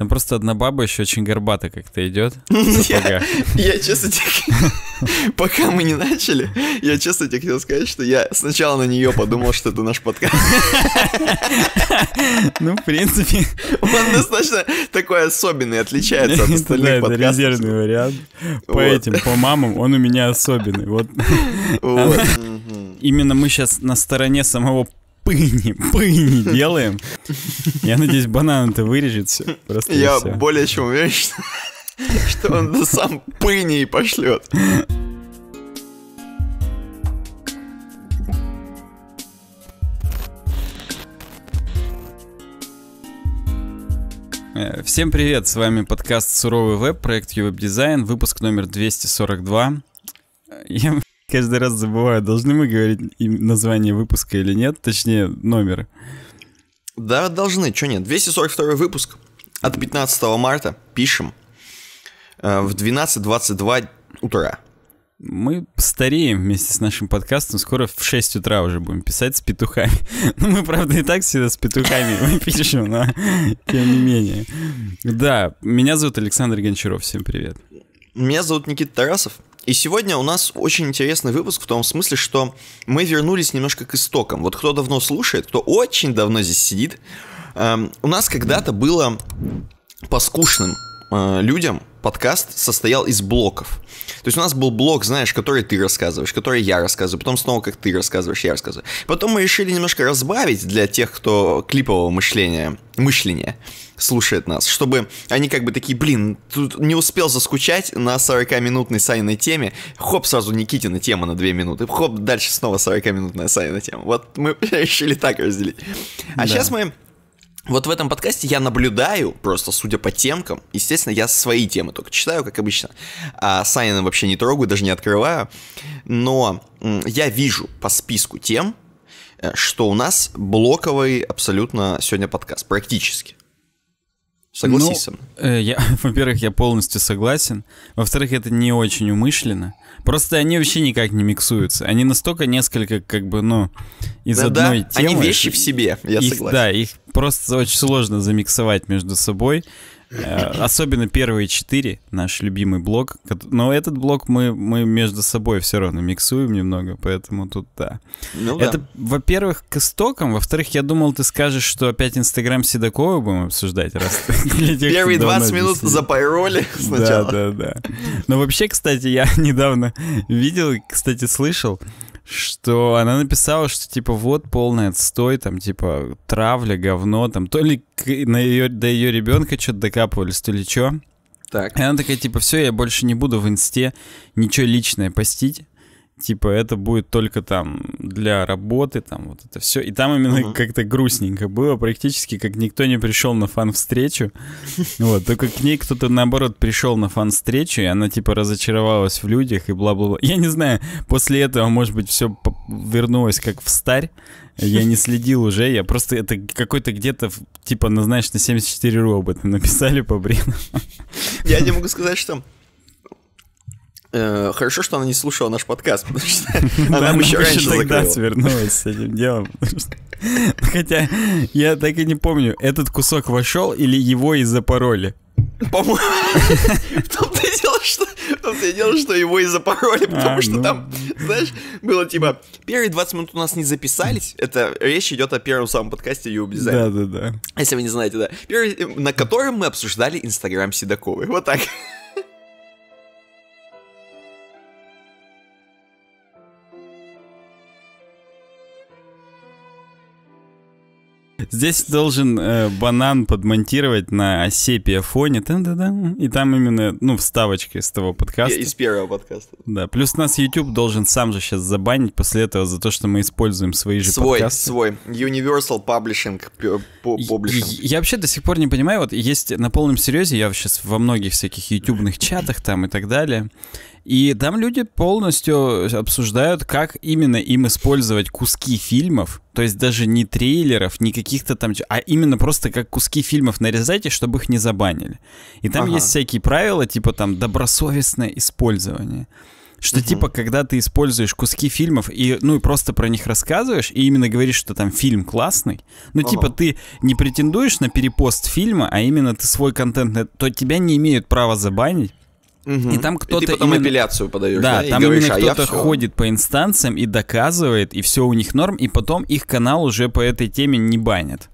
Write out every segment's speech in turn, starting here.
Там просто одна баба еще очень горбата как-то идет. Я, честно тебе, пока мы не начали, я честно тебе хотел сказать, что я сначала на нее подумал, что это наш подкаст. Ну, в принципе. Он достаточно такой особенный, отличается от остальных подкастов. Это резервный вариант. По этим, по мамам, он у меня особенный. Вот. Именно мы сейчас на стороне самого пыни, пыни делаем. Я надеюсь, банан-то вырежется. Просто Я более чем уверен, что он сам пыни и пошлет. Э, всем привет, с вами подкаст «Суровый веб», проект «Ювеб Дизайн», выпуск номер 242. Э, я, каждый раз забываю, должны мы говорить им название выпуска или нет, точнее, номер. Да, должны, что нет. 242 выпуск от 15 марта пишем э, в 12.22 утра. Мы стареем вместе с нашим подкастом. Скоро в 6 утра уже будем писать с петухами. Ну, мы, правда, и так всегда с петухами пишем, но тем не менее. Да, меня зовут Александр Гончаров. Всем привет. Меня зовут Никита Тарасов. И сегодня у нас очень интересный выпуск в том смысле, что мы вернулись немножко к истокам. Вот кто давно слушает, кто очень давно здесь сидит, эм, у нас когда-то было по скучным э, людям подкаст состоял из блоков. То есть у нас был блок, знаешь, который ты рассказываешь, который я рассказываю, потом снова как ты рассказываешь, я рассказываю. Потом мы решили немножко разбавить для тех, кто клипового мышления, мышления слушает нас, чтобы они как бы такие, блин, тут не успел заскучать на 40-минутной Саниной теме, хоп, сразу Никитина тема на 2 минуты, хоп, дальше снова 40-минутная Санина тема. Вот мы решили так разделить. А да. сейчас мы вот в этом подкасте я наблюдаю, просто судя по темкам, естественно, я свои темы только читаю, как обычно, а Санина вообще не трогаю, даже не открываю, но я вижу по списку тем, э, что у нас блоковый абсолютно сегодня подкаст, практически. Согласись ну, со мной. Э, я, во-первых, я полностью согласен. Во-вторых, это не очень умышленно. Просто они вообще никак не миксуются. Они настолько несколько, как бы, ну, из да, одной да. темы. Они вещи в себе, я их, согласен. Да, их просто очень сложно замиксовать между собой. Э, особенно первые четыре, наш любимый блок. Но этот блок мы, мы между собой все равно миксуем немного, поэтому тут да. Ну, Это, да. во-первых, к истокам. Во-вторых, я думал, ты скажешь, что опять Инстаграм Седокова будем обсуждать. Раз Первые 20 минут запайроли сначала. Да, да, да. Но вообще, кстати, я недавно видел, кстати, слышал, что она написала, что типа вот полный отстой, там типа травля, говно, там то ли на ее, до ее ребенка что-то докапывались, то ли что. Так. И она такая, типа, все, я больше не буду в инсте ничего личное постить типа это будет только там для работы, там вот это все. И там именно uh-huh. как-то грустненько было, практически как никто не пришел на фан-встречу. Вот, только к ней кто-то наоборот пришел на фан-встречу, и она типа разочаровалась в людях и бла-бла-бла. Я не знаю, после этого, может быть, все вернулось как в старь. Я не следил уже, я просто это какой-то где-то, типа, на назначено 74 робота написали по брену. Я не могу сказать, что Э, хорошо, что она не слушала наш подкаст, потому что она нам еще раньше тогда свернулась с этим делом. Хотя я так и не помню, этот кусок вошел или его из-за пароля. По-моему, в том-то и дело, что, в том-то и что его и запороли, а, потому что ну. там, знаешь, было типа, первые 20 минут у нас не записались, это речь идет о первом самом подкасте Юб Да-да-да. Если вы не знаете, да. на котором мы обсуждали Инстаграм Седоковой. Вот так. Здесь должен э, банан подмонтировать на осепия фоне. Та -да -да, и там именно, ну, вставочки из того подкаста. Из первого подкаста. Да. Плюс нас YouTube должен сам же сейчас забанить после этого за то, что мы используем свои же свой, подкасты. Свой, свой. Universal Publishing. publishing. Я, я вообще до сих пор не понимаю, вот есть на полном серьезе, я сейчас во многих всяких ютубных чатах там и так далее, и там люди полностью обсуждают, как именно им использовать куски фильмов, то есть даже не трейлеров, не каких-то там, а именно просто как куски фильмов нарезайте, чтобы их не забанили. И там ага. есть всякие правила, типа там добросовестное использование. Что угу. типа, когда ты используешь куски фильмов и, ну, и просто про них рассказываешь, и именно говоришь, что там фильм классный, ну, типа ага. типа, ты не претендуешь на перепост фильма, а именно ты свой контент, то тебя не имеют права забанить, Угу. И там кто-то... И именно... апелляцию подаешь, да? да там говоришь, именно «А кто-то ходит по инстанциям и доказывает, и все у них норм, и потом их канал уже по этой теме не банят.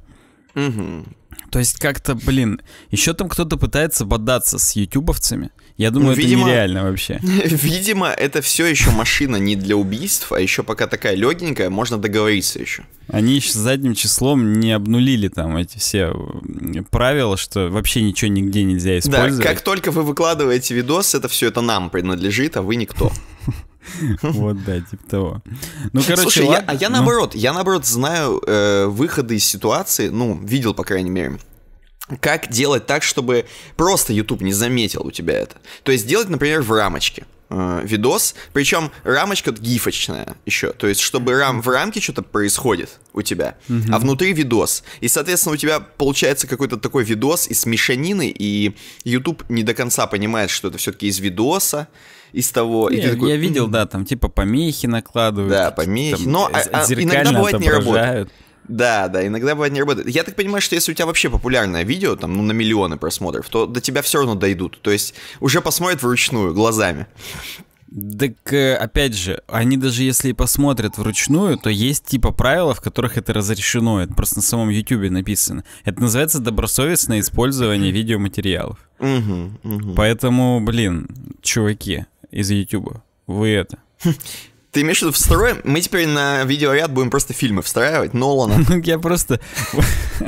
Угу. То есть как-то, блин, еще там кто-то пытается бодаться с ютубовцами. Я думаю, ну, видимо, это нереально вообще. Видимо, это все еще машина не для убийств, а еще пока такая легенькая, можно договориться еще. Они еще задним числом не обнулили там эти все правила, что вообще ничего нигде нельзя использовать. Да, как только вы выкладываете видос, это все это нам принадлежит, а вы никто. Вот, да, типа того. Ну, короче, Слушай, ладно, я, а я ну... наоборот, я наоборот знаю э, выходы из ситуации, ну, видел, по крайней мере, как делать так, чтобы просто YouTube не заметил у тебя это. То есть сделать, например, в рамочке э, видос, причем рамочка гифочная еще, то есть чтобы рам в рамке что-то происходит у тебя, mm-hmm. а внутри видос. И, соответственно, у тебя получается какой-то такой видос из мешанины, и YouTube не до конца понимает, что это все-таки из видоса, из того. Не, и я такой, я видел, да, там типа помехи накладывают. Да, помехи. Там, но э, а, а, иногда бывает не работает. Да, да, иногда бывает не работает. Я так понимаю, что если у тебя вообще популярное видео, там, ну, на миллионы просмотров, то до тебя все равно дойдут. То есть уже посмотрят вручную, глазами. Так, э, опять же, они даже если посмотрят вручную, то есть типа правила, в которых это разрешено. Это просто на самом YouTube написано. Это называется добросовестное использование видеоматериалов. Угу, угу. Поэтому, блин, чуваки из YouTube, вы это... Ты имеешь в виду встроим? Мы теперь на видеоряд будем просто фильмы встраивать, Нолана. Ну, я просто...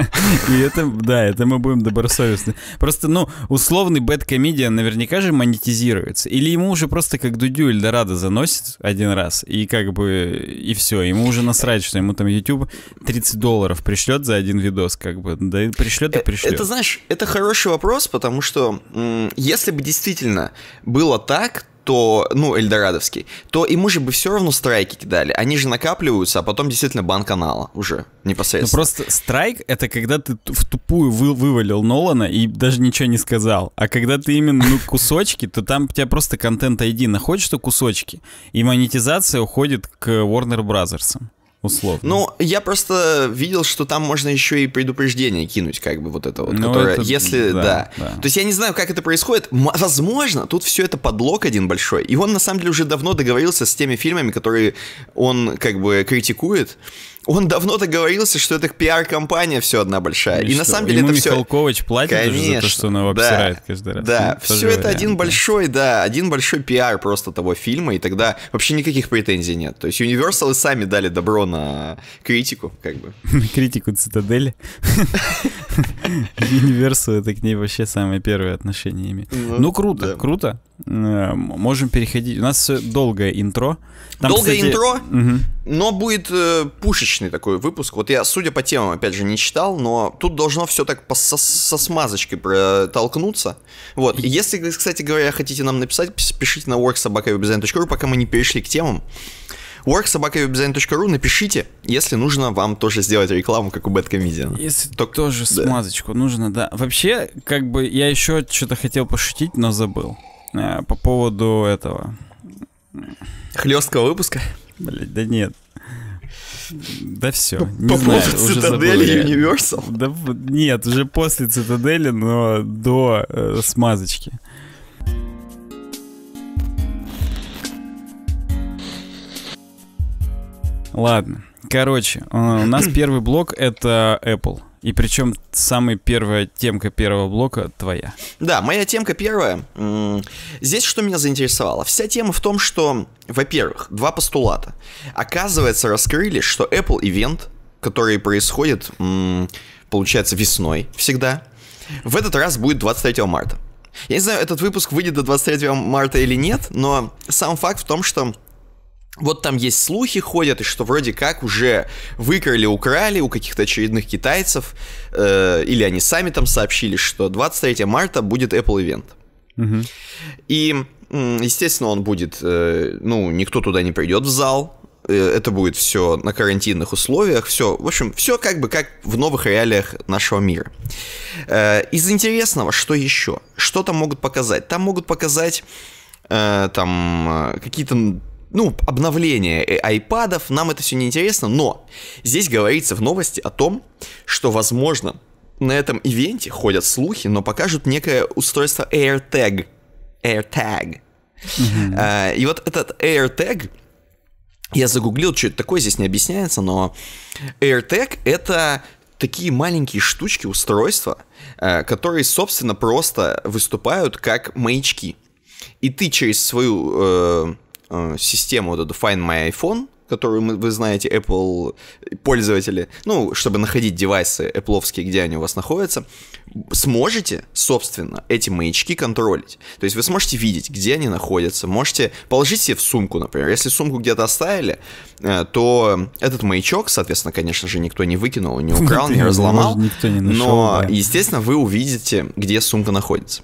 И это, да, это мы будем добросовестны. Просто, ну, условный бэткомедиан наверняка же монетизируется. Или ему уже просто как Дудю Эльдорадо заносит один раз, и как бы... И все, ему уже насрать, что ему там YouTube 30 долларов пришлет за один видос, как бы. Да пришлет и пришлет. Э, это, знаешь, это хороший вопрос, потому что если бы действительно было так, то, ну, эльдорадовский, то ему же бы все равно страйки кидали. Они же накапливаются, а потом действительно бан канала уже непосредственно. Ну, просто страйк — это когда ты в тупую вы вывалил Нолана и даже ничего не сказал. А когда ты именно, ну, кусочки, то там у тебя просто контент ID находит, что кусочки, и монетизация уходит к Warner Brothers условно. Ну, я просто видел, что там можно еще и предупреждение кинуть, как бы вот это вот, ну, которое, это, если, да, да. да. То есть я не знаю, как это происходит. возможно, тут все это подлог один большой, и он на самом деле уже давно договорился с теми фильмами, которые он как бы критикует, он давно договорился, что это пиар-компания все одна большая. И, ну и на самом деле Ему это все... Михалкович платит Конечно, за то, что он его да, обсирает каждый раз. Да, ну, все это один большой, да, один большой пиар просто того фильма, и тогда вообще никаких претензий нет. То есть Universal и сами дали добро на критику, как бы. критику Цитадели? Universal это к ней вообще самое первое отношение имеет. Ну, ну круто, круто. Э, можем переходить. У нас э, долгое интро. Там, долгое кстати... интро, угу. но будет э, пушечный такой выпуск. Вот я, судя по темам, опять же, не читал, но тут должно все так по со, со смазочкой протолкнуться. Вот. И... Если, кстати говоря, хотите нам написать, пишите на worksobaka.webdesign.ru, пока мы не перешли к темам worksobaka.webdesign.ru напишите, если нужно вам тоже сделать рекламу, как у Comedian. Если Только... тоже да. смазочку нужно, да. Вообще, как бы я еще что-то хотел пошутить, но забыл. Э, по поводу этого. Хлесткого выпуска? Блять, да нет. Да все. По, ну, не по знаю, поводу уже Цитадели забыл, Universal? Да, нет, уже после Цитадели, но до э, смазочки. Ладно. Короче, э, у нас первый блок это Apple. И причем самая первая темка первого блока твоя. Да, моя темка первая. Здесь что меня заинтересовало? Вся тема в том, что, во-первых, два постулата. Оказывается, раскрыли, что Apple Event, который происходит, получается, весной всегда, в этот раз будет 23 марта. Я не знаю, этот выпуск выйдет до 23 марта или нет, но сам факт в том, что вот там есть слухи ходят, и что вроде как уже выкрали, украли у каких-то очередных китайцев, э, или они сами там сообщили, что 23 марта будет Apple Event. Угу. И, естественно, он будет, э, ну, никто туда не придет в зал, э, это будет все на карантинных условиях, все, в общем, все как бы как в новых реалиях нашего мира. Э, из интересного, что еще? Что там могут показать? Там могут показать э, там какие-то ну, обновление э, айпадов, нам это все не интересно, но здесь говорится в новости о том, что, возможно, на этом ивенте ходят слухи, но покажут некое устройство AirTag. AirTag. А, и вот этот AirTag, я загуглил, что это такое, здесь не объясняется, но AirTag — это такие маленькие штучки, устройства, э, которые, собственно, просто выступают как маячки. И ты через свою Э, систему вот эту Find My iPhone, которую мы, вы знаете, Apple э, пользователи, ну, чтобы находить девайсы Appleовские, где они у вас находятся, сможете, собственно, эти маячки контролить. То есть вы сможете видеть, где они находятся, можете положить себе в сумку, например. Если сумку где-то оставили, э, то этот маячок, соответственно, конечно же, никто не выкинул, не украл, не разломал. но, естественно, вы увидите, где сумка находится.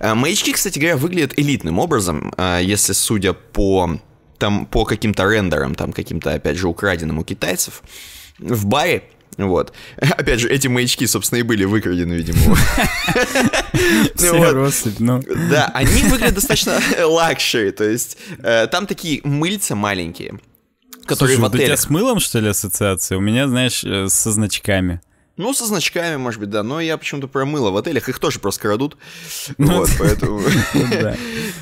Э, маячки, кстати говоря, выглядят элитным образом, э, если судя по там по каким-то рендерам, там каким-то, опять же, украденным у китайцев. В баре вот. Опять же, эти маячки, собственно, и были выкрадены, видимо. Ну. Да, они выглядят достаточно лакшери, то есть э, там такие мыльца маленькие, которые в отелях. у тебя с мылом, что ли, ассоциация? У меня, знаешь, э, со значками. Ну, со значками, может быть, да. Но я почему-то промыла. В отелях их тоже просто крадут. Вот, поэтому...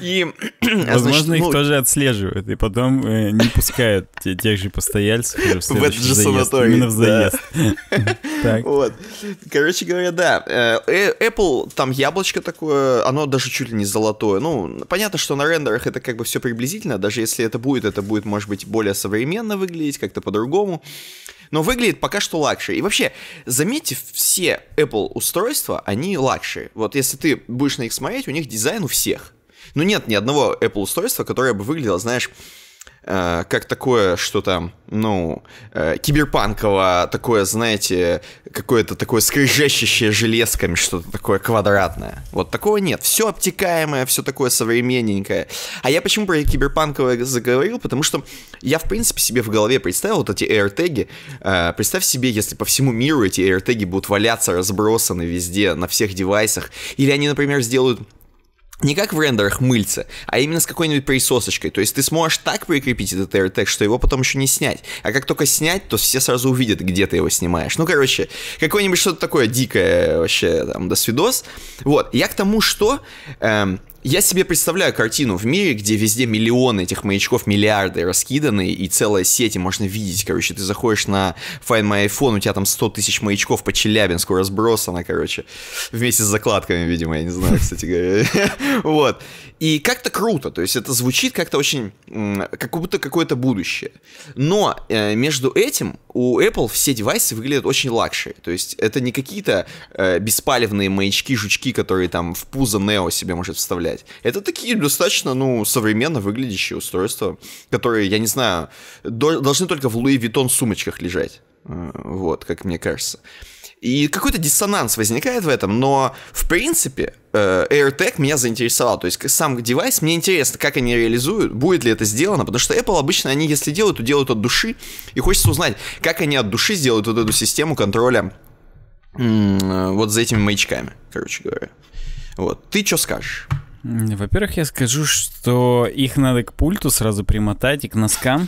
И, Возможно, их тоже отслеживают. И потом э, не пускают тех же постояльцев в этот же санаторий. Именно в заезд. Вот. Короче говоря, да. Э, э, Apple, там яблочко такое, оно даже чуть ли не золотое. Ну, понятно, что на рендерах это как бы все приблизительно. Даже если это будет, это будет, может быть, более современно выглядеть, как-то по-другому но выглядит пока что лакше И вообще, заметьте, все Apple устройства, они лакше Вот если ты будешь на них смотреть, у них дизайн у всех. Ну нет ни одного Apple устройства, которое бы выглядело, знаешь, Э, как такое, что то ну, э, киберпанково, такое, знаете, какое-то такое скрежещущее железками, что-то такое квадратное. Вот такого нет. Все обтекаемое, все такое современненькое. А я почему про киберпанковое заговорил? Потому что я, в принципе, себе в голове представил вот эти AirTags. Э, представь себе, если по всему миру эти AirTags будут валяться, разбросаны везде, на всех девайсах. Или они, например, сделают не как в рендерах мыльца, а именно с какой-нибудь присосочкой. То есть ты сможешь так прикрепить этот AirTag, что его потом еще не снять. А как только снять, то все сразу увидят, где ты его снимаешь. Ну, короче, какое-нибудь что-то такое дикое вообще, там, до свидос. Вот, я к тому, что эм, я себе представляю картину в мире, где везде миллионы этих маячков, миллиарды раскиданы, и целая сеть, и можно видеть, короче, ты заходишь на Find My iPhone, у тебя там 100 тысяч маячков по Челябинску разбросано, короче, вместе с закладками, видимо, я не знаю, кстати говоря. Вот. И как-то круто, то есть это звучит как-то очень, как будто какое-то будущее. Но э, между этим у Apple все девайсы выглядят очень лакшери. То есть это не какие-то э, беспалевные маячки, жучки, которые там в пузо Neo себе может вставлять. Это такие достаточно, ну, современно выглядящие устройства, которые, я не знаю, до- должны только в Louis Vuitton сумочках лежать. Э, вот, как мне кажется. И какой-то диссонанс возникает в этом, но в принципе э, AirTag меня заинтересовал. То есть сам девайс, мне интересно, как они реализуют, будет ли это сделано, потому что Apple обычно они, если делают, то делают от души, и хочется узнать, как они от души сделают вот эту систему контроля вот за этими маячками, короче говоря. Вот. Ты что скажешь? Во-первых, я скажу, что их надо к пульту сразу примотать и к носкам.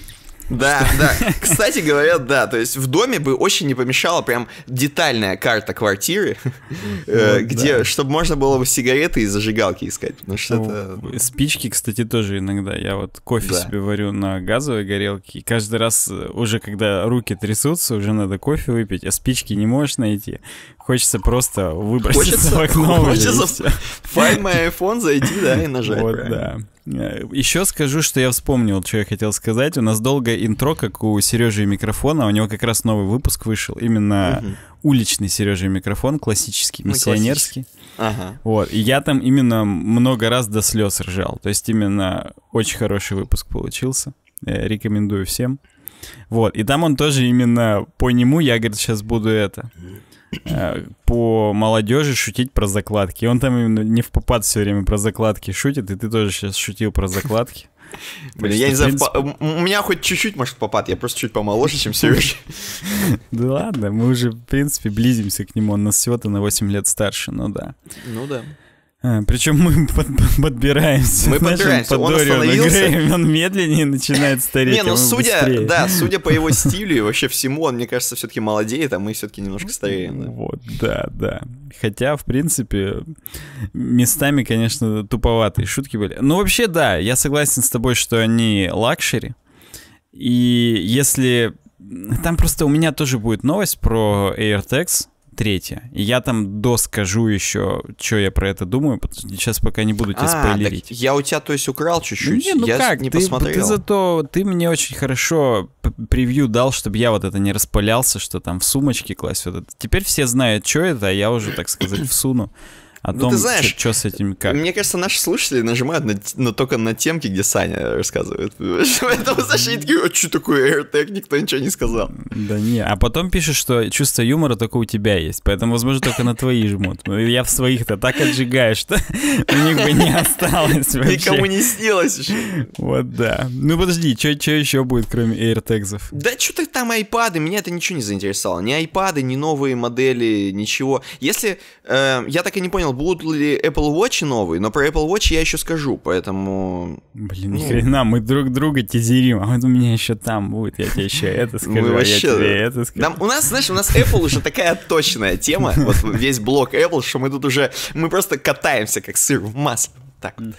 Да, да. Кстати говоря, да, то есть в доме бы очень не помешала прям детальная карта квартиры, э, ну где, чтобы можно было бы сигареты и зажигалки искать, Ну что это... Спички, кстати, тоже иногда. Я вот кофе себе варю на газовой горелке, и каждый раз э, уже, когда руки трясутся, уже надо кофе выпить, а спички не можешь найти. Хочется просто выбросить в окно. Хочется Find my iPhone зайти, да, и нажать. Вот, правильно. да. Еще скажу, что я вспомнил, что я хотел сказать. У нас долгое интро, как у Сережи и микрофона. У него как раз новый выпуск вышел. Именно угу. уличный Сережа и микрофон, классический, ну, миссионерский. Классический. Ага. Вот. И я там именно много раз до слез ржал. То есть именно очень хороший выпуск получился. Э, рекомендую всем. Вот. И там он тоже именно по нему я, говорит, сейчас буду это Э, по молодежи шутить про закладки. он там именно не в попад все время про закладки шутит, и ты тоже сейчас шутил про закладки. Блин, я не знаю, у меня хоть чуть-чуть, может, попад, я просто чуть помоложе, чем Сережа. Да ладно, мы уже, в принципе, близимся к нему, он нас всего-то на 8 лет старше, ну да. Ну да. А, причем мы под, подбираемся. Мы знаешь, подбираемся. Он, под он остановился. он медленнее начинает стареть. Не, ну судя, да, судя по его стилю и вообще всему, он, мне кажется, все-таки молодеет, а мы все-таки немножко ну, старее. Вот, да, да. Хотя, в принципе, местами, конечно, туповатые шутки были. Ну, вообще, да, я согласен с тобой, что они лакшери. И если там просто у меня тоже будет новость про AirTags, третья. И я там доскажу еще, что я про это думаю. Сейчас пока не буду тебе а, спойлерить. я у тебя, то есть, украл чуть-чуть. Не, ну я как, не ты, посмотрел. Ты зато ты мне очень хорошо превью дал, чтобы я вот это не распылялся, что там в сумочке класть вот это. Теперь все знают, что это, а я уже, так сказать, всуну о ну, том, ты знаешь, что с этим как. Мне кажется, наши слушатели нажимают на, но только на темки, где Саня рассказывает. Поэтому, знаешь, такие, а что такое AirTag, никто ничего не сказал. Да не, а потом пишешь, что чувство юмора только у тебя есть, поэтому, возможно, только на твои жмут. Ну, я в своих-то так отжигаю, что у них бы не осталось вообще. Никому не снилось еще. Вот да. Ну подожди, что еще будет, кроме AirTags? Да что ты там айпады? меня это ничего не заинтересовало. Ни айпады, ни новые модели, ничего. Если... Э, я так и не понял, будут ли Apple Watch новый, но про Apple Watch я еще скажу, поэтому... Блин, ну... ни хрена, мы друг друга тизерим, а вот у меня еще там будет, я тебе еще это скажу, мы а вообще... я тебе это скажу. Там, у нас, знаешь, у нас Apple уже такая точная тема, вот весь блок Apple, что мы тут уже, мы просто катаемся, как сыр в масле, так вот.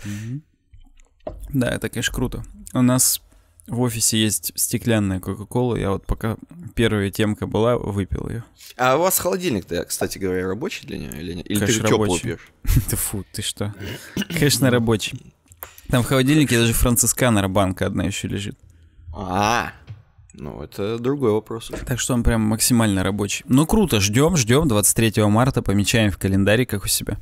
Да, это, конечно, круто. У нас в офисе есть стеклянная Кока-Кола. Я вот пока первая темка была, выпил ее. А у вас холодильник-то, кстати говоря, рабочий для нее или нет? Или Конечно, ты теплую пьешь? Да фу, ты что? Конечно, рабочий. Там в холодильнике даже францисканер банка одна еще лежит. А, ну это другой вопрос. Так что он прям максимально рабочий. Ну круто, ждем, ждем. 23 марта помечаем в календаре, как у себя.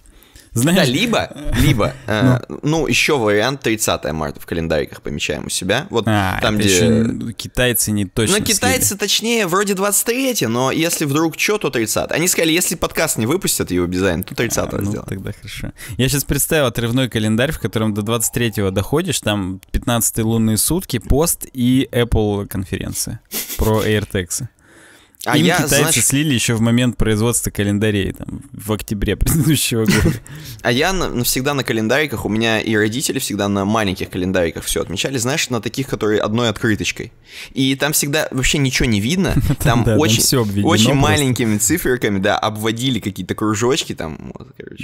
Знаешь... Да, либо, э, либо, э, ну. ну, еще вариант 30 марта в календариках помечаем у себя. Вот а, там, где... Еще... Китайцы не точно Ну, китайцы, слили. точнее, вроде 23 но если вдруг что, то 30 Они сказали, если подкаст не выпустят его дизайн, то 30 а, ну, сделаем. тогда хорошо. Я сейчас представил отрывной календарь, в котором до 23-го доходишь, там 15 лунные сутки, пост и Apple конференция про AirTags. А Им я, китайцы значит... слили еще в момент производства календарей, там, в октябре предыдущего года. А я всегда на календариках, у меня и родители всегда на маленьких календариках все отмечали, знаешь, на таких, которые одной открыточкой. И там всегда вообще ничего не видно, там очень маленькими циферками, да, обводили какие-то кружочки там,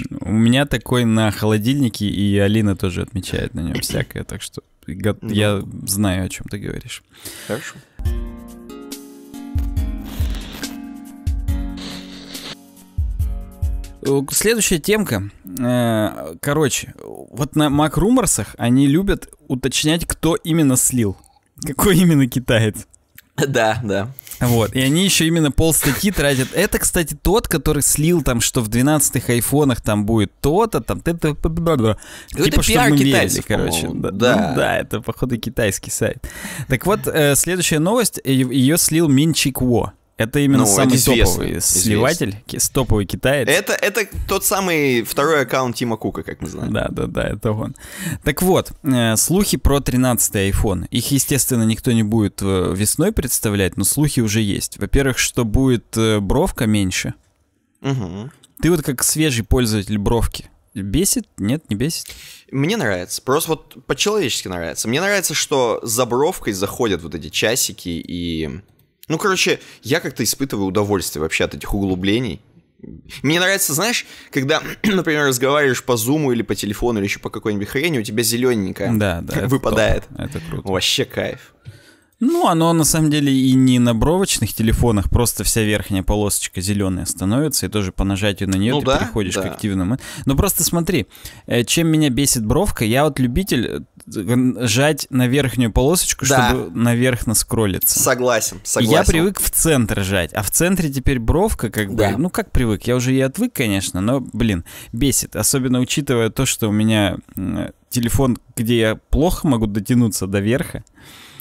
ну, У меня такой на холодильнике, и Алина тоже отмечает на нем всякое, так что ну. я знаю, о чем ты говоришь. Хорошо. Э, следующая темка. Э, короче, вот на Макруморсах они любят уточнять, кто именно слил. Какой именно китаец. Да, да. Вот, и они еще именно пол полстатьи тратят. Это, кстати, тот, который слил там, что в 12-х айфонах там будет то-то, там... Ну, это, типа, чтобы мы короче. Да, да. Ну да, это, походу, китайский сайт. Так вот, э, следующая новость, ее слил Мин Чикво. Это именно ну, самый известный, топовый известный. сливатель, стоповый китаец. Это, это тот самый второй аккаунт Тима Кука, как мы знаем. Да, да, да, это он. Так вот, э, слухи про 13-й iPhone. Их, естественно, никто не будет э, весной представлять, но слухи уже есть. Во-первых, что будет э, бровка меньше. Угу. Ты вот как свежий пользователь бровки. Бесит? Нет, не бесит? Мне нравится. Просто вот по-человечески нравится. Мне нравится, что за бровкой заходят вот эти часики и ну, короче, я как-то испытываю удовольствие вообще от этих углублений. Мне нравится, знаешь, когда, например, разговариваешь по зуму или по телефону или еще по какой-нибудь хрени, у тебя зелененькая да, да, выпадает. Это, это круто. Вообще кайф. Ну, оно на самом деле и не на бровочных телефонах, просто вся верхняя полосочка зеленая становится, и тоже по нажатию на нее ну, ты да, переходишь да. к активному. Ну просто смотри, э, чем меня бесит бровка, я вот любитель жать на верхнюю полосочку, да. чтобы наверх наскролиться. Согласен, согласен. И я привык в центр жать, а в центре теперь бровка как бы. да. ну как привык, я уже и отвык, конечно, но, блин, бесит. Особенно учитывая то, что у меня телефон, где я плохо могу дотянуться до верха.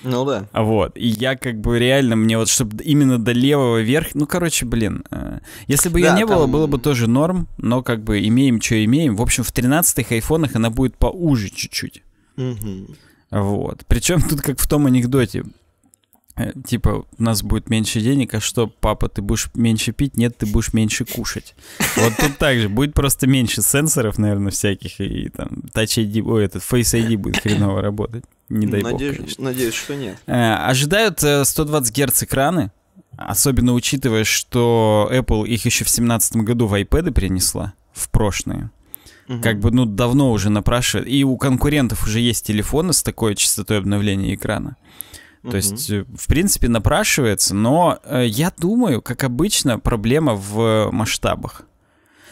Ну да. А Вот. И я как бы реально, мне вот, чтобы именно до левого верх, Ну, короче, блин. Э, если бы да, не там... было, было бы тоже норм, но как бы имеем, что имеем. В общем, в 13-х айфонах она будет поуже чуть-чуть. Вот. Причем тут как в том анекдоте. Э, типа, у нас будет меньше денег, а что, папа, ты будешь меньше пить? Нет, ты будешь меньше кушать. Вот тут также будет просто меньше сенсоров, наверное, всяких, и там Touch ID, ой, этот Face ID будет хреново работать. Не дай надеюсь, бог, Надеюсь, что нет. Э, ожидают 120 э, Гц экраны, особенно учитывая, что Apple их еще в 2017 году в iPad принесла, в прошлые угу. как бы, ну, давно уже напрашивает. И у конкурентов уже есть телефоны с такой частотой обновления экрана. То угу. есть, э, в принципе, напрашивается, но э, я думаю, как обычно, проблема в масштабах.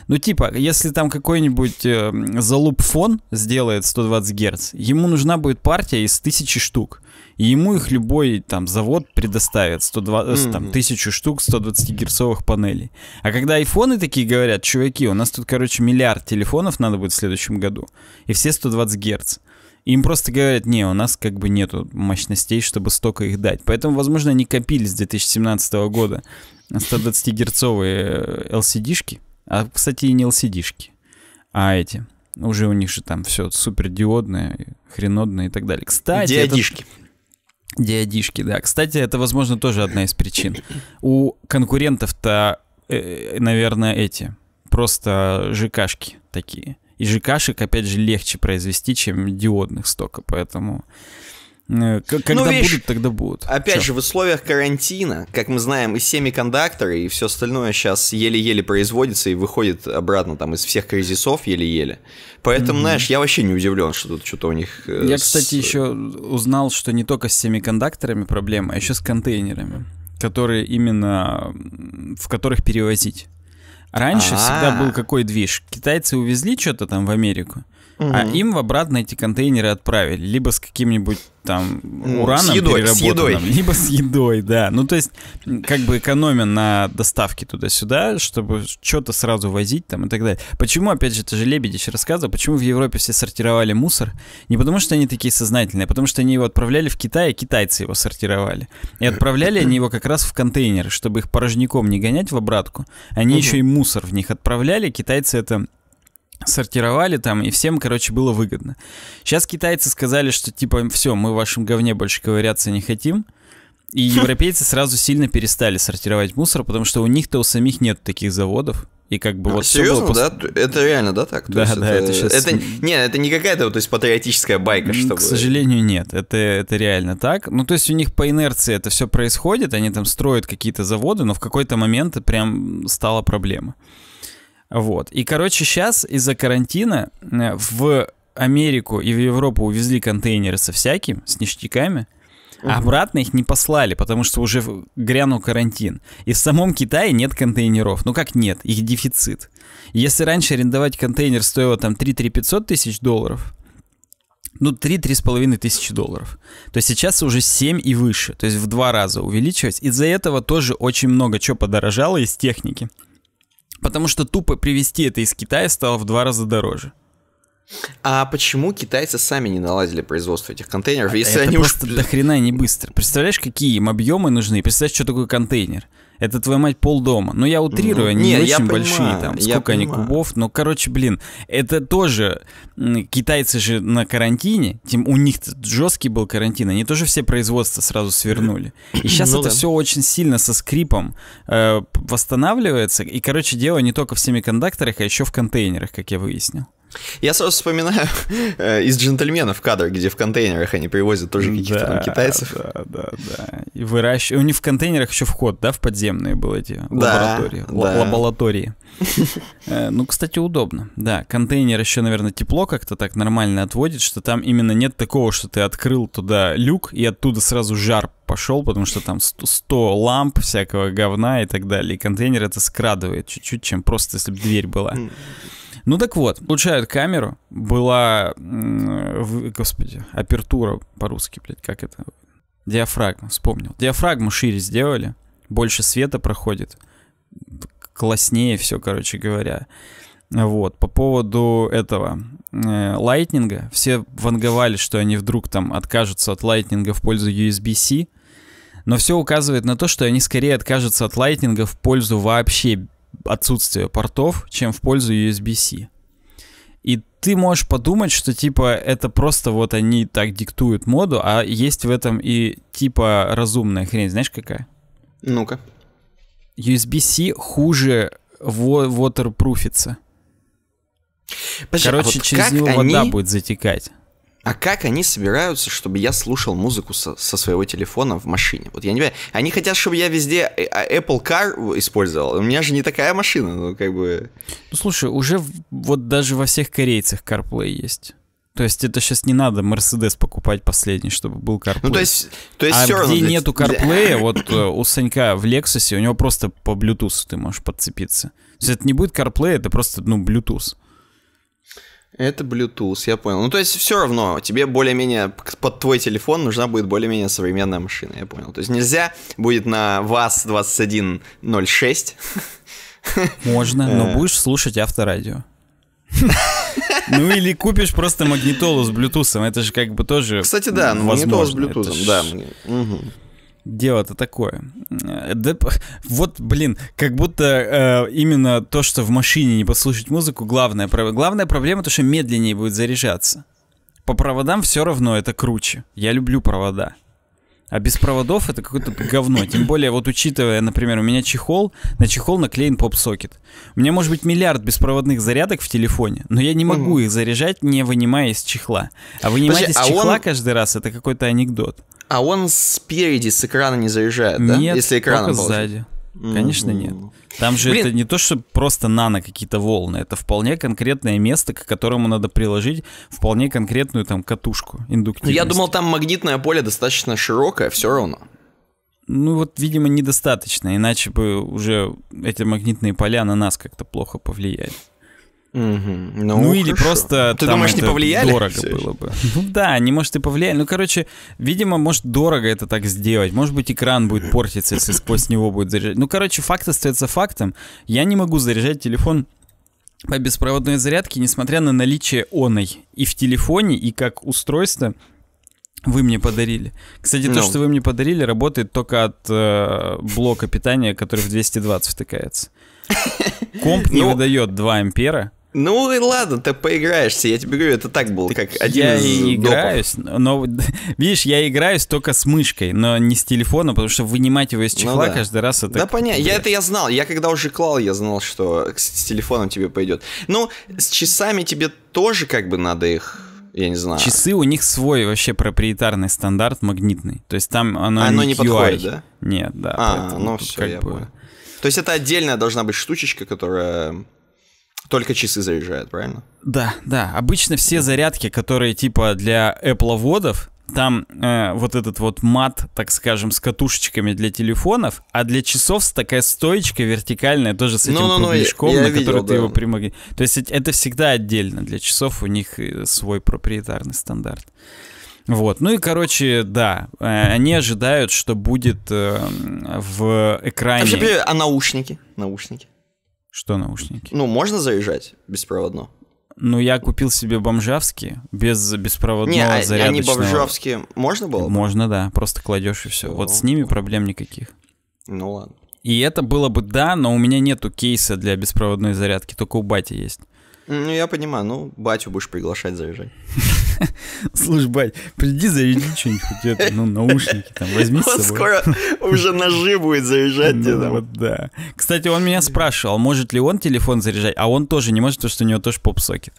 Ну, типа, если там какой-нибудь э, залуп фон сделает 120 Гц, ему нужна будет партия из тысячи штук и ему их любой там завод предоставит 120, mm-hmm. Э, там, тысячу штук 120-герцовых панелей. А когда айфоны такие говорят, чуваки, у нас тут, короче, миллиард телефонов надо будет в следующем году, и все 120 герц. Им просто говорят, не, у нас как бы нету мощностей, чтобы столько их дать. Поэтому, возможно, они копили с 2017 года 120-герцовые LCD-шки. Э, а, кстати, и не LCD-шки, а эти. Уже у них же там все супердиодное, хренодное и так далее. Кстати, Диодишки. Этот... Диадишки, да. Кстати, это, возможно, тоже одна из причин. У конкурентов-то, э, э, наверное, эти. Просто ЖКшки такие. И ЖКшек, опять же, легче произвести, чем диодных стока, поэтому... Э, когда ну, видишь, будут, тогда будут. Опять Чё? же, в условиях карантина, как мы знаем, и семикондакторы, и все остальное сейчас еле-еле производится и выходит обратно там из всех кризисов еле-еле. Поэтому, mm-hmm. знаешь, я вообще не удивлен, что тут что-то у них... Э, я, с... кстати, еще узнал, что не только с семикондакторами проблема, а еще с контейнерами, которые именно... в которых перевозить. Раньше А-а-а. всегда а. был какой движ. Китайцы увезли что-то там в Америку, угу. а им в обратно эти контейнеры отправили, либо с каким-нибудь там ураном с едой, с едой. либо с едой, да. Ну, то есть, как бы экономя на доставке туда-сюда, чтобы что-то сразу возить там и так далее. Почему, опять же, это же Лебедич рассказывал, почему в Европе все сортировали мусор? Не потому, что они такие сознательные, а потому, что они его отправляли в Китай, а китайцы его сортировали. И отправляли они его как раз в контейнеры, чтобы их порожняком не гонять в обратку. Они угу. еще и мусор в них отправляли, китайцы это сортировали там, и всем, короче, было выгодно. Сейчас китайцы сказали, что типа, все, мы в вашем говне больше ковыряться не хотим. И европейцы сразу сильно перестали сортировать мусор, потому что у них-то у самих нет таких заводов. И как бы а, вот серьезно, было... да? Это реально, да, так? да, да, это, это сейчас... Это, не, это не какая-то, то есть, патриотическая байка, что? К сожалению, нет, это, это реально так. Ну, то есть, у них по инерции это все происходит, они там строят какие-то заводы, но в какой-то момент прям стала проблема. Вот. И, короче, сейчас из-за карантина э, в Америку и в Европу увезли контейнеры со всяким, с ништяками, а обратно их не послали, потому что уже грянул карантин. И в самом Китае нет контейнеров. Ну как нет? Их дефицит. Если раньше арендовать контейнер стоило там 3-3 500 тысяч долларов, ну, 3-3,5 тысячи долларов, то сейчас уже 7 и выше, то есть в два раза увеличивать. Из-за этого тоже очень много чего подорожало из техники. Потому что тупо привезти это из Китая стало в два раза дороже. А почему китайцы сами не наладили производство этих контейнеров, а если это они просто уж... до хрена не быстро. Представляешь, какие им объемы нужны? Представляешь, что такое контейнер? это твоя мать полдома. Ну я утрирую, ну, они не, не очень понимаю, большие там, сколько они понимаю. кубов, но короче, блин, это тоже китайцы же на карантине, тем у них жесткий был карантин, они тоже все производства сразу свернули. И сейчас ну, это да. все очень сильно со скрипом э, восстанавливается, и короче дело не только в семикондакторах, а еще в контейнерах, как я выяснил. Я сразу вспоминаю э, из джентльменов кадр, где в контейнерах они привозят тоже каких-то да, там китайцев. Да, да, да. И выращивают. У них в контейнерах еще вход, да, в подземные был эти да, лаборатории. Да. Лаборатории. Э, ну, кстати, удобно. Да, контейнер еще, наверное, тепло как-то так нормально отводит, что там именно нет такого, что ты открыл туда люк и оттуда сразу жар пошел, потому что там 100 ламп всякого говна и так далее. И контейнер это скрадывает чуть-чуть, чем просто если бы дверь была. Ну так вот, получают камеру, была, господи, апертура по-русски, блядь, как это? Диафрагма, вспомнил. Диафрагму шире сделали, больше света проходит, класснее все, короче говоря. Вот, по поводу этого э, лайтнинга, все ванговали, что они вдруг там откажутся от лайтнинга в пользу USB-C, но все указывает на то, что они скорее откажутся от лайтнинга в пользу вообще отсутствие портов, чем в пользу USB-C. И ты можешь подумать, что типа это просто вот они так диктуют моду, а есть в этом и типа разумная хрень, знаешь какая? Ну-ка. USB-C хуже waterproofится. А Короче, а вот через него они... вода будет затекать. А как они собираются, чтобы я слушал музыку со, со своего телефона в машине? Вот я не понимаю. Они хотят, чтобы я везде э, а, Apple Car использовал. У меня же не такая машина, ну как бы. Ну слушай, уже вот даже во всех корейцах CarPlay есть. То есть это сейчас не надо Mercedes покупать последний, чтобы был CarPlay. Ну, то есть, то есть а все где равно... нету CarPlay, для... вот э, у Санька в Lexus, у него просто по Bluetooth ты можешь подцепиться. То есть это не будет CarPlay, это просто, ну, Bluetooth. Это Bluetooth, я понял. Ну, то есть все равно тебе более-менее под твой телефон нужна будет более-менее современная машина, я понял. То есть нельзя будет на ВАЗ-2106. Можно, но э. будешь слушать авторадио. Ну или купишь просто магнитолу с блютусом, это же как бы тоже Кстати, да, ну, магнитола с блютусом, да дело-то такое? Э, да, вот, блин, как будто э, именно то, что в машине не послушать музыку, главная, главная проблема, то, что медленнее будет заряжаться. По проводам все равно это круче. Я люблю провода. А без проводов это какое-то говно. Тем более, вот учитывая, например, у меня чехол, на чехол наклеен поп-сокет. У меня может быть миллиард беспроводных зарядок в телефоне, но я не могу угу. их заряжать, не вынимая из чехла. А вынимать Подожди, из а чехла он... каждый раз это какой-то анекдот. А он спереди с экрана не заряжает, да? Нет, Если экраном только сзади. Mm-hmm. Конечно, нет. Там же Блин. это не то, что просто нано какие-то волны, это вполне конкретное место, к которому надо приложить вполне конкретную там катушку индуктивность. Я думал, там магнитное поле достаточно широкое, все равно. Ну вот, видимо, недостаточно, иначе бы уже эти магнитные поля на нас как-то плохо повлияли. Угу. Ну, ну или просто ну, Ты там думаешь, не повлияли? Дорого все было бы. Ну да, не может и повлияли. Ну, короче, видимо, может дорого это так сделать. Может быть, экран будет портиться, если сквозь него будет заряжать. Ну, короче, факт остается фактом. Я не могу заряжать телефон по беспроводной зарядке, несмотря на наличие оной и в телефоне, и как устройство, вы мне подарили. Кстати, no. то, ну. что вы мне подарили, работает только от э, блока питания, который в 220 втыкается. Комп не ну, выдает 2 ампера, ну и ладно, ты поиграешься. Я тебе говорю, это так было, так один я из Я играюсь, допов. но видишь, я играюсь только с мышкой, но не с телефона, потому что вынимать его из ну чехла ну, да. каждый раз это. Да понятно. Я это я знал. Я когда уже клал, я знал, что с телефоном тебе пойдет. Ну, с часами тебе тоже как бы надо их я не знаю. Часы у них свой вообще проприетарный стандарт магнитный. То есть там оно, оно не, не подходит, да? Нет, да. А, ну все, я бы... понял. То есть это отдельная должна быть штучечка, которая только часы заряжают, правильно? Да, да. Обычно все зарядки, которые типа для Apple водов, там э, вот этот вот мат, так скажем, с катушечками для телефонов, а для часов такая стоечка вертикальная, тоже с этим ну, ну, кругляшком, я, я на видел, который да. ты его примагнит. То есть это всегда отдельно. Для часов у них э, свой проприетарный стандарт. Вот, ну и, короче, да, э, они ожидают, что будет э, в экране... Вообще, а наушники? Наушники? Что наушники? Ну, можно заезжать беспроводно? Ну, я купил себе бомжавские, без беспроводного не, а, зарядочного. они бомжавские можно было? Можно, да, просто кладешь и все. вот с ними проблем никаких. Ну ладно. И это было бы да, но у меня нету кейса для беспроводной зарядки, только у бати есть. Ну, я понимаю, ну, батю будешь приглашать, заряжать. Слушай, бать, приди заряди что-нибудь, хоть это, ну, наушники там, возьми Он скоро уже ножи будет заряжать ну, тебе там. Вот, да. Кстати, он меня спрашивал, может ли он телефон заряжать, а он тоже не может, потому что у него тоже поп-сокет.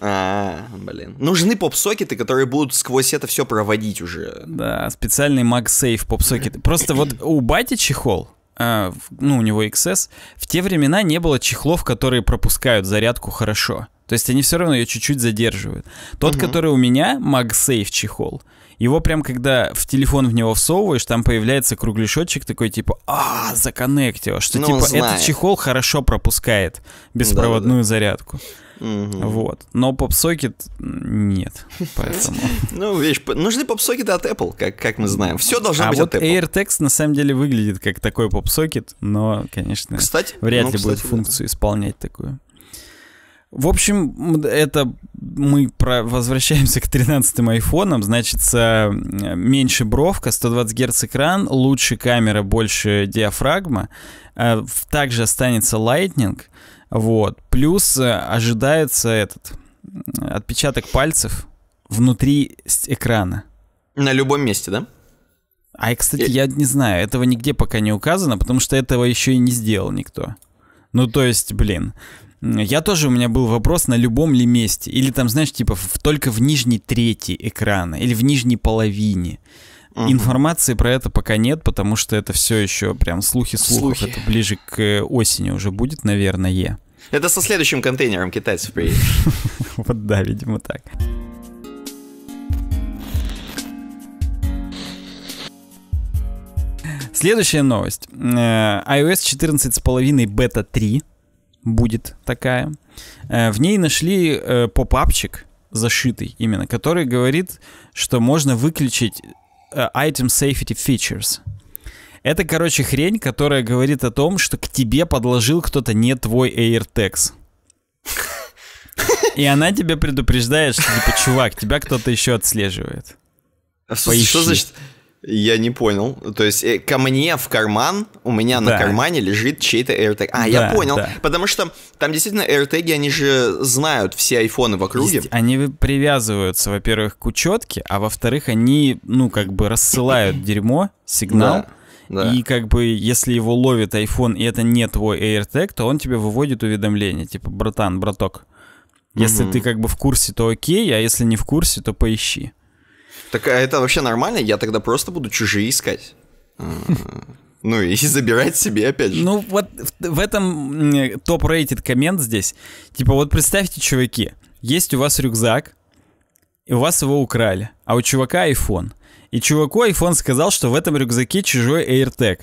А, блин. Нужны поп-сокеты, которые будут сквозь это все проводить уже. Да, специальный MagSafe поп-сокет. Просто вот у бати чехол, а, ну, у него XS, в те времена не было чехлов, которые пропускают зарядку хорошо. То есть они все равно ее чуть-чуть задерживают. Тот, угу. который у меня, MagSafe чехол, его прям когда в телефон в него всовываешь, там появляется кругляшочек такой типа «А, законнектил», что ну, типа знает. этот чехол хорошо пропускает беспроводную да, да. зарядку. Угу. Вот. Но попсокет нет. Поэтому. Ну, видишь, нужны попсокеты от Apple, как, как мы знаем. Все а должно а быть вот от Apple. AirText на самом деле выглядит как такой попсокет, но, конечно, кстати, вряд ну, ли кстати, будет функцию да. исполнять такую. В общем, это мы про... возвращаемся к 13-м айфонам. Значит, э, меньше бровка, 120 Гц экран, лучше камера, больше диафрагма. Э, также останется Lightning — вот. Плюс э, ожидается этот отпечаток пальцев внутри экрана. На любом месте, да? А, кстати, я... я не знаю, этого нигде пока не указано, потому что этого еще и не сделал никто. Ну, то есть, блин, я тоже, у меня был вопрос, на любом ли месте. Или там, знаешь, типа в, только в нижней трети экрана, или в нижней половине. Угу. Информации про это пока нет, потому что это все еще прям слухи слухов. Слухи. Это ближе к осени уже будет, наверное. Это со следующим контейнером китайцев приедет. Вот да, видимо так. Следующая новость. Э, iOS 14.5 бета 3 будет такая. Э, в ней нашли э, попапчик зашитый именно, который говорит, что можно выключить Э, item safety features. Это, короче, хрень, которая говорит о том, что к тебе подложил кто-то не твой AirTags. И она тебя предупреждает, что, типа, чувак, тебя кто-то еще отслеживает. А Поищи. Что значит? Я не понял. То есть э, ко мне в карман, у меня да. на кармане лежит чей-то AirTag. А, да, я понял. Да. Потому что там действительно AirTag, они же знают все айфоны в округе. Они привязываются, во-первых, к учетке, а во-вторых, они, ну, как бы рассылают дерьмо, сигнал. Да. И как бы, если его ловит iPhone, и это не твой AirTag, то он тебе выводит уведомление, типа, братан, браток, если mm ты как бы в курсе, то окей, а если не в курсе, то поищи. Так а это вообще нормально? Я тогда просто буду чужие искать. А, ну и забирать себе опять же. Ну вот в этом топ-рейтед коммент здесь. Типа вот представьте, чуваки, есть у вас рюкзак, и у вас его украли, а у чувака iPhone. И чуваку iPhone сказал, что в этом рюкзаке чужой AirTag.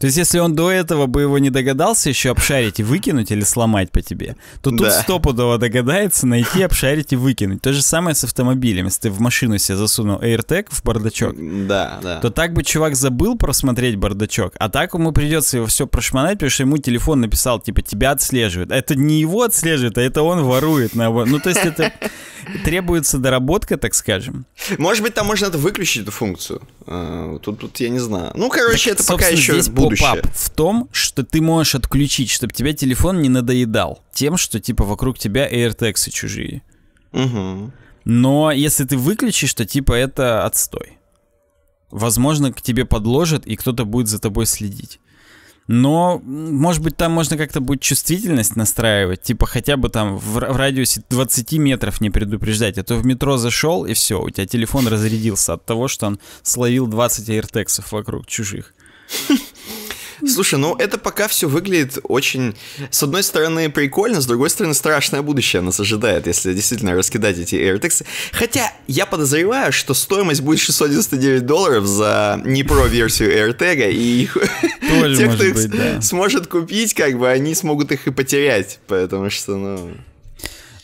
То есть, если он до этого бы его не догадался еще обшарить и выкинуть или сломать по тебе, то тут да. стопудово догадается найти, обшарить и выкинуть. То же самое с автомобилем. Если ты в машину себе засунул AirTag в бардачок, да, да. то так бы чувак забыл просмотреть бардачок, а так ему придется его все прошмонать, потому что ему телефон написал, типа, тебя отслеживают. Это не его отслеживает, а это он ворует. На... Ну, то есть, это требуется доработка, так скажем. Может быть, там можно это выключить, эту функцию. А, тут, тут я не знаю. Ну, короче, так, это пока еще будущее. поп в том, что ты можешь отключить, чтобы тебя телефон не надоедал тем, что типа вокруг тебя AirTags чужие. Угу. Но если ты выключишь, то типа это отстой. Возможно, к тебе подложат, и кто-то будет за тобой следить. Но, может быть, там можно как-то будет чувствительность настраивать, типа хотя бы там в, в радиусе 20 метров не предупреждать, а то в метро зашел, и все, у тебя телефон разрядился от того, что он словил 20 аиртексов вокруг чужих. Слушай, ну это пока все выглядит очень, с одной стороны, прикольно, с другой стороны, страшное будущее нас ожидает, если действительно раскидать эти AirTags. Хотя я подозреваю, что стоимость будет 699 долларов за не про версию AirTag, и их... те, кто их быть, да. сможет купить, как бы они смогут их и потерять, потому что, ну...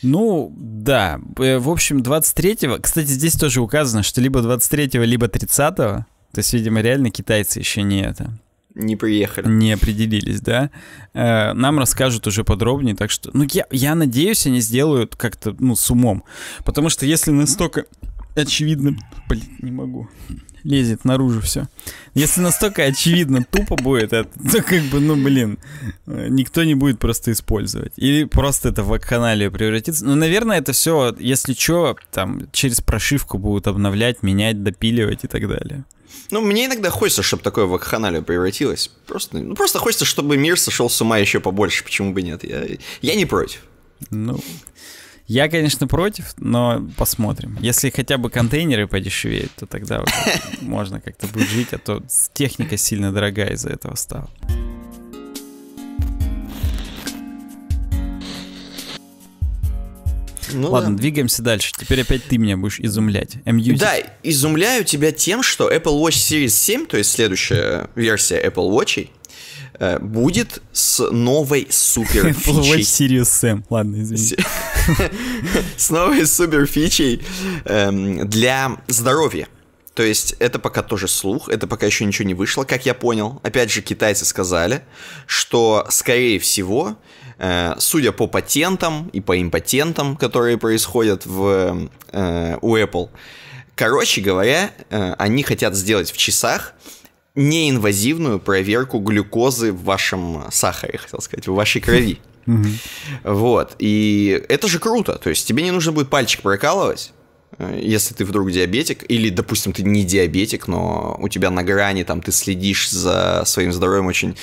Ну, да. Э, в общем, 23-го... Кстати, здесь тоже указано, что либо 23-го, либо 30-го. То есть, видимо, реально китайцы еще не это не приехали. Не определились, да. Э, нам расскажут уже подробнее, так что... Ну, я, я надеюсь, они сделают как-то, ну, с умом. Потому что если настолько очевидно... Блин, не могу лезет наружу все. Если настолько очевидно тупо будет это, то как бы, ну блин, никто не будет просто использовать. Или просто это в вакханалию превратится. Ну, наверное, это все, если что, там через прошивку будут обновлять, менять, допиливать и так далее. Ну, мне иногда хочется, чтобы такое вакханалию превратилось. Просто, ну, просто хочется, чтобы мир сошел с ума еще побольше, почему бы нет. Я, я не против. Ну, я, конечно, против, но посмотрим. Если хотя бы контейнеры подешевеют, то тогда можно как-то будет жить, а то техника сильно дорогая из-за этого стала. Ну, Ладно, да. двигаемся дальше. Теперь опять ты меня будешь изумлять. MU. Да, изумляю тебя тем, что Apple Watch Series 7, то есть следующая версия Apple Watch, Э, будет с новой супер фичей. Serious Sam, ладно, извините. С новой супер фичей эм, для здоровья. То есть это пока тоже слух, это пока еще ничего не вышло, как я понял. Опять же, китайцы сказали, что, скорее всего, э, судя по патентам и по импатентам, которые происходят в, э, у Apple, короче говоря, они хотят сделать в часах неинвазивную проверку глюкозы в вашем э, сахаре, хотел сказать, в вашей крови. Вот. И это же круто. То есть тебе не нужно будет пальчик прокалывать, э, если ты вдруг диабетик, или, допустим, ты не диабетик, но у тебя на грани, там, ты следишь за своим здоровьем очень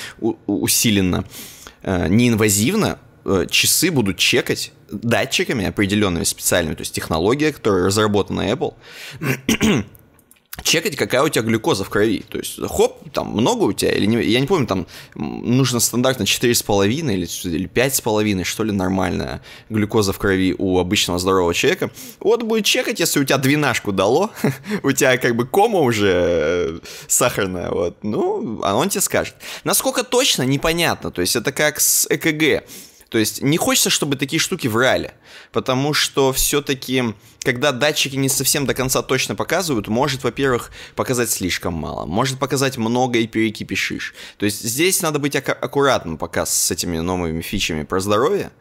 усиленно, э, неинвазивно, часы будут чекать датчиками определенными специальными, то есть технология, которая разработана Apple, чекать, какая у тебя глюкоза в крови. То есть, хоп, там много у тебя или не... Я не помню, там нужно стандартно 4,5 или, или 5,5, что ли, нормальная глюкоза в крови у обычного здорового человека. Вот будет чекать, если у тебя двенашку дало, у тебя как бы кома уже э, сахарная, вот. Ну, а он тебе скажет. Насколько точно, непонятно. То есть, это как с ЭКГ. То есть не хочется, чтобы такие штуки врали, потому что все-таки, когда датчики не совсем до конца точно показывают, может, во-первых, показать слишком мало, может показать много и перекипишишь. То есть здесь надо быть ак- аккуратным пока с этими новыми фичами про здоровье,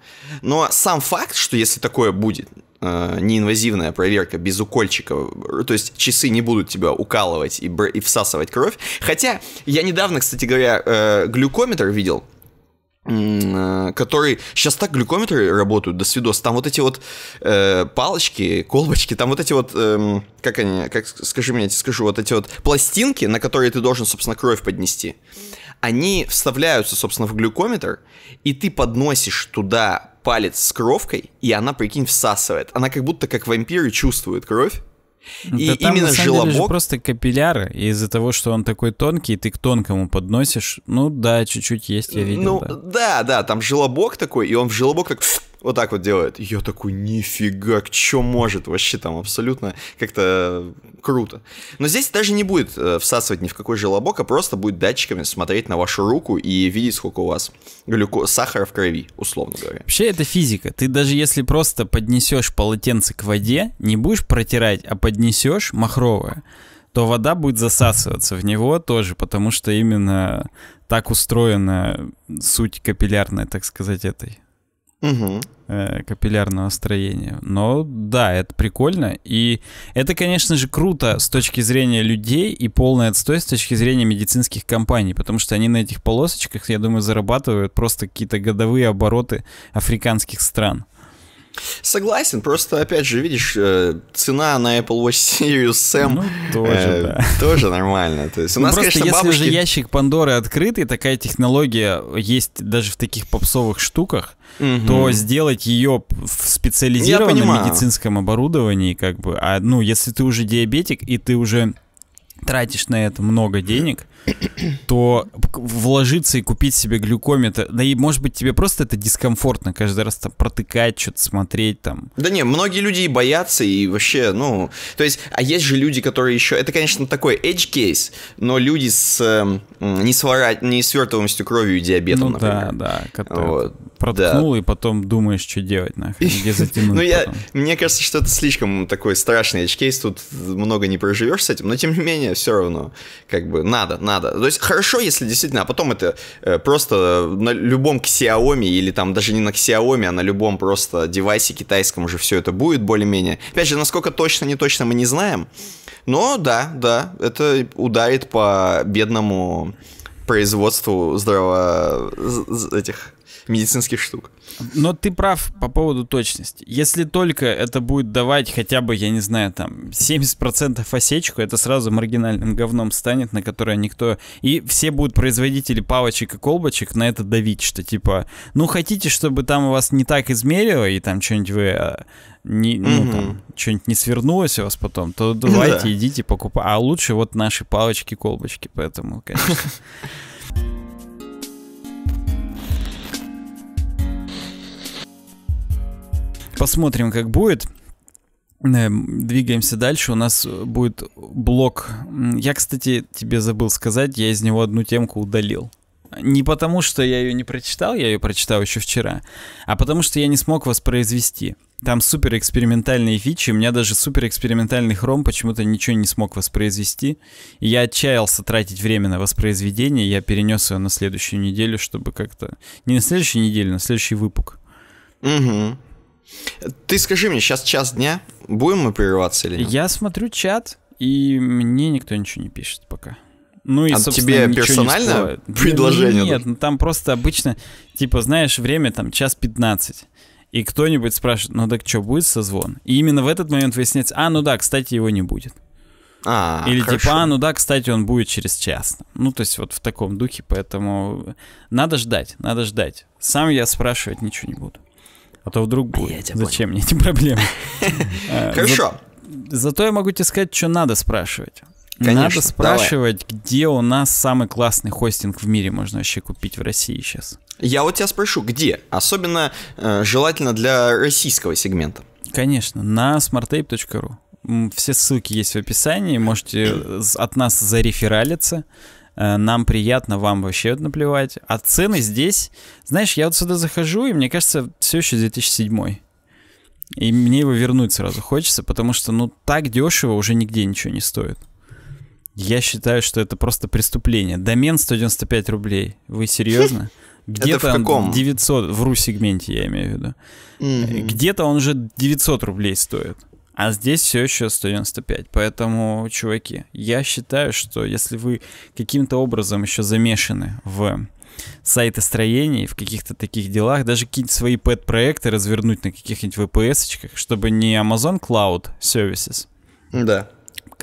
но сам факт, что если такое будет, э, неинвазивная проверка без укольчика, э, то есть часы не будут тебя укалывать и, бр- и всасывать кровь. Хотя я недавно, кстати говоря, э, глюкометр видел, Э, который сейчас так глюкометры работают, до свидос, там вот эти вот э, палочки, колбочки, там вот эти вот, э, как они, как, скажи мне, я тебе скажу, вот эти вот пластинки, на которые ты должен, собственно, кровь поднести, они вставляются, собственно, в глюкометр, и ты подносишь туда палец с кровкой, и она, прикинь, всасывает. Она как будто как вампиры чувствует кровь, ну, и да там, именно на самом желобок... Деле просто капилляры и из-за того, что он такой тонкий, ты к тонкому подносишь. Ну да, чуть-чуть есть, я видел. Ну да, да, да там желобок такой, и он в желобок так вот так вот делает. И я такой, нифига, что может вообще там абсолютно как-то э, круто. Но здесь даже не будет э, всасывать ни в какой желобок, а просто будет датчиками смотреть на вашу руку и видеть, сколько у вас глюко... сахара в крови, условно говоря. Вообще это физика. Ты даже если просто поднесешь полотенце к воде, не будешь протирать, а поднесешь махровое, то вода будет засасываться в него тоже, потому что именно так устроена суть капиллярная, так сказать, этой Угу. Э, капиллярного строения. Но да, это прикольно. И это, конечно же, круто с точки зрения людей и полный отстой с точки зрения медицинских компаний, потому что они на этих полосочках, я думаю, зарабатывают просто какие-то годовые обороты африканских стран. Согласен, просто, опять же, видишь, э, цена на Apple Watch Series M ну, тоже, э, да. тоже нормально. То есть у ну, нас, просто конечно, если бабушки... же ящик Пандоры открыт, и такая технология есть даже в таких попсовых штуках, угу. то сделать ее в специализированном медицинском оборудовании, как бы, а, ну, если ты уже диабетик, и ты уже тратишь на это много денег, то вложиться и купить себе глюкометр, да и может быть тебе просто это дискомфортно каждый раз там протыкать, что-то смотреть там. Да не, многие люди и боятся, и вообще, ну, то есть, а есть же люди, которые еще, это, конечно, такой edge case, но люди с э, эм, несвора... несвертываемостью кровью и диабетом, ну, например. да, да, которые вот. проткнул да. и потом думаешь, что делать нахрен, где затянуть Ну я, мне кажется, что это слишком такой страшный edge case тут много не проживешь с этим, но тем не менее, все равно, как бы, надо, надо надо. То есть хорошо, если действительно, а потом это э, просто на любом Xiaomi или там даже не на Xiaomi, а на любом просто девайсе китайском уже все это будет более-менее. Опять же, насколько точно, не точно мы не знаем, но да, да, это ударит по бедному производству здраво... этих медицинских штук. Но ты прав по поводу точности. Если только это будет давать хотя бы, я не знаю, там 70% осечку, это сразу маргинальным говном станет, на которое никто... И все будут производители палочек и колбочек на это давить, что типа, ну хотите, чтобы там у вас не так измерило, и там что-нибудь вы а, не, ну, mm там, что-нибудь не свернулось у вас потом, то ну давайте, да. идите покупать. А лучше вот наши палочки-колбочки, поэтому, конечно. Посмотрим, как будет. Эм, двигаемся дальше. У нас будет блок. Я, кстати, тебе забыл сказать, я из него одну темку удалил. Не потому, что я ее не прочитал, я ее прочитал еще вчера, а потому, что я не смог воспроизвести. Там супер экспериментальные фичи, у меня даже супер экспериментальный хром почему-то ничего не смог воспроизвести. И я отчаялся тратить время на воспроизведение, я перенес ее на следующую неделю, чтобы как-то... Не на следующую неделю, на следующий выпуск. Угу. Ты скажи мне, сейчас час дня, будем мы прерываться или нет? Я смотрю чат, и мне никто ничего не пишет пока. Ну и, а тебе персонально не ну, предложение? Нет, ну там просто обычно, типа, знаешь, время там час 15. И кто-нибудь спрашивает, ну так что, будет созвон? И именно в этот момент выясняется, а, ну да, кстати, его не будет. А, Или типа, хорошо. типа, а, ну да, кстати, он будет через час. Ну, то есть вот в таком духе, поэтому надо ждать, надо ждать. Сам я спрашивать ничего не буду а то вдруг будет. Зачем понял. мне эти проблемы? Э, Хорошо. Зато я могу тебе сказать, что надо спрашивать. Конечно, Надо спрашивать, давай. где у нас самый классный хостинг в мире можно вообще купить в России сейчас. Я вот тебя спрошу, где? Особенно э, желательно для российского сегмента. Конечно, на smartape.ru. Все ссылки есть в описании, можете э, от нас зарефералиться. Э, нам приятно, вам вообще наплевать. А цены здесь, знаешь, я вот сюда захожу, и мне кажется, все еще 2007 и мне его вернуть сразу хочется, потому что, ну, так дешево уже нигде ничего не стоит. Я считаю, что это просто преступление. Домен 195 рублей. Вы серьезно? Где-то он каком? 900, в ру-сегменте я имею в виду. Где-то он уже 900 рублей стоит. А здесь все еще 195. Поэтому, чуваки, я считаю, что если вы каким-то образом еще замешаны в сайтостроении, в каких-то таких делах, даже какие-то свои пэт-проекты развернуть на каких-нибудь VPS-очках, чтобы не Amazon Cloud Services, да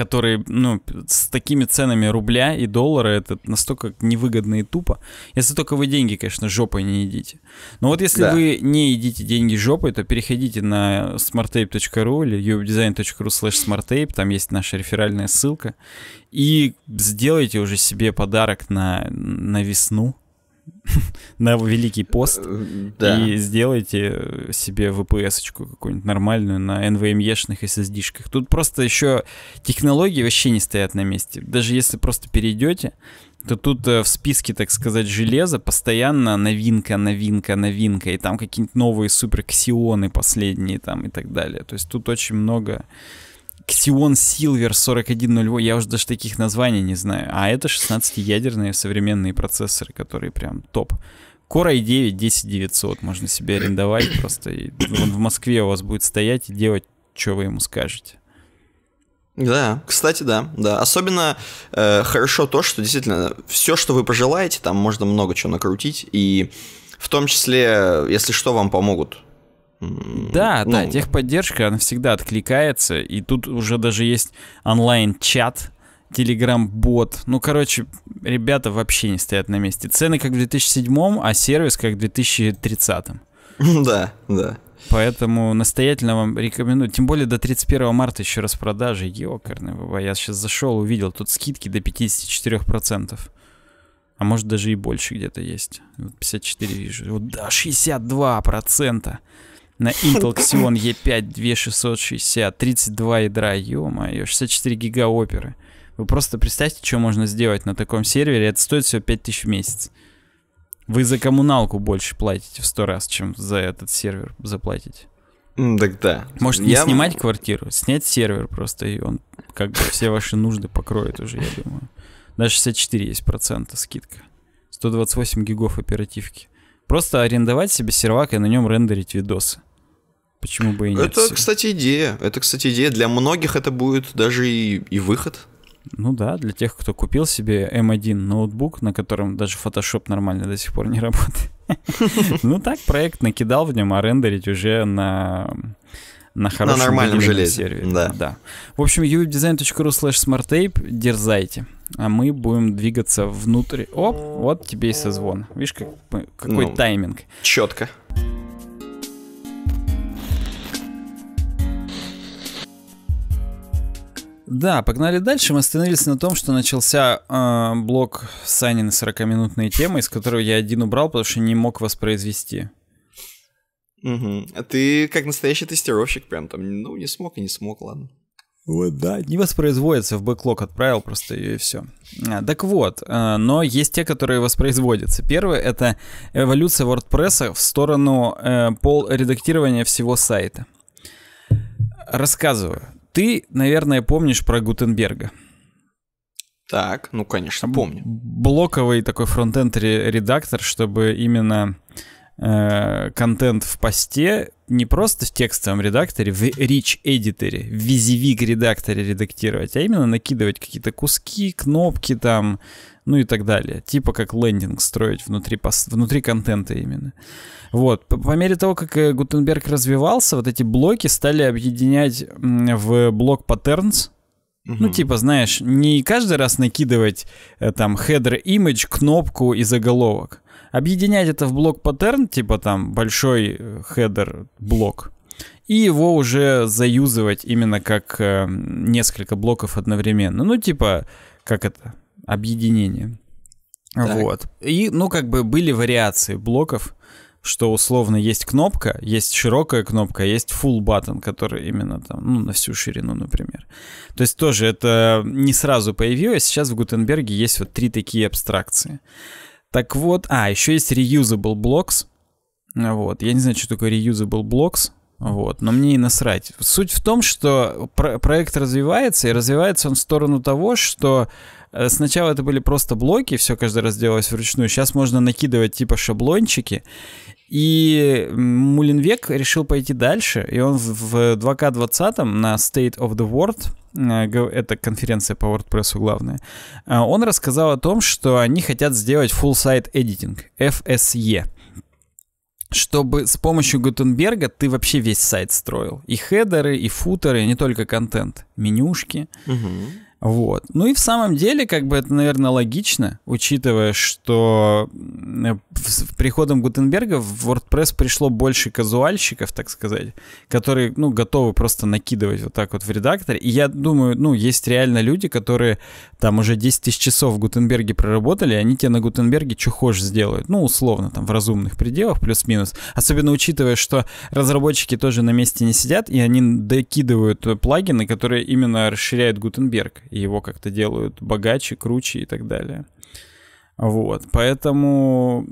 которые, ну, с такими ценами рубля и доллара, это настолько невыгодно и тупо. Если только вы деньги, конечно, жопой не едите. Но вот если да. вы не едите деньги жопой, то переходите на smarttape.ru или uwebdesign.ru slash smarttape, там есть наша реферальная ссылка, и сделайте уже себе подарок на, на весну, на Великий пост э, да. и сделайте э, себе VPS-очку какую-нибудь нормальную на NVMe-шных эм SSD-шках. Тут просто еще технологии вообще не стоят на месте. Даже если просто перейдете, то тут э, в списке, так сказать, железа постоянно новинка, новинка, новинка, и там какие-нибудь новые супер ксионы последние там и так далее. То есть тут очень много Ксион Силвер 4108, я уже даже таких названий не знаю. А это 16-ядерные современные процессоры, которые прям топ. Core i9 10900 можно себе арендовать просто. И он в Москве у вас будет стоять и делать, что вы ему скажете. Да, кстати, да, да. Особенно э, хорошо то, что действительно все, что вы пожелаете, там можно много чего накрутить, и в том числе, если что, вам помогут да, ну, да, техподдержка, она всегда откликается, и тут уже даже есть онлайн-чат, Telegram-бот. Ну, короче, ребята вообще не стоят на месте. Цены как в 2007, м а сервис как в 2030. м Да, да. Поэтому настоятельно вам рекомендую. Тем более до 31 марта еще раз продажи. Ёкарный Я сейчас зашел, увидел, тут скидки до 54%. А может даже и больше где-то есть. 54 вижу. Вот, да, 62% на Intel Xeon E5 2660, 32 ядра, ё-моё, 64 гига оперы. Вы просто представьте, что можно сделать на таком сервере, это стоит всего 5000 в месяц. Вы за коммуналку больше платите в 100 раз, чем за этот сервер заплатите. Так да. Может, не я... снимать квартиру, снять сервер просто, и он как бы все ваши нужды покроет уже, я думаю. Даже 64 есть процента скидка. 128 гигов оперативки. Просто арендовать себе сервак и на нем рендерить видосы. Почему бы и нет? Это, кстати, идея. Это, кстати, идея. Для многих это будет даже и, и выход. Ну да, для тех, кто купил себе M1 эм ноутбук, на котором даже Photoshop нормально до сих пор не работает. Ну так, проект накидал в нем, а рендерить уже на на хорошем на нормальном железе. Сервере. Да. да. В общем, uwebdesign.ru slash smarttape, дерзайте. А мы будем двигаться внутрь. Оп, вот тебе и созвон. Видишь, как, какой ну, тайминг. Четко. Да, погнали дальше. Мы остановились на том, что начался э, блок Санины 40-минутные темы, из которого я один убрал, потому что не мог воспроизвести. Угу. А ты как настоящий тестировщик прям там, ну, не смог и не смог, ладно. Вот, да. Не воспроизводится, в бэклог отправил просто ее и все. А, так вот, э, но есть те, которые воспроизводятся. Первое — это эволюция WordPress а в сторону э, пол редактирования всего сайта. Рассказываю. Ты, наверное, помнишь про Гутенберга. Так, ну, конечно, помню. Блоковый такой фронтенд редактор, чтобы именно э, контент в посте не просто в текстовом редакторе, в rich editor, в визивик редакторе редактировать, а именно накидывать какие-то куски, кнопки там, ну и так далее. Типа как лендинг строить внутри, внутри контента именно. Вот. По, мере того, как э, Гутенберг развивался, вот эти блоки стали объединять в блок паттернс Ну, типа, знаешь, не каждый раз накидывать э, там header image, кнопку и заголовок. Объединять это в блок паттерн, типа там большой header э, блок, и его уже заюзывать именно как э, несколько блоков одновременно. Ну, типа, как это, объединение. Так. Вот. И, ну, как бы были вариации блоков, что условно есть кнопка, есть широкая кнопка, есть full button, который именно там, ну, на всю ширину, например. То есть тоже это не сразу появилось. Сейчас в Гутенберге есть вот три такие абстракции. Так вот, а, еще есть reusable blocks. Вот. Я не знаю, что такое reusable blocks. Вот, но мне и насрать. Суть в том, что про проект развивается, и развивается он в сторону того, что Э, сначала это были просто блоки, все каждый раз делалось вручную. Сейчас можно накидывать типа шаблончики. И Мулинвек решил пойти дальше, и он в 2К20 на State of the World э, это конференция по WordPress главная, э, он рассказал о том, что они хотят сделать Full Site Editing, FSE чтобы с помощью Гутенберга ты вообще весь сайт строил. И хедеры, и футеры, и не только контент. Менюшки. Угу. Вот. Ну и в самом деле, как бы это, наверное, логично, учитывая, что э, с приходом Гутенберга в WordPress пришло больше казуальщиков, так сказать, которые, ну, готовы просто накидывать вот так вот в редактор. И я думаю, ну, есть реально люди, которые там уже 10 тысяч часов в Гутенберге проработали, и они тебе на Гутенберге что хочешь сделают. Ну, условно, там, в разумных пределах, плюс-минус. Особенно учитывая, что разработчики тоже на месте не сидят, и они докидывают э, плагины, которые именно расширяют Гутенберг и его как-то делают богаче, круче и так далее. Вот, поэтому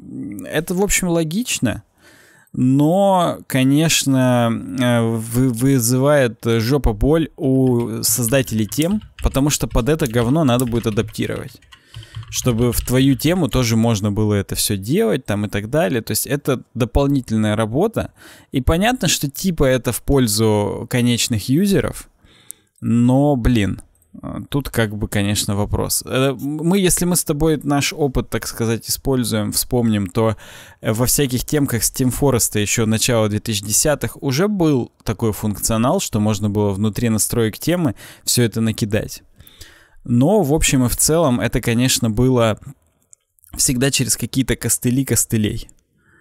это, в общем, логично, но, конечно, э, вызывает жопа боль у создателей тем, потому что под это говно надо будет адаптировать чтобы в твою тему тоже можно было это все делать там и так далее. То есть это дополнительная работа. И понятно, что типа это в пользу конечных юзеров, но, блин, Тут как бы, конечно, вопрос. Э, мы, если мы с тобой наш опыт, так сказать, используем, вспомним, то э, во всяких темках Steam Forest еще начала 2010-х уже был такой функционал, что можно было внутри настроек темы все это накидать. Но, в общем и в целом, это, конечно, было всегда через какие-то костыли костылей.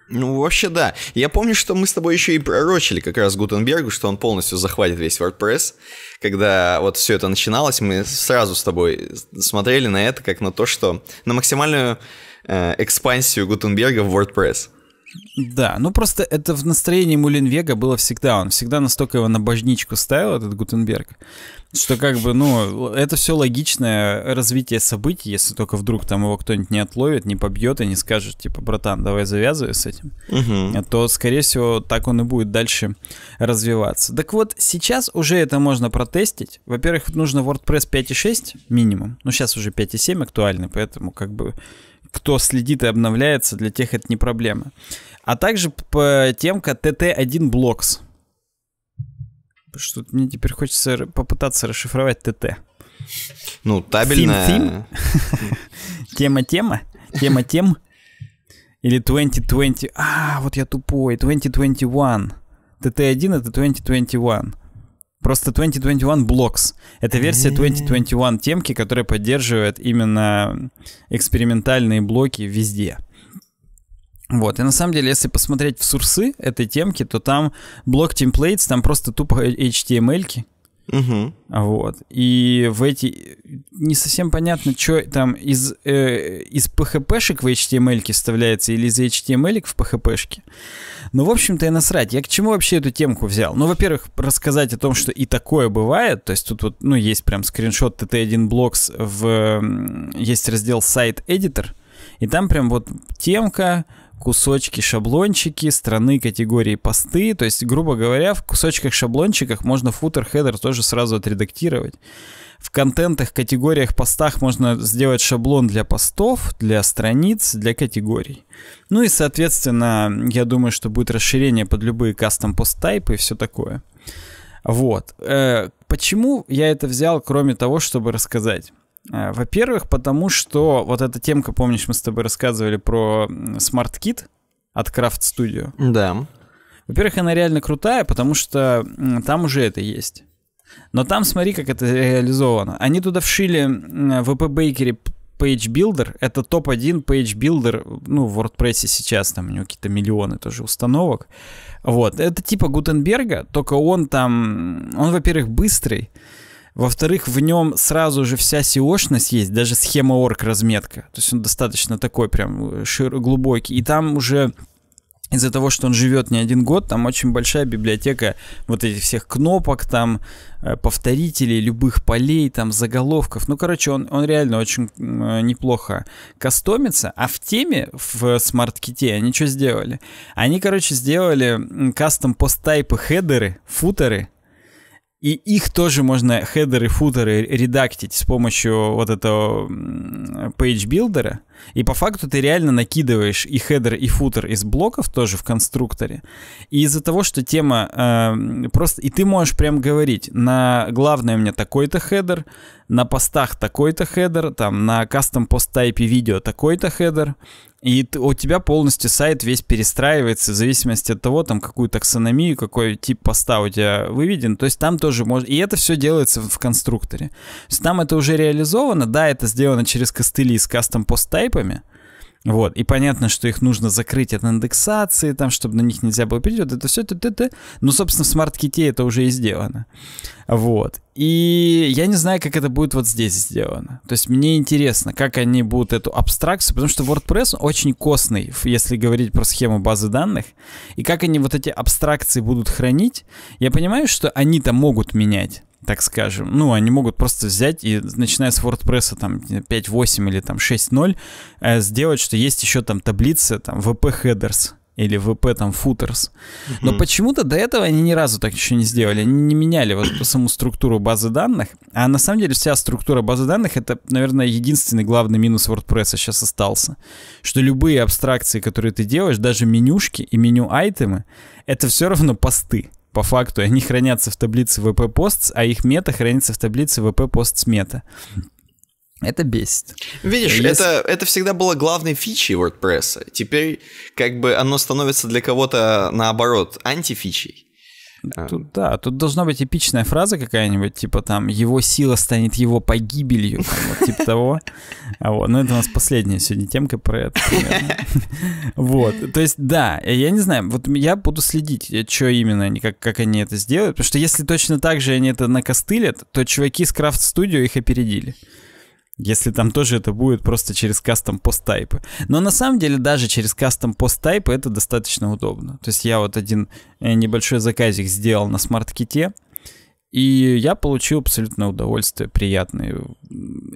Ну, вообще, да. Я помню, что мы с тобой еще и пророчили как раз Гутенбергу, что он полностью захватит весь WordPress. Когда вот все это начиналось, мы сразу с тобой смотрели на это как на то, что... На максимальную э, экспансию Гутенберга в WordPress. Да, ну просто это в настроении Мулинвега было всегда. Он всегда настолько его на божничку ставил, этот Гутенберг, что как бы, ну, это все логичное развитие событий, если только вдруг там его кто-нибудь не отловит, не побьет и не скажет, типа, братан, давай завязывай с этим, угу. то, скорее всего, так он и будет дальше развиваться. Так вот, сейчас уже это можно протестить. Во-первых, нужно WordPress 5.6 минимум. Ну, сейчас уже 5.7 актуальный, поэтому как бы кто следит и обновляется, для тех это не проблема. А также по темка TT1 Blocks. Что-то мне теперь хочется попытаться расшифровать ТТ. Ну, табельная... Тема-тема? Тема-тем? Или 2020... А, вот я тупой. 2021. ТТ1 это 2021. Просто 2021 Blocks. Это версия 2021 темки, которая поддерживает именно экспериментальные блоки везде. Вот, и на самом деле, если посмотреть в сурсы этой темки, то там блок templates, там просто тупо HTML, Угу. Вот. И в эти... Не совсем понятно, что там из, э, из PHP-шек в HTML вставляется или из HTML в PHP-шке. Ну, в общем-то, и насрать. Я к чему вообще эту темку взял? Ну, во-первых, рассказать о том, что и такое бывает. То есть тут вот, ну, есть прям скриншот TT1 Blocks в... Есть раздел сайт-эдитор. И там прям вот темка, кусочки, шаблончики, страны, категории, посты. То есть, грубо говоря, в кусочках, шаблончиках можно футер, хедер тоже сразу отредактировать. В контентах, категориях, постах можно сделать шаблон для постов, для страниц, для категорий. Ну и, соответственно, я думаю, что будет расширение под любые кастом пост тайпы и все такое. Вот. Э, почему я это взял, кроме того, чтобы рассказать? Э, во-первых, потому что вот эта темка, помнишь, мы с тобой рассказывали про Smart Kit от Craft Studio. Да. Во-первых, она реально крутая, потому что там уже это есть. Но там смотри, как это реализовано. Они туда вшили в VP Bakery Page Builder. Это топ-1 Page Builder, ну, в WordPress сейчас, там у него какие-то миллионы тоже установок. Вот, это типа Гутенберга, только он там, он, во-первых, быстрый, во-вторых, в нем сразу же вся сеошность есть, даже схема орг разметка. То есть он достаточно такой прям э, шир- глубокий. И там уже из-за того, что он живет не один год, там очень большая библиотека вот этих всех кнопок, там э, повторителей, любых полей, там заголовков. Ну, короче, он, он реально очень э, неплохо кастомится. А в теме, в смарт-ките, они что сделали? Они, короче, сделали кастом пост-тайпы, хедеры, футеры, и их тоже можно хедеры, футеры редактить с помощью вот этого page builder. И по факту ты реально накидываешь и хедер, и футер из блоков тоже в конструкторе. И из-за того, что тема э, просто... И ты можешь прям говорить, на главное у меня такой-то хедер, на постах такой-то хедер, там на custom post type видео такой-то хедер, и у тебя полностью сайт весь перестраивается в зависимости от того, там, какую таксономию, какой тип поста у тебя выведен. То есть там тоже можно... И это все делается в конструкторе. То есть там это уже реализовано. Да, это сделано через костыли с кастом-посттайпами. типами вот, и понятно, что их нужно закрыть от индексации, там, чтобы на них нельзя было перейти, вот это все, т это, -т. ну, собственно, в смарт-ките это уже и сделано. Вот, и я не знаю, как это будет вот здесь сделано. То есть мне интересно, как они будут эту абстракцию, потому что WordPress очень костный, если говорить про схему базы данных, и как они вот эти абстракции будут хранить. Я понимаю, что они-то могут менять, так скажем. Ну, они могут просто взять и, начиная с WordPress там 5.8 или там 6.0, э, сделать, что есть еще там таблицы, там VP headers, или VP там footers. Mm-hmm. Но почему-то до этого они ни разу так еще не сделали. Они не меняли вот эту саму структуру базы данных. А на самом деле вся структура базы данных это, наверное, единственный главный минус WordPress сейчас остался. Что любые абстракции, которые ты делаешь, даже менюшки и меню айтемы, это все равно посты по факту, они хранятся в таблице VP Posts, а их мета хранится в таблице VP Posts meta. Это бесит. Видишь, Если... это, это всегда было главной фичей WordPress. Теперь как бы оно становится для кого-то наоборот антифичей. А. Тут, да, тут должна быть эпичная фраза какая-нибудь, типа там «его сила станет его погибелью», вот, типа того. А вот, ну это у нас последняя сегодня темка про это. Вот, то есть да, я не знаю, вот я буду следить, что именно они, как, как они это сделают, потому что если точно так же они это накостылят, то чуваки с Крафт Студио их опередили. Если там тоже это будет просто через кастом пост тайпы, Но на самом деле даже через кастом пост тайпы это достаточно удобно. То есть я вот один э, небольшой заказик сделал на смарт-ките, и я получил абсолютно удовольствие, приятное.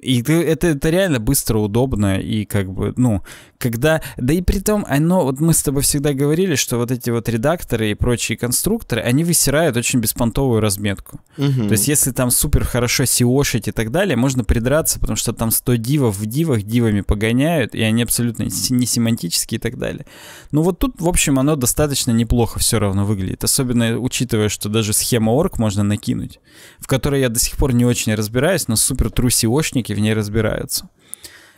И это, это реально быстро, удобно, и как бы, ну, когда... Да и при том, оно, вот мы с тобой всегда говорили, что вот эти вот редакторы и прочие конструкторы, они высирают очень беспонтовую разметку. Угу. То есть если там супер хорошо сеошить и так далее, можно придраться, потому что там 100 дивов в дивах дивами погоняют, и они абсолютно не семантические и так далее. Но ну вот тут, в общем, оно достаточно неплохо все равно выглядит, особенно учитывая, что даже схема орг можно накинуть какую в которой я до сих пор не очень разбираюсь, но супер трусиошники в ней разбираются.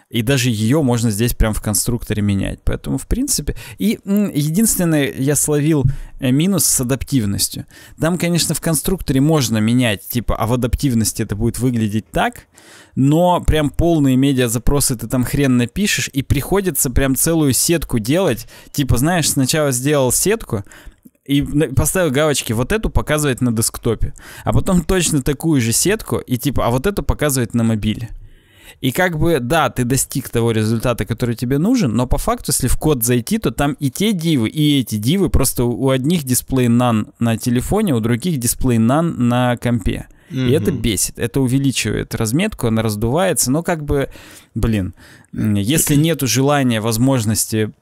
И даже ее можно здесь прям в конструкторе менять. Поэтому, в принципе... И единственное, я словил э, минус с адаптивностью. Там, конечно, в конструкторе можно менять, типа, а в адаптивности это будет выглядеть так, но прям полные медиа-запросы ты там хрен напишешь, и приходится прям целую сетку делать. Типа, знаешь, сначала сделал сетку, и поставил галочки, вот эту показывает на десктопе, а потом точно такую же сетку, и типа, а вот эту показывает на мобиле. И как бы, да, ты достиг того результата, который тебе нужен, но по факту, если в код зайти, то там и те дивы, и эти дивы, просто у одних дисплей none на телефоне, у других дисплей none на компе. Mm-hmm. И это бесит, это увеличивает разметку, она раздувается, но как бы, блин, если нету желания, возможности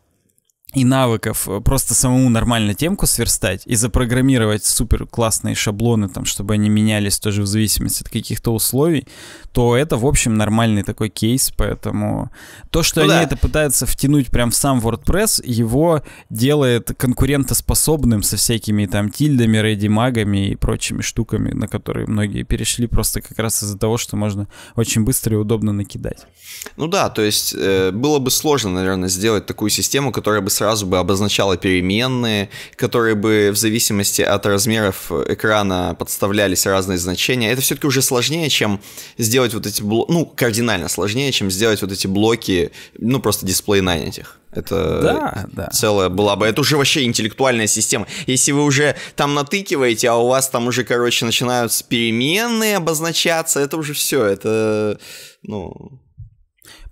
и навыков э, просто самому нормально темку сверстать и запрограммировать супер классные шаблоны, там, чтобы они менялись тоже в зависимости от каких-то условий, то это, в общем, нормальный такой кейс, поэтому то, что ну, они да. это пытаются втянуть прям в сам WordPress, его делает конкурентоспособным со всякими там тильдами, рейдимагами и прочими штуками, на которые многие перешли просто как раз из-за того, что можно очень быстро и удобно накидать. Ну да, то есть э, было бы сложно, наверное, сделать такую систему, которая бы сразу сразу бы обозначала переменные, которые бы в зависимости от размеров экрана подставлялись разные значения. Это все-таки уже сложнее, чем сделать вот эти блоки, ну, кардинально сложнее, чем сделать вот эти блоки, ну, просто дисплей на этих. Это да, да. целая была бы. Это уже вообще интеллектуальная система. Если вы уже там натыкиваете, а у вас там уже, короче, начинаются переменные обозначаться, это уже все. Это, ну,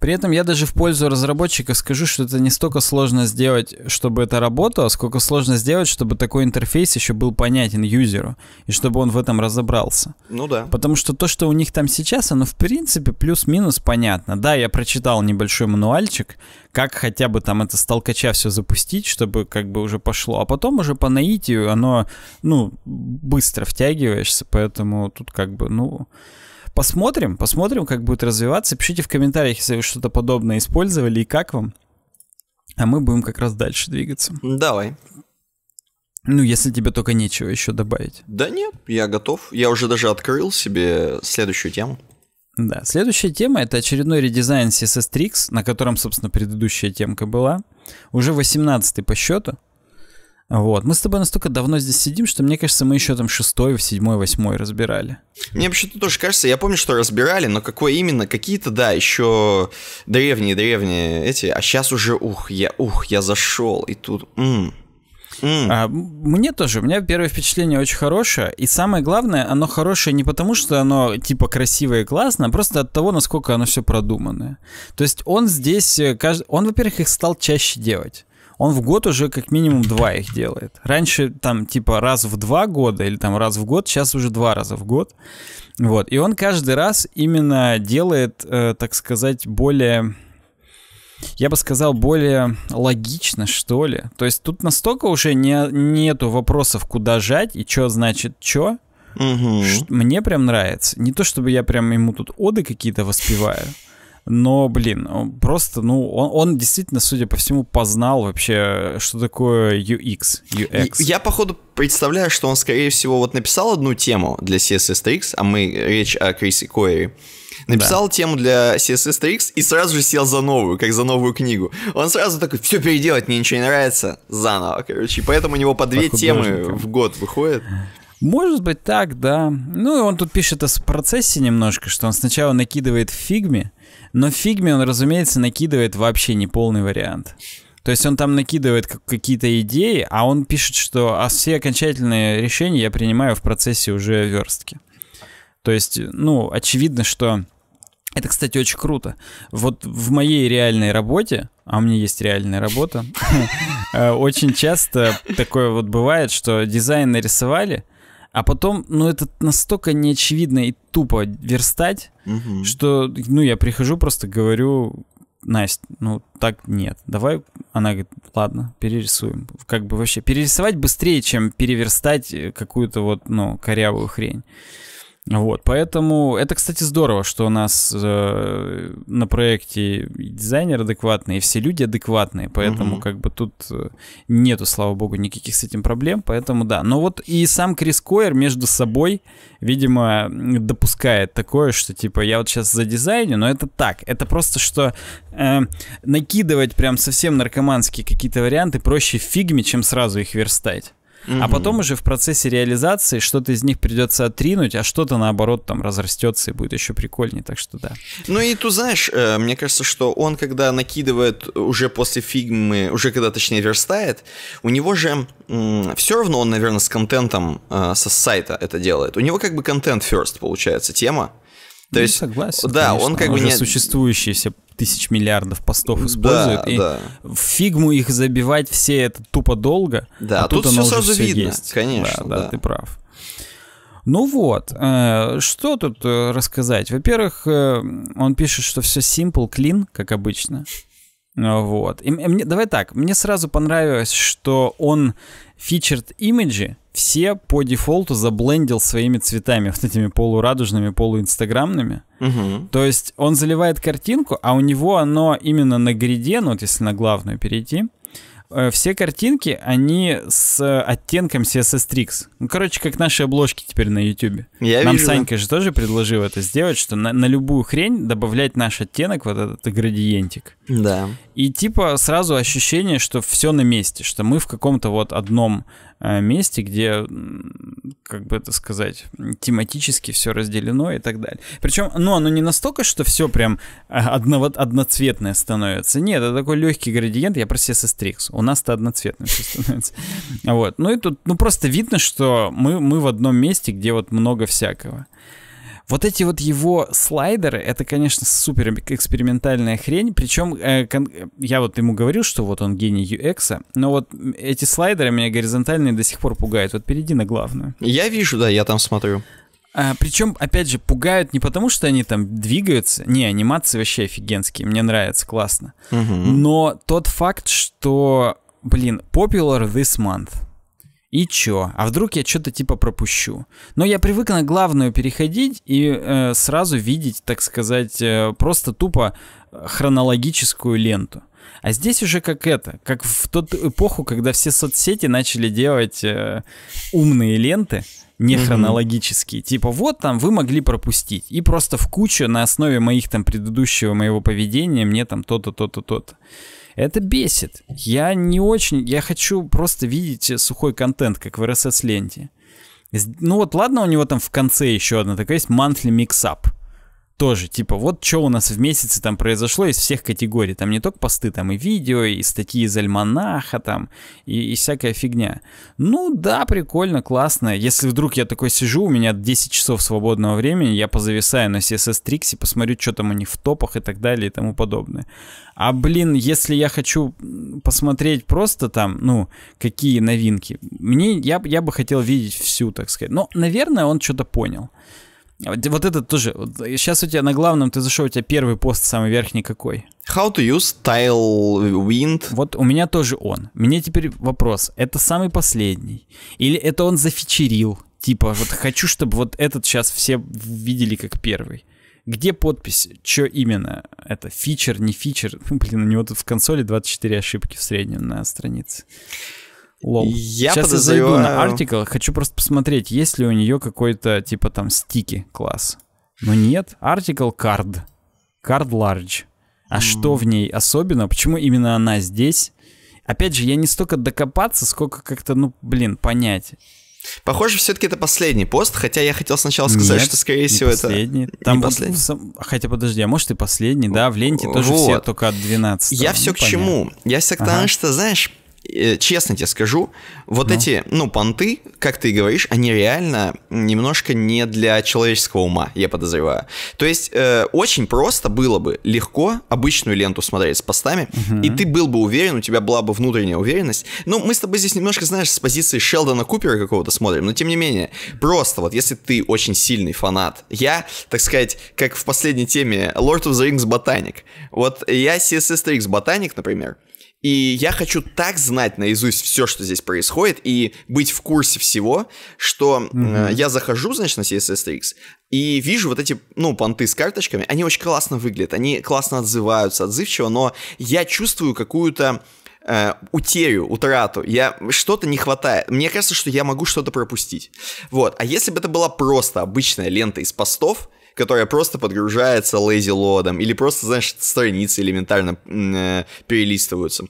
при этом я даже в пользу разработчика скажу, что это не столько сложно сделать, чтобы это работало, сколько сложно сделать, чтобы такой интерфейс еще был понятен юзеру, и чтобы он в этом разобрался. Ну да. Потому что то, что у них там сейчас, оно в принципе плюс-минус понятно. Да, я прочитал небольшой мануальчик, как хотя бы там это с толкача все запустить, чтобы как бы уже пошло. А потом уже по наитию оно, ну, быстро втягиваешься, поэтому тут как бы, ну... Посмотрим, посмотрим, как будет развиваться. Пишите в комментариях, если вы что-то подобное использовали и как вам. А мы будем как раз дальше двигаться. Давай. Ну, если тебе только нечего еще добавить. Да нет, я готов. Я уже даже открыл себе следующую тему. Да, следующая тема — это очередной редизайн CSS Tricks, на котором, собственно, предыдущая темка была. Уже 18 по счету. Вот. Мы с тобой настолько давно здесь сидим, что мне кажется, мы еще там шестой, седьмой, восьмой разбирали. Мне вообще-то тоже кажется, я помню, что разбирали, но какое именно, какие-то, да, еще древние-древние эти, а сейчас уже, ух, я, ух, я зашел, и тут, м, Mm. А, мне тоже. У меня первое впечатление очень хорошее. И самое главное, оно хорошее не потому, что оно типа красивое и классно, а просто от того, насколько оно все продуманное. То есть он здесь... Э, он, во-первых, их стал чаще делать он в год уже как минимум два их делает. Раньше там типа раз в два года или там раз в год, сейчас уже два раза в год. Вот. И он каждый раз именно делает, э, так сказать, более я бы сказал, более логично, что ли. То есть тут настолько уже не, нету вопросов, куда жать и что значит что. Угу. Мне прям нравится. Не то чтобы я прям ему тут оды какие-то воспеваю. Но, блин, просто, ну, он, он действительно, судя по всему, познал вообще, что такое UX, UX. Я, походу, представляю, что он, скорее всего, вот написал одну тему для css 3 а мы речь о Крисе Койере. Написал да. тему для css 3 и сразу же сел за новую, как за новую книгу. Он сразу такой, все переделать, мне ничего не нравится, заново, короче. И поэтому у него по две темы в год выходит. Может быть так, да. Ну и он тут пишет о процессе немножко, что он сначала накидывает в фигме, но в фигме он, разумеется, накидывает вообще неполный вариант. То есть он там накидывает какие-то идеи, а он пишет, что а все окончательные решения я принимаю в процессе уже верстки. То есть, ну, очевидно, что это, кстати, очень круто. Вот в моей реальной работе, а у меня есть реальная работа, э, очень часто такое вот бывает, что дизайн нарисовали, а потом, ну, это настолько неочевидно и тупо верстать, угу. что, ну, я прихожу, просто говорю, Настя, ну, так нет, давай... Она говорит, ладно, перерисуем. Как бы вообще перерисовать быстрее, чем переверстать э, какую-то вот, ну, корявую хрень. Вот, поэтому это, кстати, здорово, что у нас э, на проекте дизайнер адекватный, и все люди адекватные, поэтому угу. как бы тут э, нету, слава богу, никаких с этим проблем, поэтому да. Но вот и сам Крис Койер между собой, видимо, допускает такое, что типа я вот сейчас за дизайне, но это так, это просто что э, накидывать прям совсем наркоманские какие-то варианты проще фигме, чем сразу их верстать. А потом уже в процессе реализации что-то из них придется отринуть, а что-то наоборот там разрастется и будет еще прикольнее, так что да. Ну и тут знаешь, э, мне кажется, что он когда накидывает уже после фигмы, уже когда точнее верстает, у него же все равно он, наверное, с контентом э, со сайта это делает. У него как бы контент first получается тема. То ну, есть, согласен. Да, конечно. он как он бы не существующиеся тысяч миллиардов постов используют. Да, и да. в фигму их забивать все это тупо долго. Да, а тут, тут все сразу все видно, есть. конечно. Да, да, да, ты прав. Ну вот, э, что тут э, рассказать? Во-первых, э, он пишет, что все simple, clean, как обычно. Вот. И мне, давай так, мне сразу понравилось, что он фичерт имиджи, все по дефолту заблендил своими цветами, вот этими полурадужными, полуинстаграмными. Угу. То есть он заливает картинку, а у него оно именно на гриде, ну вот если на главную перейти, э, все картинки, они с оттенком CSS-Trix. Ну, короче, как наши обложки теперь на YouTube. Я Нам вижу. Санька же тоже предложил это сделать, что на, на любую хрень добавлять наш оттенок, вот этот градиентик. Да. И типа сразу ощущение, что все на месте, что мы в каком-то вот одном Э, месте, где, как бы это сказать, тематически все разделено и так далее. Причем, ну, оно не настолько, что все прям э, одного, одноцветное становится. Нет, это такой легкий градиент, я про CSS Tricks. У нас-то одноцветное все становится. Вот. Ну и тут, ну, просто видно, что мы, мы в одном месте, где вот много всякого. Вот эти вот его слайдеры, это, конечно, супер экспериментальная хрень. Причем э, я вот ему говорил, что вот он гений UX, но вот эти слайдеры меня горизонтальные до сих пор пугают. Вот перейди на главную. Я вижу, да, я там смотрю. А, причем, опять же, пугают не потому, что они там двигаются. Не, анимации вообще офигенские, мне нравится, классно. Угу. Но тот факт, что, блин, popular this month — и чё? А вдруг я что-то типа пропущу? Но я привык на главную переходить и э, сразу видеть, так сказать, э, просто тупо э, хронологическую ленту. А здесь уже как это, как в тот эпоху, когда все соцсети начали делать э, умные ленты, не хронологические. Mm-hmm. Типа вот там вы могли пропустить. И просто в кучу на основе моих там предыдущего моего поведения мне там то-то, то-то, то-то. Это бесит. Я не очень... Я хочу просто видеть сухой контент, как в RSS-ленте. Ну вот ладно, у него там в конце еще одна такая есть monthly mix-up тоже, типа, вот что у нас в месяце там произошло из всех категорий. Там не только посты, там и видео, и статьи из альманаха, там, и, и всякая фигня. Ну да, прикольно, классно. Если вдруг я такой сижу, у меня 10 часов свободного времени, я позависаю на CSS Trixie, посмотрю, что там у них в топах и так далее и тому подобное. А, блин, если я хочу посмотреть просто там, ну, какие новинки, мне, я, я бы хотел видеть всю, так сказать. Но, наверное, он что-то понял. Вот это тоже. сейчас у тебя на главном, ты зашел, у тебя первый пост самый верхний какой? How to use tile wind. Вот у меня тоже он. Мне теперь вопрос, это самый последний? Или это он зафичерил? Типа, вот хочу, чтобы вот этот сейчас все видели как первый. Где подпись? Что именно? Это фичер, не фичер? Блин, у него тут в консоли 24 ошибки в среднем на странице. Лол. Я Сейчас подозреваю... я зайду на артикл, хочу просто посмотреть, есть ли у нее какой-то, типа, там, стики класс. Но нет, артикл card, card large. А mm. что в ней особенно? Почему именно она здесь? Опять же, я не столько докопаться, сколько как-то, ну, блин, понять. Похоже, все-таки это последний пост, хотя я хотел сначала сказать, Нет, что, скорее не всего, последний. это... Там не последний. там последний. Хотя, подожди, а может и последний, да? В ленте тоже все только от 12 Я ну, все к понятно. чему. Я все всегда, ага. что, знаешь, Э, честно тебе скажу, вот ну. эти, ну, понты, как ты говоришь, они реально немножко не для человеческого ума, я подозреваю. То есть э, очень просто было бы легко обычную ленту смотреть с постами, угу. и ты был бы уверен, у тебя была бы внутренняя уверенность. Ну, мы с тобой здесь немножко, знаешь, с позиции Шелдона Купера какого-то смотрим, но тем не менее, просто вот если ты очень сильный фанат, я, так сказать, как в последней теме Lord of the Rings ботаник. Вот я CSS Tricks ботаник, например, и я хочу так знать наизусть все, что здесь происходит, и быть в курсе всего, что mm-hmm. э, я захожу, значит, на CSS3X, и вижу вот эти, ну, понты с карточками, они очень классно выглядят, они классно отзываются, отзывчиво, но я чувствую какую-то э, утерю, утрату, я что-то не хватает. Мне кажется, что я могу что-то пропустить. Вот. А если бы это была просто обычная лента из постов, которая просто подгружается лейзи-лодом, или просто, знаешь, страницы элементарно э, перелистываются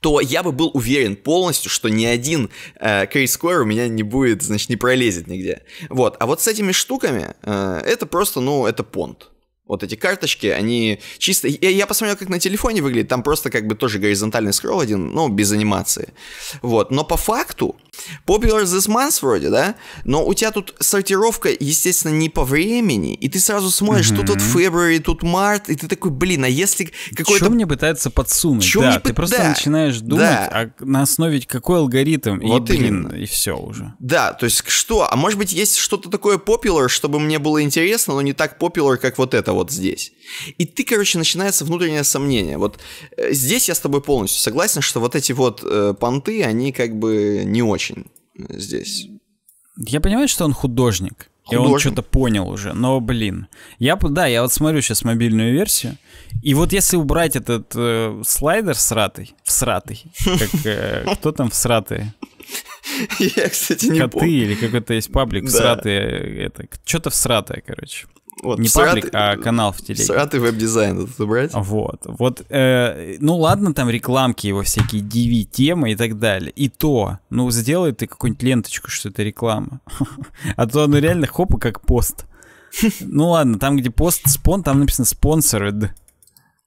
то я бы был уверен полностью, что ни один э, кейс-скор у меня не будет, значит, не пролезет нигде. Вот, а вот с этими штуками э, это просто, ну, это понт. Вот эти карточки, они чисто... Я, я посмотрел, как на телефоне выглядит, там просто как бы тоже горизонтальный скролл один, ну, без анимации. Вот, но по факту Popular This Month вроде, да? Но у тебя тут сортировка, естественно, не по времени, и ты сразу смотришь, mm-hmm. что тут February, тут март, и ты такой, блин, а если какой-то... Что мне пытается подсунуть? Чё да, мне... ты пы... просто да. начинаешь думать да. а на основе какой алгоритм, вот и, блин, и все уже. Да, то есть что? А может быть, есть что-то такое popular, чтобы мне было интересно, но не так popular, как вот это вот здесь. И ты, короче, начинается внутреннее сомнение. Вот э, здесь я с тобой полностью согласен, что вот эти вот э, понты, они как бы не очень э, здесь. Я понимаю, что он художник, художник. и он что-то понял уже, но, блин. Я, да, я вот смотрю сейчас мобильную версию, и вот если убрать этот э, слайдер сратый, всратый, как, э, кто там всратый? Я, кстати, не Коты помню. или какой-то есть паблик всратые, э, это, что-то всратое, короче. Вот, не Сарат... паблик, а канал в телеге. Сраты веб-дизайн это Вот, вот, э, ну ладно, там рекламки его всякие, DV-темы и так далее. И то, ну сделай ты какую-нибудь ленточку, что это реклама. А то оно реально хопа как пост. Ну ладно, там где пост спон, там написано спонсоры,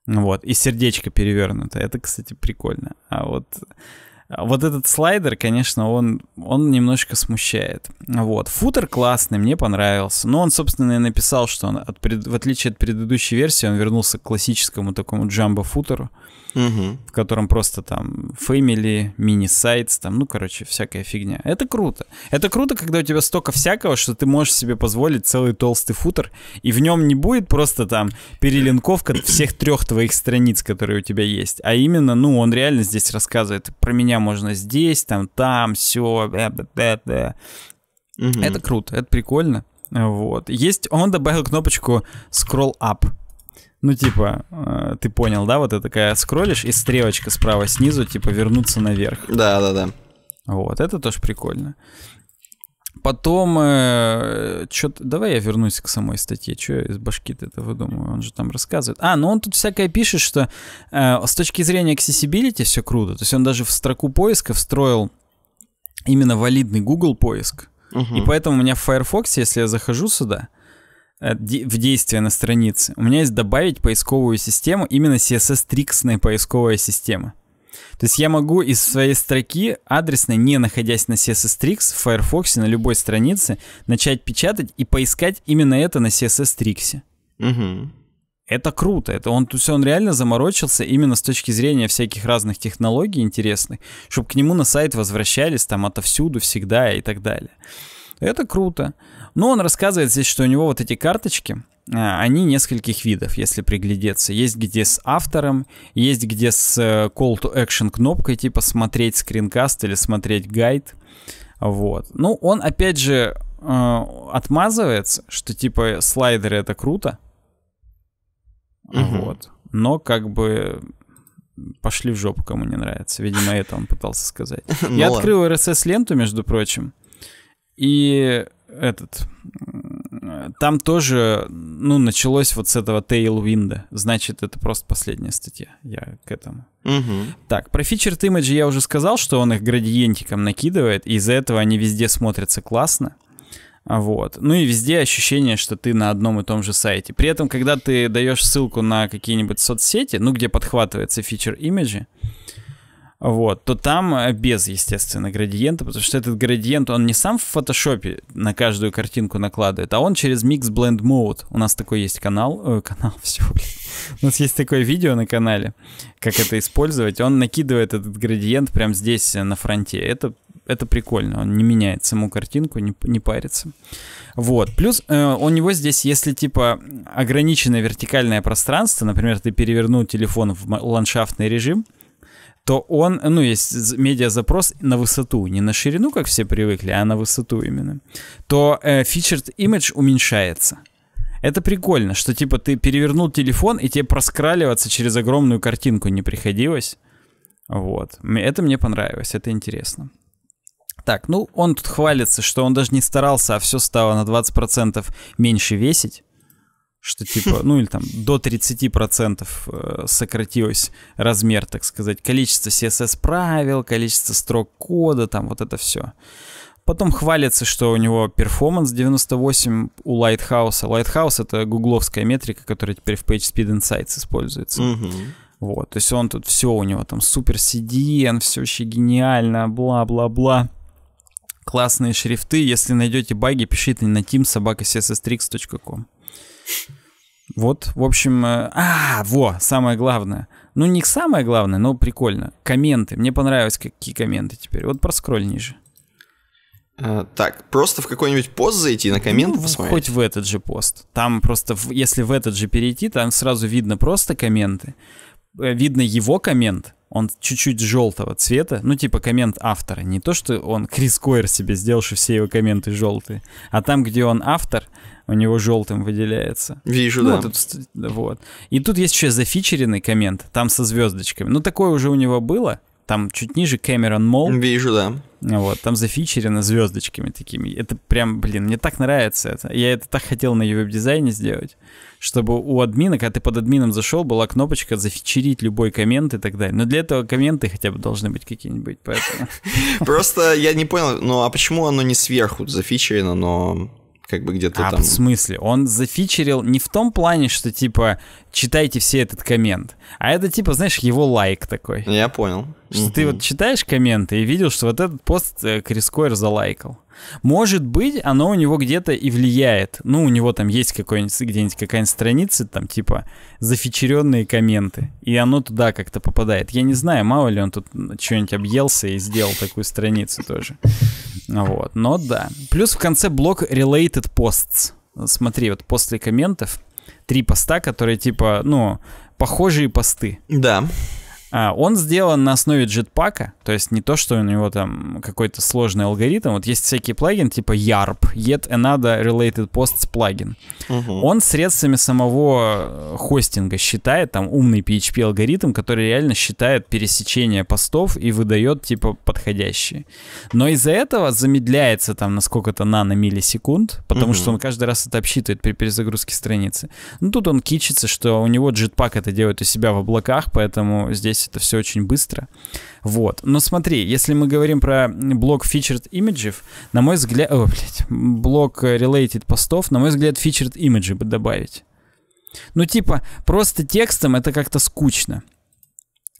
Вот, и сердечко перевернуто. Это, кстати, прикольно. А вот а вот этот слайдер, конечно, он, он немножечко смущает. Вот. Футер классный, мне понравился. Но он, собственно, и написал, что он, от, в отличие от предыдущей версии, он вернулся к классическому такому джамбо-футеру угу. в котором просто там family, мини-сайтс, там, ну, короче, всякая фигня. Это круто. Это круто, когда у тебя столько всякого, что ты можешь себе позволить целый толстый футер, и в нем не будет просто там перелинковка всех трех твоих страниц, которые у тебя есть, а именно, ну, он реально здесь рассказывает, про меня можно здесь, там, там, все, Угу. Это круто, это прикольно. Вот. Есть, он добавил кнопочку scroll up. Ну, типа, э, ты понял, да? Вот это такая скроллишь, и стрелочка справа снизу, типа, вернуться наверх. Да-да-да. Вот, это тоже прикольно. Потом, э, то давай я вернусь к самой статье, что я из башки-то это выдумываю, он же там рассказывает. А, ну он тут всякое пишет, что э, с точки зрения accessibility все круто, то есть он даже в строку поиска встроил именно валидный Google поиск, угу. и поэтому у меня в Firefox, если я захожу сюда, Э, в действие на странице, у меня есть добавить поисковую систему, именно CSS-триксная поисковая система. То есть я могу из своей строки адресной, не находясь на CSS-Trix, в Firefox, на любой странице, начать печатать и поискать именно это на CSS-Trix. Угу. Это круто, это он, то есть он реально заморочился именно с точки зрения всяких разных технологий интересных, чтобы к нему на сайт возвращались там отовсюду, всегда и так далее. Это круто. Но он рассказывает здесь, что у него вот эти карточки, а, они нескольких видов, если приглядеться. Есть где с автором, есть где с э, call to action кнопкой, типа смотреть скринкаст или смотреть гайд. Вот. Ну, он опять же э, отмазывается, что типа слайдеры это круто. Угу. Вот. Но как бы пошли в жопу, кому не нравится. Видимо, это он пытался сказать. Ну Я открыл RSS-ленту, между прочим. И этот... Там тоже, ну, началось вот с этого Tailwind. Значит, это просто последняя статья. Я к этому. Угу. Так, про Featured Image я уже сказал, что он их градиентиком накидывает. И из-за этого они везде смотрятся классно. Вот. Ну и везде ощущение, что ты на одном и том же сайте. При этом, когда ты даешь ссылку на какие-нибудь соцсети, ну, где подхватывается фичер имиджи, вот, то там э, без, естественно, градиента, потому что этот градиент, он не сам в фотошопе на каждую картинку накладывает, а он через Mix Blend Mode. У нас такой есть канал, э, канал, все, блин. У нас есть такое видео на канале, как это использовать. Он накидывает этот градиент прямо здесь э, на фронте. Это это прикольно, он не меняет саму картинку, не, не парится. Вот. Плюс э, у него здесь, если типа ограниченное вертикальное пространство, например, ты перевернул телефон в ландшафтный режим, то он, ну, есть медиа запрос на высоту, не на ширину, как все привыкли, а на высоту именно, то э, featured image уменьшается. Это прикольно, что типа ты перевернул телефон, и тебе проскраливаться через огромную картинку не приходилось. Вот. Это мне понравилось, это интересно. Так, ну, он тут хвалится, что он даже не старался, а все стало на 20% меньше весить что типа, ну или там до 30% э, сократилось размер, так сказать, количество CSS правил, количество строк кода, там вот это все. Потом хвалится, что у него перформанс 98 у Lighthouse. Lighthouse — это гугловская метрика, которая теперь в PageSpeed Insights используется. Угу. Вот, то есть он тут все у него там супер CDN, все вообще гениально, бла-бла-бла. Классные шрифты. Если найдете баги, пишите на team teamsobaka.css.com. Вот, в общем, э, а, во, самое главное. Ну, не самое главное, но прикольно. Комменты. Мне понравились какие комменты теперь. Вот проскроль ниже. Э, так, просто в какой-нибудь пост зайти на комменты ну, посмотреть? Хоть в этот же пост. Там просто, если в этот же перейти, там сразу видно просто комменты. Э, видно его коммент, он чуть-чуть желтого цвета, ну типа коммент автора, не то, что он Крис Койер себе сделал, что все его комменты желтые, а там, где он автор, у него желтым выделяется. Вижу, ну, да. Тут, вот. И тут есть еще зафичеренный коммент, там со звездочками. Ну, такое уже у него было. Там чуть ниже Кэмерон Мол. Вижу, да. Вот, там зафичерено звездочками такими. Это прям, блин, мне так нравится это. Я это так хотел на веб дизайне сделать, чтобы у админа, когда ты под админом зашел, была кнопочка зафичерить любой коммент и так далее. Но для этого комменты хотя бы должны быть какие-нибудь, поэтому... Просто я не понял, ну а почему оно не сверху зафичерено, но как бы где-то а там... в смысле? Он зафичерил не в том плане, что, типа, читайте все этот коммент, а это, типа, знаешь, его лайк такой. Я понял. Что угу. ты вот читаешь комменты и видел, что вот этот пост э, Крис Койер залайкал. Может быть, оно у него где-то и влияет. Ну, у него там есть какой-нибудь, где-нибудь какая-нибудь страница, там типа зафичеренные комменты, и оно туда как-то попадает. Я не знаю, мало ли он тут что-нибудь объелся и сделал такую страницу тоже. Вот, но да. Плюс в конце блок related posts. Смотри, вот после комментов три поста, которые типа, ну, похожие посты. Да. А, он сделан на основе джетпака, то есть не то, что у него там какой-то сложный алгоритм. Вот есть всякие плагин типа YARP, Yet Another Related Posts плагин. Угу. Он средствами самого э, хостинга считает там умный PHP алгоритм, который реально считает пересечение постов и выдает типа подходящие. Но из-за этого замедляется там на сколько-то нано-миллисекунд, потому угу. что он каждый раз это обсчитывает при перезагрузке страницы. Ну тут он кичится, что у него джетпак это делает у себя в облаках, поэтому здесь меняясь это все очень быстро. Вот. Но смотри, если мы говорим про блок featured images, на мой взгляд... О, блядь. Блок related постов, на мой взгляд, featured images бы добавить. Ну, типа, просто текстом это как-то скучно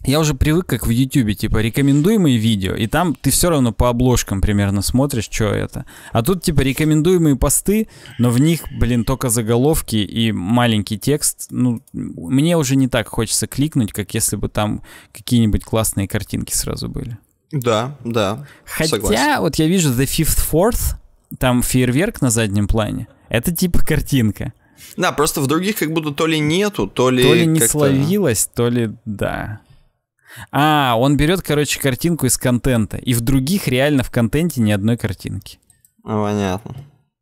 я уже привык, как в Ютубе, типа, рекомендуемые видео, и там ты все равно по обложкам примерно смотришь, что это. А тут, типа, рекомендуемые посты, но в них, блин, только заголовки и маленький текст. Ну, мне уже не так хочется кликнуть, как если бы там какие-нибудь классные картинки сразу были. Да, да. Хотя, согласен. вот я вижу The Fifth Fourth, там фейерверк на заднем плане. Это типа картинка. Да, просто в других как будто то ли нету, то ли... То ли не словилось, то ли да. А, он берет, короче, картинку из контента. И в других реально в контенте ни одной картинки. понятно.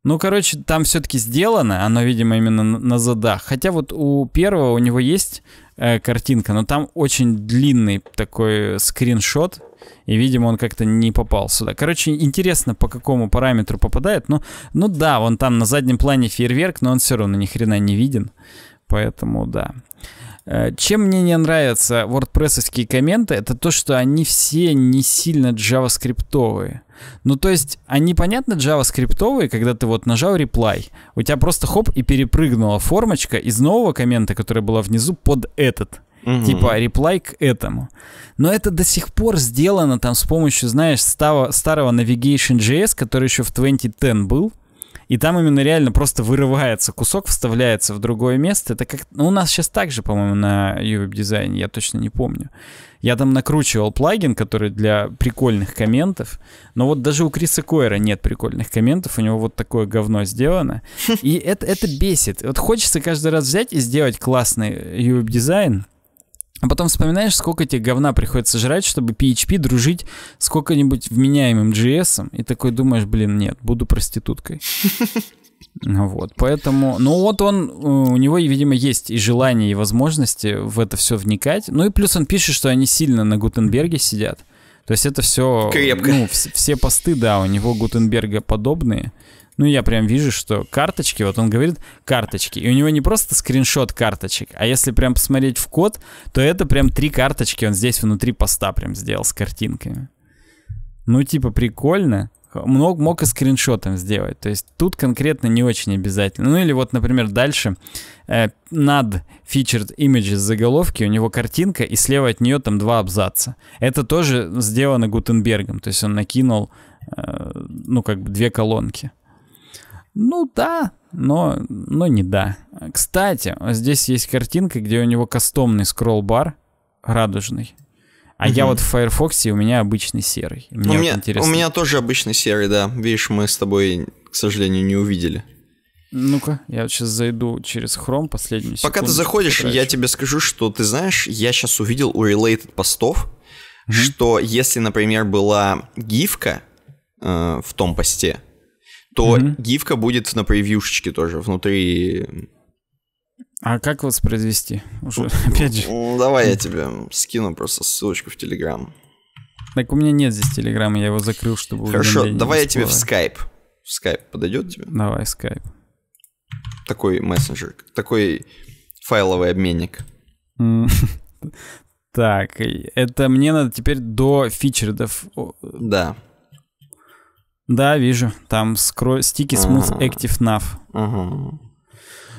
Ну, короче, там все-таки сделано, оно, видимо, именно на задах. Хотя вот у первого у него есть э, картинка, но там очень длинный такой скриншот, и, видимо, он как-то не попал сюда. Короче, интересно, по какому параметру попадает. Ну, ну да, вон там на заднем плане фейерверк, но он все равно ни хрена не виден. Поэтому да. Э, чем мне не нравятся wordpress комменты, это то, что они все не сильно джаваскриптовые. Ну, то есть, они, понятно, джаваскриптовые, когда ты вот нажал reply, у тебя просто хоп и перепрыгнула формочка из нового коммента, которая была внизу, под этот. Угу. Типа реплай к этому. Но это до сих пор сделано там с помощью, знаешь, старого, старого Navigation.js, который еще в 2010 был. И там именно реально просто вырывается кусок, вставляется в другое место. Это как... Ну, у нас сейчас так же, по-моему, на UWeb дизайне, я точно не помню. Я там накручивал плагин, который для прикольных комментов. Но вот даже у Криса Койера нет прикольных комментов. У него вот такое говно сделано. И это, это бесит. Вот хочется каждый раз взять и сделать классный UWeb дизайн а потом вспоминаешь, сколько тебе говна приходится жрать, чтобы PHP дружить с сколько-нибудь вменяемым JS, и такой думаешь, блин, нет, буду проституткой. Ну вот, поэтому, ну вот он, э, у него, видимо, есть и желание, и возможности в это все вникать. Ну и плюс он пишет, что они сильно на Гутенберге сидят. То есть это все... Крепко. Ну, все, посты, да, у него Гутенберга подобные ну я прям вижу, что карточки, вот он говорит карточки, и у него не просто скриншот карточек, а если прям посмотреть в код, то это прям три карточки он здесь внутри поста прям сделал с картинками. Ну типа прикольно, мог, мог и скриншотом сделать. То есть тут конкретно не очень обязательно. Ну или вот, например, дальше э, над featured images заголовки у него картинка, и слева от нее там два абзаца. Это тоже сделано Гутенбергом, то есть он накинул, э, ну как бы две колонки. Ну да, но, но не да. Кстати, здесь есть картинка, где у него кастомный скролл-бар радужный. А угу. я вот в Firefox у меня обычный серый. Мне у, меня, вот интересно. у меня тоже обычный серый, да. Видишь, мы с тобой, к сожалению, не увидели. Ну-ка, я вот сейчас зайду через Chrome последний. Пока ты заходишь, потрачу. я тебе скажу, что ты знаешь, я сейчас увидел у related постов, mm что если, например, была гифка э, в том посте, то mm-hmm. гифка будет на превьюшечке тоже внутри. А как воспроизвести? Уже опять же. Ну, давай я тебе скину просто ссылочку в Телеграм. Так у меня нет здесь Телеграма, я его закрыл, чтобы... Хорошо, давай я тебе в Скайп. В Скайп подойдет тебе? Давай, Скайп. Такой мессенджер, такой файловый обменник. Так, э, это мне надо теперь до фичердов. Да. Да, вижу. Там скро... стики Smooth Active Nav. Ага.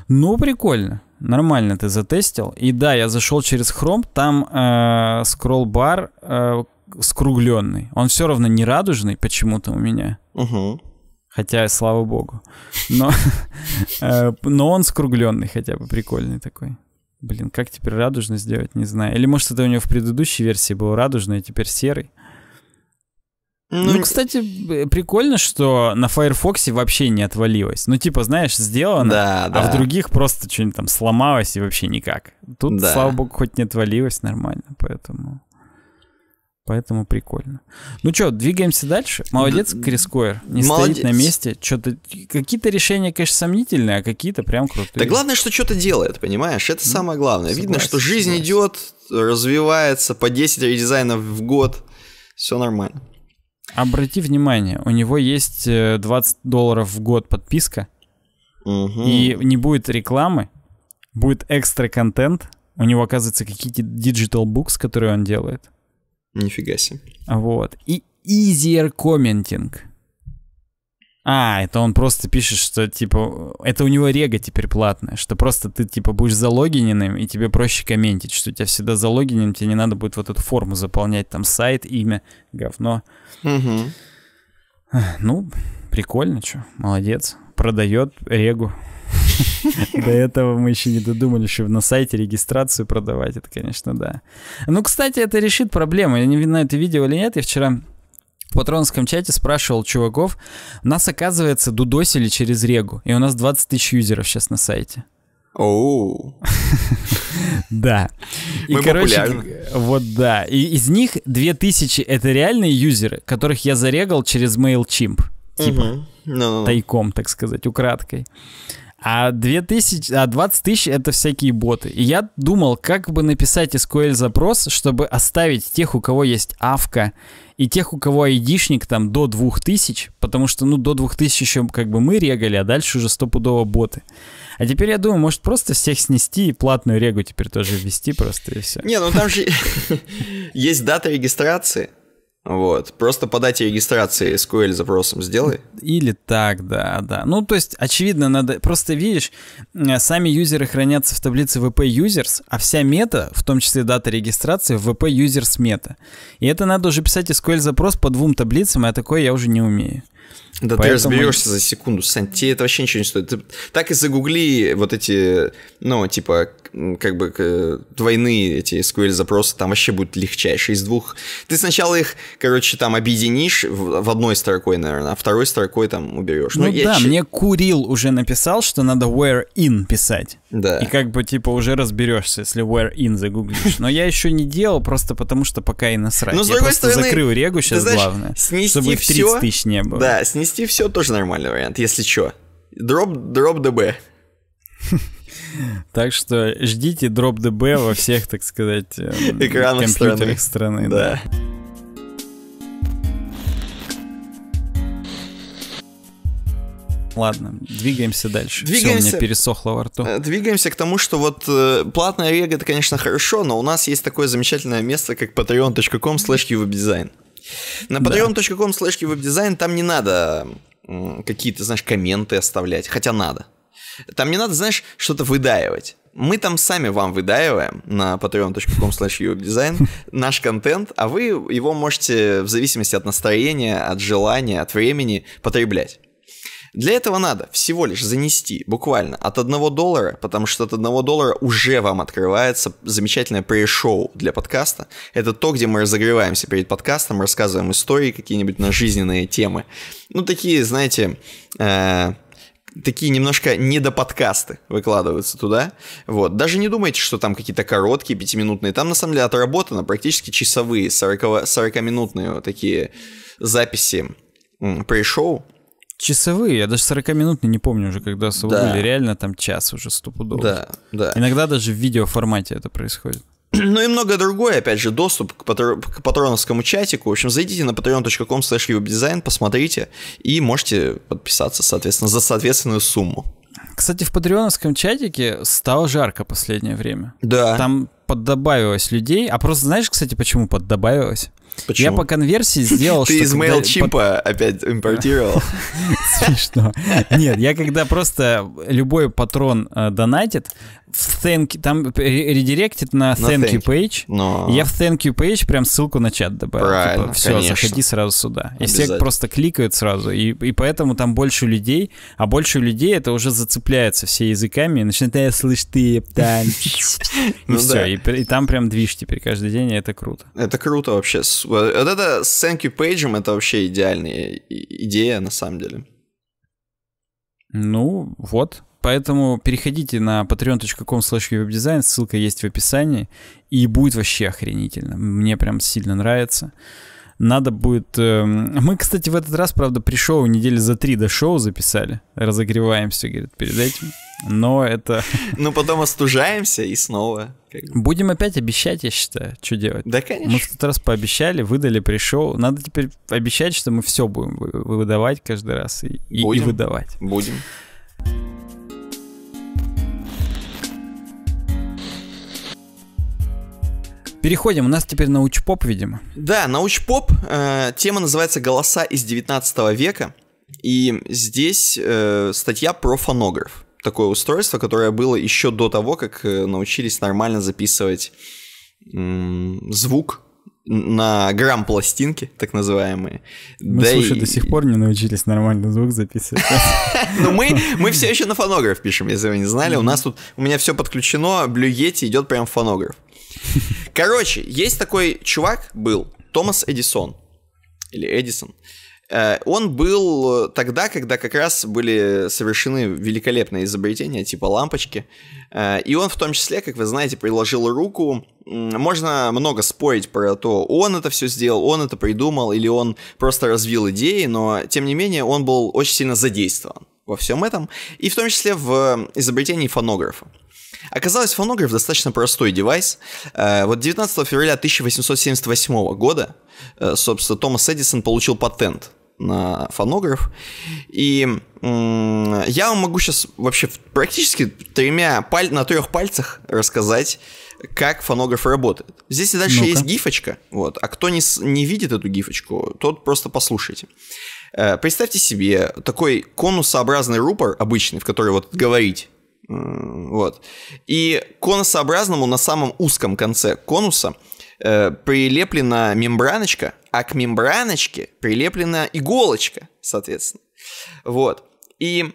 Ну, прикольно. Нормально ты затестил. И да, я зашел через Chrome, там э, скролл-бар э, скругленный. Он все равно не радужный почему-то у меня. Угу. Хотя, слава богу. Но, э, но он скругленный хотя бы, прикольный такой. Блин, как теперь радужно сделать, не знаю. Или может это у него в предыдущей версии был радужный, а теперь серый. Ну, ну, кстати, прикольно, что на Firefox вообще не отвалилось. Ну, типа, знаешь, сделано, да, а да. в других просто что-нибудь там сломалось и вообще никак. Тут, да. слава богу, хоть не отвалилось нормально, поэтому... Поэтому прикольно. Ну что, двигаемся дальше. Молодец, Крис Койер. Не Молодец. стоит на месте. Что-то какие-то решения, конечно, сомнительные, а какие-то прям крутые. Да главное, что что-то делает, понимаешь? Это самое главное. Согласен, Видно, что жизнь согласен. идет, развивается по 10 редизайнов в год. Все нормально. Обрати внимание, у него есть 20 э, долларов в год подписка, угу. и не будет рекламы, будет экстра контент. У него, оказывается, какие-то digital books, которые он делает. Нифига себе. Вот. И easier commenting. А, это он просто пишет, что, типа, это у него рега теперь платная, что просто ты, типа, будешь залогиненным, и тебе проще комментить, что у тебя всегда залогинен, тебе не надо будет вот эту форму заполнять, там, сайт, имя, говно. Угу. Ну, прикольно, что, молодец. Продает регу. До этого мы еще не додумались, что на сайте регистрацию продавать, это, конечно, да. Ну, кстати, это решит проблему. Я не видно это видео или нет, я вчера в патронском чате спрашивал чуваков, нас, оказывается, дудосили через Регу, и у нас 20 тысяч юзеров сейчас на сайте. Оу. Да. И, Мы короче, вот да. И из них 2000 — это реальные юзеры, которых я зарегал через MailChimp. Типа, тайком, так сказать, украдкой. А, 2000, а 20 тысяч — это всякие боты. И я думал, как бы написать SQL-запрос, чтобы оставить тех, у кого есть авка и тех, у кого айдишник там до 2000, потому что, ну, до 2000 еще как бы мы регали, а дальше уже стопудово боты. А теперь я думаю, может просто всех снести и платную регу теперь тоже ввести просто и все. Не, ну там же есть дата регистрации, вот. Просто подайте регистрации SQL запросом сделай. Или так, да, да. Ну, то есть, очевидно, надо... Просто видишь, э, сами юзеры хранятся в таблице VP Users, а вся мета, в том числе дата регистрации, в VP Users мета. И это надо уже писать SQL запрос по двум таблицам, а такое я уже не умею. Да Поэтому... ты разберешься за секунду, Сань, тебе это вообще ничего не стоит. Ты так и загугли вот эти, ну, типа, как бы двойные эти SQL-запросы, там вообще будет легчайший из двух. Ты сначала их, короче, там объединишь в одной строкой, наверное, а второй строкой там уберешь. Ну, ну да, я... мне Курил уже написал, что надо where in писать. Да. И как бы, типа, уже разберешься, если where in загуглишь. Но я еще не делал, просто потому что пока и насрать. Ну, с я другой стороны... закрыл регу сейчас, главное, чтобы их 30 тысяч не было. Да, снести снести все тоже нормальный вариант, если чё. Дроп, дроп ДБ. Так что ждите дроп ДБ во всех, так сказать, э, Экранах компьютерах страны. страны да. да. Ладно, двигаемся дальше. Двигаемся, Все, у меня пересохло во рту. Э, двигаемся к тому, что вот э, платная рега, это, конечно, хорошо, но у нас есть такое замечательное место, как patreon.com slash на patreon.com slash веб-дизайн там не надо какие-то, знаешь, комменты оставлять, хотя надо. Там не надо, знаешь, что-то выдаивать. Мы там сами вам выдаиваем на patreon.com slash наш контент, а вы его можете в зависимости от настроения, от желания, от времени потреблять. Для этого надо всего лишь занести буквально от 1 доллара, потому что от 1 доллара уже вам открывается замечательное пресс-шоу для подкаста. Это то, где мы разогреваемся перед подкастом, рассказываем истории, какие-нибудь на жизненные темы. Ну, такие, знаете, э такие немножко недоподкасты выкладываются туда. Вот. Даже не думайте, что там какие-то короткие, пятиминутные. Там, на самом деле, отработано практически часовые, 40-минутные 40 такие записи при шоу часовые, я даже 40 минут не помню уже, когда да. реально там час уже стопудово. Да, да. Иногда даже в видеоформате это происходит. Ну и многое другое, опять же, доступ к, патр... к патроновскому чатику. В общем, зайдите на patreon.com slash посмотрите и можете подписаться, соответственно, за соответственную сумму. Кстати, в патреоновском чатике стало жарко последнее время. Да. Там поддобавилось людей. А просто знаешь, кстати, почему поддобавилось? Почему? Я по конверсии сделал... Ты из MailChimp опять импортировал. Смешно. Нет, я когда просто любой патрон э, донатит, в thank, там редиректит на thank, thank you page. Но... Я в thank you page прям ссылку на чат добавил. Типа, Правильно, типа, Все, конечно. заходи сразу сюда. И все просто кликают сразу. И, и поэтому там больше людей, а больше людей это уже зацепляется все языками. И начинает, я «Э, слышь, ты там. И ну все. И там прям движ теперь каждый день, и это круто. Это круто вообще. Вот это с thank you page это вообще идеальная идея на самом деле. Ну, вот, Поэтому переходите на patreon.com slash webdesign ссылка есть в описании, и будет вообще охренительно. Мне прям сильно нравится. Надо будет... Эм, мы, кстати, в этот раз, правда, при шоу недели за три до шоу записали. Разогреваемся, говорит, перед этим. Но это... Ну, потом остужаемся и снова. Будем опять обещать, я считаю, что делать. Да, конечно. Мы в тот раз пообещали, выдали при шоу. Надо теперь обещать, что мы все будем выдавать каждый раз и, будем. и выдавать. Будем. Переходим, у нас теперь научпоп, видимо. Да, научпоп. Э, тема называется «Голоса из 19 века». И здесь э, статья про фонограф. Такое устройство, которое было еще до того, как э, научились нормально записывать звук на грамм пластинки, так называемые. Мы, ну, да слушай, и... до сих пор не научились нормально звук записывать. Ну, мы, мы все еще на фонограф пишем, если вы не знали. У нас тут, у меня все подключено, блюете идет прям фонограф. Короче, есть такой чувак был, Томас Эдисон. Или Эдисон. Э, он был э, тогда, когда как раз были совершены великолепные изобретения, типа лампочки. Э, и он в том числе, как вы знаете, приложил руку. Можно много спорить про то, он это все сделал, он это придумал, или он просто развил идеи, но тем не менее он был очень сильно задействован во всем этом, и в том числе в изобретении фонографа. Оказалось, фонограф достаточно простой девайс. Э, вот 19 февраля 1878 года, э, собственно, Томас Эдисон получил патент на фонограф. И я вам могу сейчас вообще практически тремя паль на трех пальцах рассказать, как фонограф работает. Здесь и дальше ну есть гифочка. Вот. А кто не, не видит эту гифочку, тот просто послушайте. Э, представьте себе такой конусообразный рупор обычный, в который вот говорить вот. И конусообразному на самом узком конце конуса э, прилеплена мембраночка, а к мембраночке прилеплена иголочка, соответственно. Вот. И,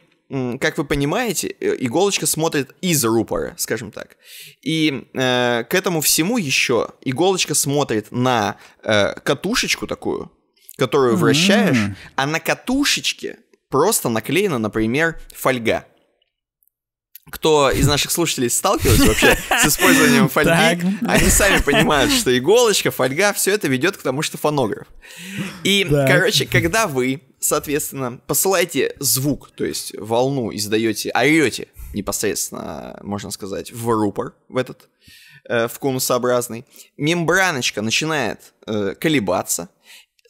как вы понимаете, э, иголочка смотрит из рупора, скажем так. И э, к этому всему еще иголочка смотрит на э, катушечку такую, которую вращаешь, mm-hmm. а на катушечке просто наклеена, например, фольга кто из наших слушателей сталкивался вообще с использованием фольги, они сами понимают, что иголочка, фольга, все это ведет к тому, что фонограф. И, короче, когда вы, соответственно, посылаете звук, то есть волну издаете, орете а непосредственно, можно сказать, в рупор, в этот, э, в конусообразный, мембраночка начинает э, колебаться,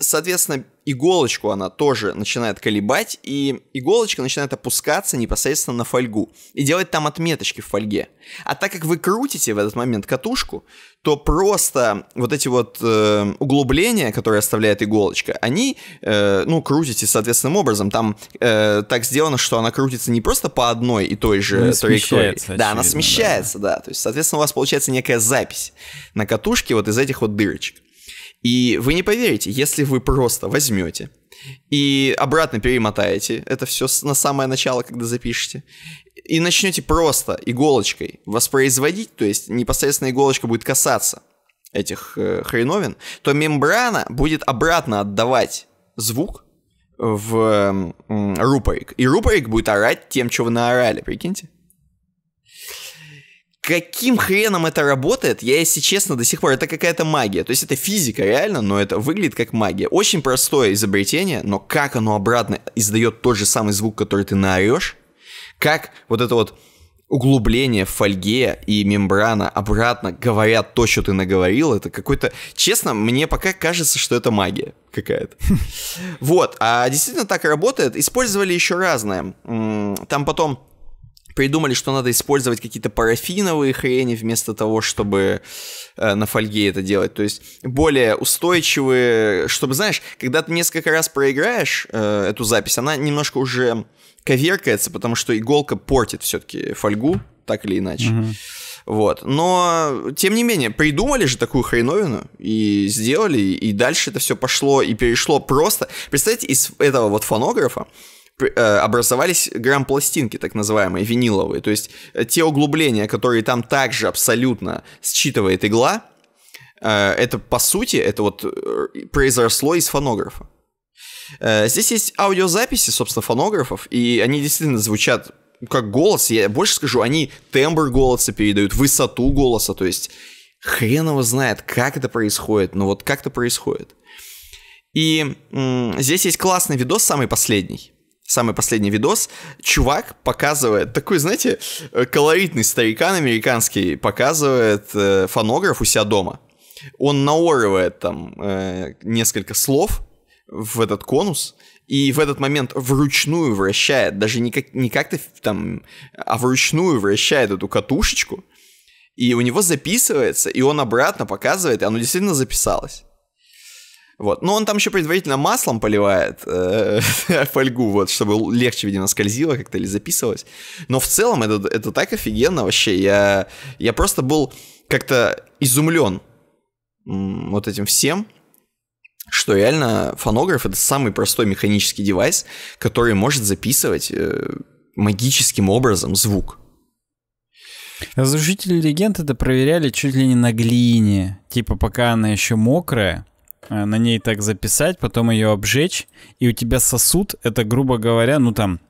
соответственно, иголочку она тоже начинает колебать, и иголочка начинает опускаться непосредственно на фольгу и делать там отметочки в фольге. А так как вы крутите в этот момент катушку, то просто вот эти вот э, углубления, которые оставляет иголочка, они, э, ну, крутите соответственным образом. Там э, так сделано, что она крутится не просто по одной и той же она траектории. Очевидно, да, она смещается, да. да. То есть, соответственно, у вас получается некая запись на катушке вот из этих вот дырочек. И вы не поверите, если вы просто возьмете и обратно перемотаете это все на самое начало, когда запишете, и начнете просто иголочкой воспроизводить, то есть непосредственно иголочка будет касаться этих э, хреновин, то мембрана будет обратно отдавать звук в э, рупорик. И рупорик будет орать тем, что вы наорали, прикиньте. Каким хреном это работает, я, если честно, до сих пор, это какая-то магия. То есть это физика реально, но это выглядит как магия. Очень простое изобретение, но как оно обратно издает тот же самый звук, который ты наорешь, как вот это вот углубление в фольге и мембрана обратно говорят то, что ты наговорил, это какой-то... Честно, мне пока кажется, что это магия какая-то. Вот, а действительно так работает. Использовали еще разное. Там потом придумали, что надо использовать какие-то парафиновые хрени вместо того, чтобы э, на фольге это делать. То есть более устойчивые, чтобы, знаешь, когда ты несколько раз проиграешь э, эту запись, она немножко уже коверкается, потому что иголка портит все-таки фольгу, так или иначе. Вот. Но, тем не менее, придумали же такую хреновину и сделали, и дальше это все пошло и перешло просто. Представьте, из этого вот фонографа Э, образовались грамм-пластинки, так называемые, виниловые. То есть э, те углубления, которые там также абсолютно считывает игла, э, это по сути, это вот произросло из фонографа. Здесь есть аудиозаписи, собственно, фонографов, и они действительно звучат как голос. Я больше скажу, они тембр голоса передают, высоту голоса, то есть хрен его знает, как это происходит, но вот как это происходит. И здесь есть классный видос, самый последний, самый последний видос, чувак показывает, такой, знаете, э, колоритный старикан американский показывает э, фонограф у себя дома. Он наорывает там э, несколько слов в этот конус, и в этот момент вручную вращает, даже не, как, не как-то там, а вручную вращает эту катушечку, и у него записывается, и он обратно показывает, и оно действительно записалось. Вот. Но он там еще предварительно маслом поливает э, фольгу, вот, чтобы легче, видимо, скользило как-то или записывалось. Но в целом это, это так офигенно вообще. Я, я просто был как-то изумлен вот этим всем, что реально фонограф — это самый простой механический девайс, который может записывать э, магическим образом звук. Разрушители легенд это проверяли чуть ли не на глине. Типа, пока она еще мокрая, Э, на ней так записать, потом ее обжечь, и у тебя сосуд, это, грубо говоря, ну там,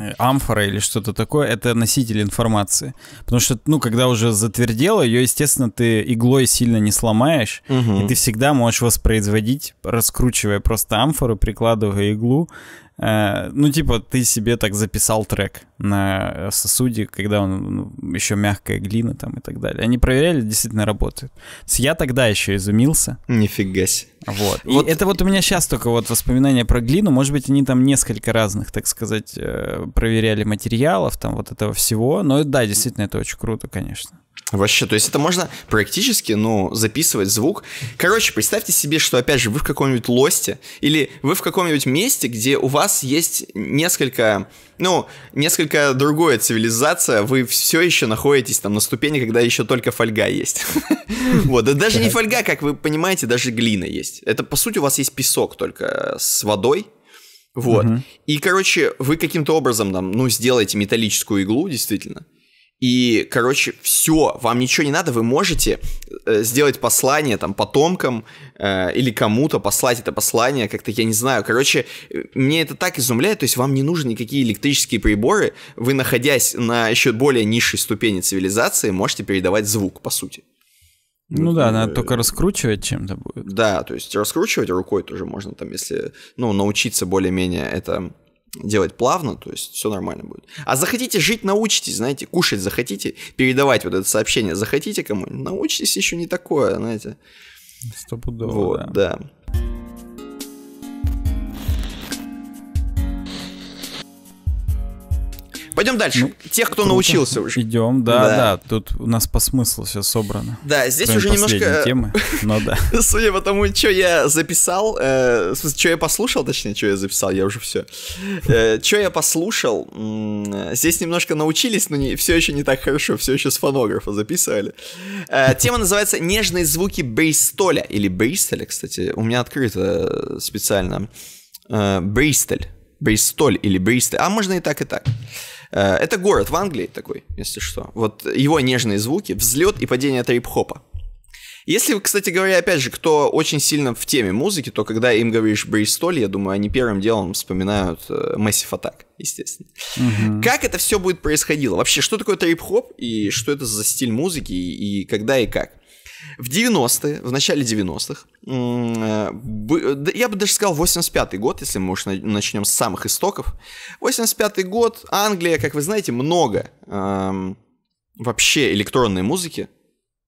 э, амфора или что-то такое, это носитель информации. Потому что, ну, когда уже затвердело, ее, естественно, ты иглой сильно не сломаешь, угу. и ты всегда можешь воспроизводить, раскручивая просто амфору, прикладывая иглу, Э, ну, типа, ты себе так записал трек на э, сосуде, когда он ну, еще мягкая глина там и так далее. Они проверяли, действительно работает. Я тогда еще изумился. Нифига себе. Вот. И вот. это вот у меня сейчас только вот воспоминания про глину. Может быть, они там несколько разных, так сказать, э, проверяли материалов, там вот этого всего. Но да, действительно, это очень круто, конечно. Вообще, то есть это можно практически, ну, записывать звук. Короче, представьте себе, что, опять же, вы в каком-нибудь лосте, или вы в каком-нибудь месте, где у вас есть несколько, ну, несколько другая цивилизация, вы все еще находитесь там на ступени, когда еще только фольга есть. Вот, даже не фольга, как вы понимаете, даже глина есть. Это, по сути, у вас есть песок только э, с водой, вот. И, короче, вы каким-то образом там, ну, сделаете металлическую иглу, действительно, и, короче, все, вам ничего не надо, вы можете э, сделать послание там потомкам э, или кому-то послать это послание, как-то я не знаю. Короче, э, мне это так изумляет, то есть вам не нужны никакие электрические приборы, вы, находясь на еще более низшей ступени цивилизации, можете передавать звук, по сути. Ну да, надо только раскручивать чем-то будет. Да, то есть раскручивать рукой тоже можно, там, если, ну, научиться более-менее это делать плавно, то есть все нормально будет. А захотите жить, научитесь, знаете, кушать захотите, передавать вот это сообщение захотите кому-нибудь, научитесь еще не такое, знаете. Стопудово, вот, да. да. Пойдем дальше. Ну, Тех, кто круто. научился уже. Идем, да, да, да. Тут у нас по смыслу все собрано. Да, здесь Кроме уже немножко... Э, темы, но да. Судя по тому, что я записал, э, что я послушал, точнее, что я записал, я уже все. Э, что я послушал, э, здесь немножко научились, но не, все еще не так хорошо, все еще с фонографа записывали. Э, тема называется «Нежные звуки Бейстоля» или Бейстоля, кстати, у меня открыто специально. Э, Бейстоль. Бейстоль или Бейстоль. А можно и так, и так. Э, это город в Англии такой, если что. Вот его нежные звуки, взлет и падение трип-хопа. Если, кстати говоря, опять же, кто очень сильно в теме музыки, то когда им говоришь Бристоль, я думаю, они первым делом вспоминают э, Massive атак, естественно. Угу. Как это все будет происходило? Вообще, что такое трип-хоп и что это за стиль музыки и, и когда и как? В 90-е, в начале 90-х, э, я бы даже сказал 85-й год, если мы уж начнем с самых истоков. 85-й год, Англия, как вы знаете, много эм, вообще электронной музыки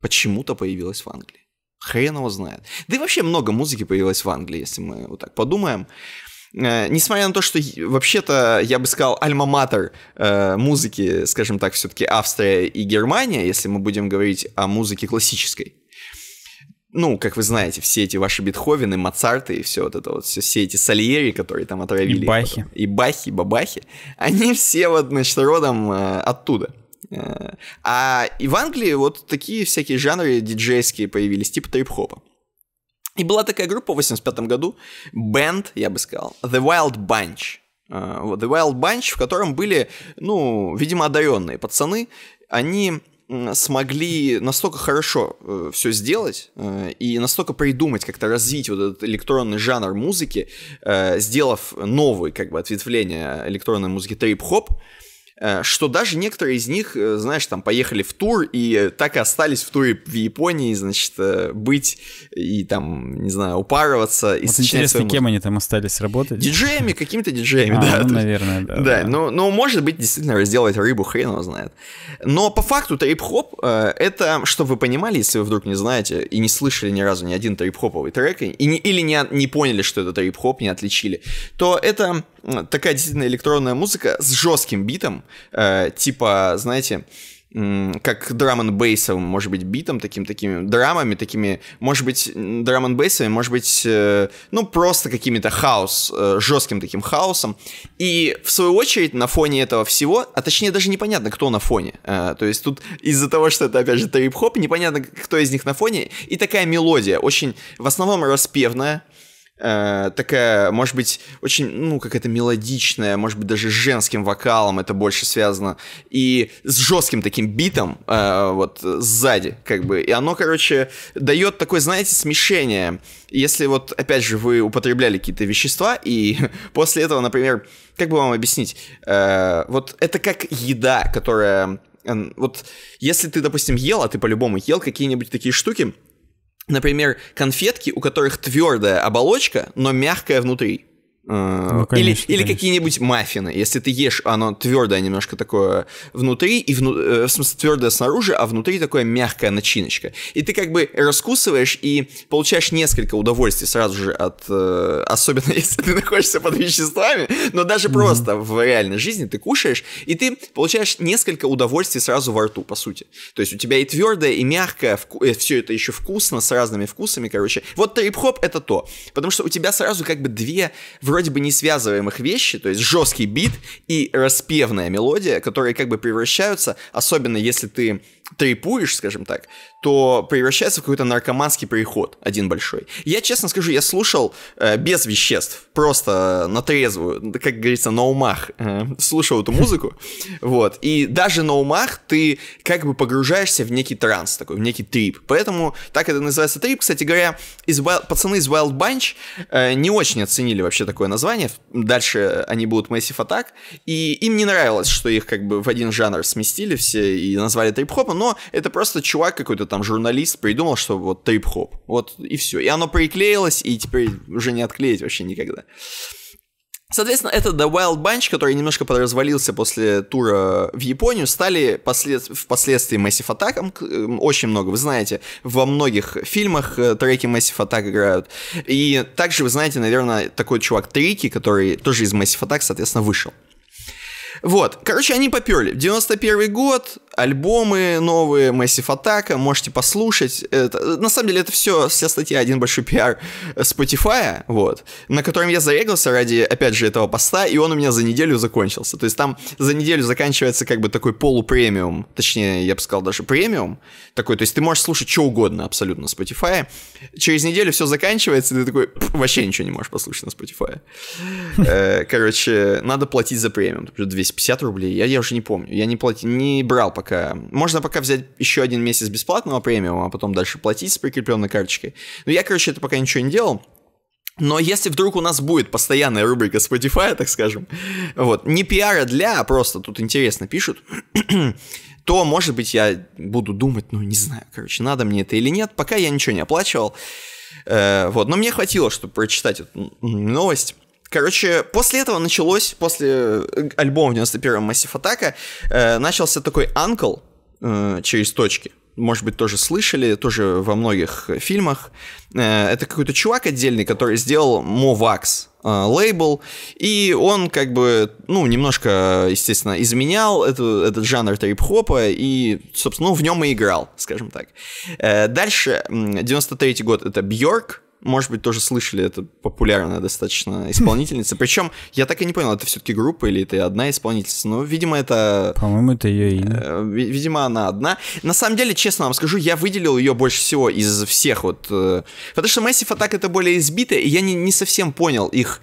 почему-то появилась в Англии. Хрен его знает. Да и вообще много музыки появилось в Англии, если мы вот так подумаем. Э, несмотря на то, что вообще-то, я бы сказал, альма-матер э, музыки, скажем так, все-таки Австрия и Германия, если мы будем говорить о музыке классической, ну, как вы знаете, все эти ваши Бетховены, Моцарты и все вот это вот, все, все эти Сальери, которые там отравили. И бахи. Потом, и бахи, бабахи. Они все вот, значит, родом э, оттуда. Э, а и в Англии вот такие всякие жанры диджейские появились, типа трип-хопа. И была такая группа в 85 году, бенд, я бы сказал, The Wild Bunch. Э, The Wild Bunch, в котором были, ну, видимо, одаренные пацаны. Они смогли настолько хорошо э, все сделать э, и настолько придумать, как-то развить вот этот электронный жанр музыки, э, сделав новый как бы ответвление электронной музыки трип-хоп, э, Э, что даже некоторые из них, э, знаешь, там поехали в тур и так и остались в туре в Японии, значит, э, быть и там, не знаю, упарываться. И вот интересно, кем они там остались работать? Диджеями, какими-то диджеями, а, да. Ну, наверное, да. Да, но Ну, может быть, действительно разделать рыбу, хрен его знает. Но по факту трип-хоп — это, чтобы вы понимали, если вы вдруг не знаете и не слышали ни разу ни один трип-хоповый трек, и не, или не, не поняли, что это трип-хоп, не отличили, то это такая действительно электронная музыка с жестким битом, э, типа, знаете, как драм бейсовым может быть, битом, таким, такими драмами, такими, может быть, драм бейсами может быть, э, ну, просто какими-то хаос, э, жестким таким хаосом. И, в свою очередь, на фоне этого всего, а точнее, даже непонятно, кто на фоне. Э, то есть тут из-за того, что это, опять же, трип-хоп, непонятно, кто из них на фоне. И такая мелодия, очень, в основном, распевная, Э, такая, может быть, очень, ну, какая-то мелодичная, может быть, даже с женским вокалом это больше связано, и с жестким таким битом, э, вот, э, сзади, как бы, и оно, короче, дает такое, знаете, смешение. Если вот, опять же, вы употребляли какие-то вещества, и после этого, например, как бы вам объяснить, э, вот это как еда, которая вот если ты, допустим, ел, а ты по-любому ел какие-нибудь такие штуки, Например, конфетки, у которых твердая оболочка, но мягкая внутри. Э, ну, конечно, или, конечно. или какие-нибудь маффины. Если ты ешь, оно твердое немножко такое внутри, и вну... Э, в смысле твердое снаружи, а внутри такое мягкая начиночка. И ты как бы раскусываешь и получаешь несколько удовольствий сразу же от... Э, особенно если ты находишься под веществами, но даже mm-hmm. просто в реальной жизни ты кушаешь, и ты получаешь несколько удовольствий сразу во рту, по сути. То есть у тебя и твердое, и мягкое, вку... все это еще вкусно, с разными вкусами, короче. Вот трип-хоп это то. Потому что у тебя сразу как бы две вроде бы не связываемых вещи, то есть жесткий бит и распевная мелодия, которые как бы превращаются, особенно если ты трейпуешь, скажем так, то превращается в какой-то наркоманский переход один большой. Я честно скажу, я слушал э, без веществ, просто на трезвую, как говорится, на умах э, слушал эту музыку, вот, и даже на умах ты как бы погружаешься в некий транс такой, в некий трип, поэтому так это называется трип, кстати говоря, из пацаны из Wild Bunch э, не очень оценили вообще такое название, дальше они будут Massive Attack, и им не нравилось, что их как бы в один жанр сместили все и назвали трип-хопом, но это просто чувак какой-то там, журналист, придумал, что вот трип-хоп. Вот и все. И оно приклеилось, и теперь уже не отклеить вообще никогда. Соответственно, это The Wild Bunch, который немножко подразвалился после тура в Японию, стали послед... впоследствии Massive Attack очень много. Вы знаете, во многих фильмах э, треки Massive Attack играют. И также вы знаете, наверное, такой чувак Трики, который тоже из Massive Attack, соответственно, вышел. Вот, короче, они поперли. 91 год, альбомы новые, Massive Attack, можете послушать. Это, на самом деле, это все, вся статья, один большой пиар Spotify, вот, на котором я зарегался ради, опять же, этого поста, и он у меня за неделю закончился. То есть там за неделю заканчивается как бы такой полупремиум, точнее, я бы сказал, даже премиум такой, то есть ты можешь слушать что угодно абсолютно на Spotify. Через неделю все заканчивается, и ты такой, вообще ничего не можешь послушать на Spotify. Э, короче, надо платить за премиум, 250 рублей, я, я уже не помню, я не, платил, не брал пока пока. Можно пока взять еще один месяц бесплатного премиума, а потом дальше платить с прикрепленной карточкой. Но ну, я, короче, это пока ничего не делал. Но если вдруг у нас будет постоянная рубрика Spotify, так скажем, вот, не пиара для, а просто тут интересно пишут, то, может быть, я буду думать, ну, не знаю, короче, надо мне это или нет. Пока я ничего не оплачивал. Э, вот, но мне хватило, чтобы прочитать эту новость. Короче, после этого началось, после э, альбома в 91-м Massive Attack, э, начался такой анкл э, через точки. Может быть, тоже слышали, тоже во многих фильмах. Э, это какой-то чувак отдельный, который сделал Movax э, лейбл, и он как бы, ну, немножко, естественно, изменял эту, этот жанр трип-хопа, и, собственно, ну, в нем и играл, скажем так. Э, дальше, 93-й год, это Бьорк, может быть, тоже слышали, это популярная достаточно исполнительница. Причем я так и не понял, это все-таки группа или это одна исполнительница. Но, ну, видимо, это... По-моему, это ее имя. Э, видимо, она одна. На самом деле, честно вам скажу, я выделил ее больше всего из всех вот... Э, потому что Massive Attack это более избитая, и я не, не совсем понял их...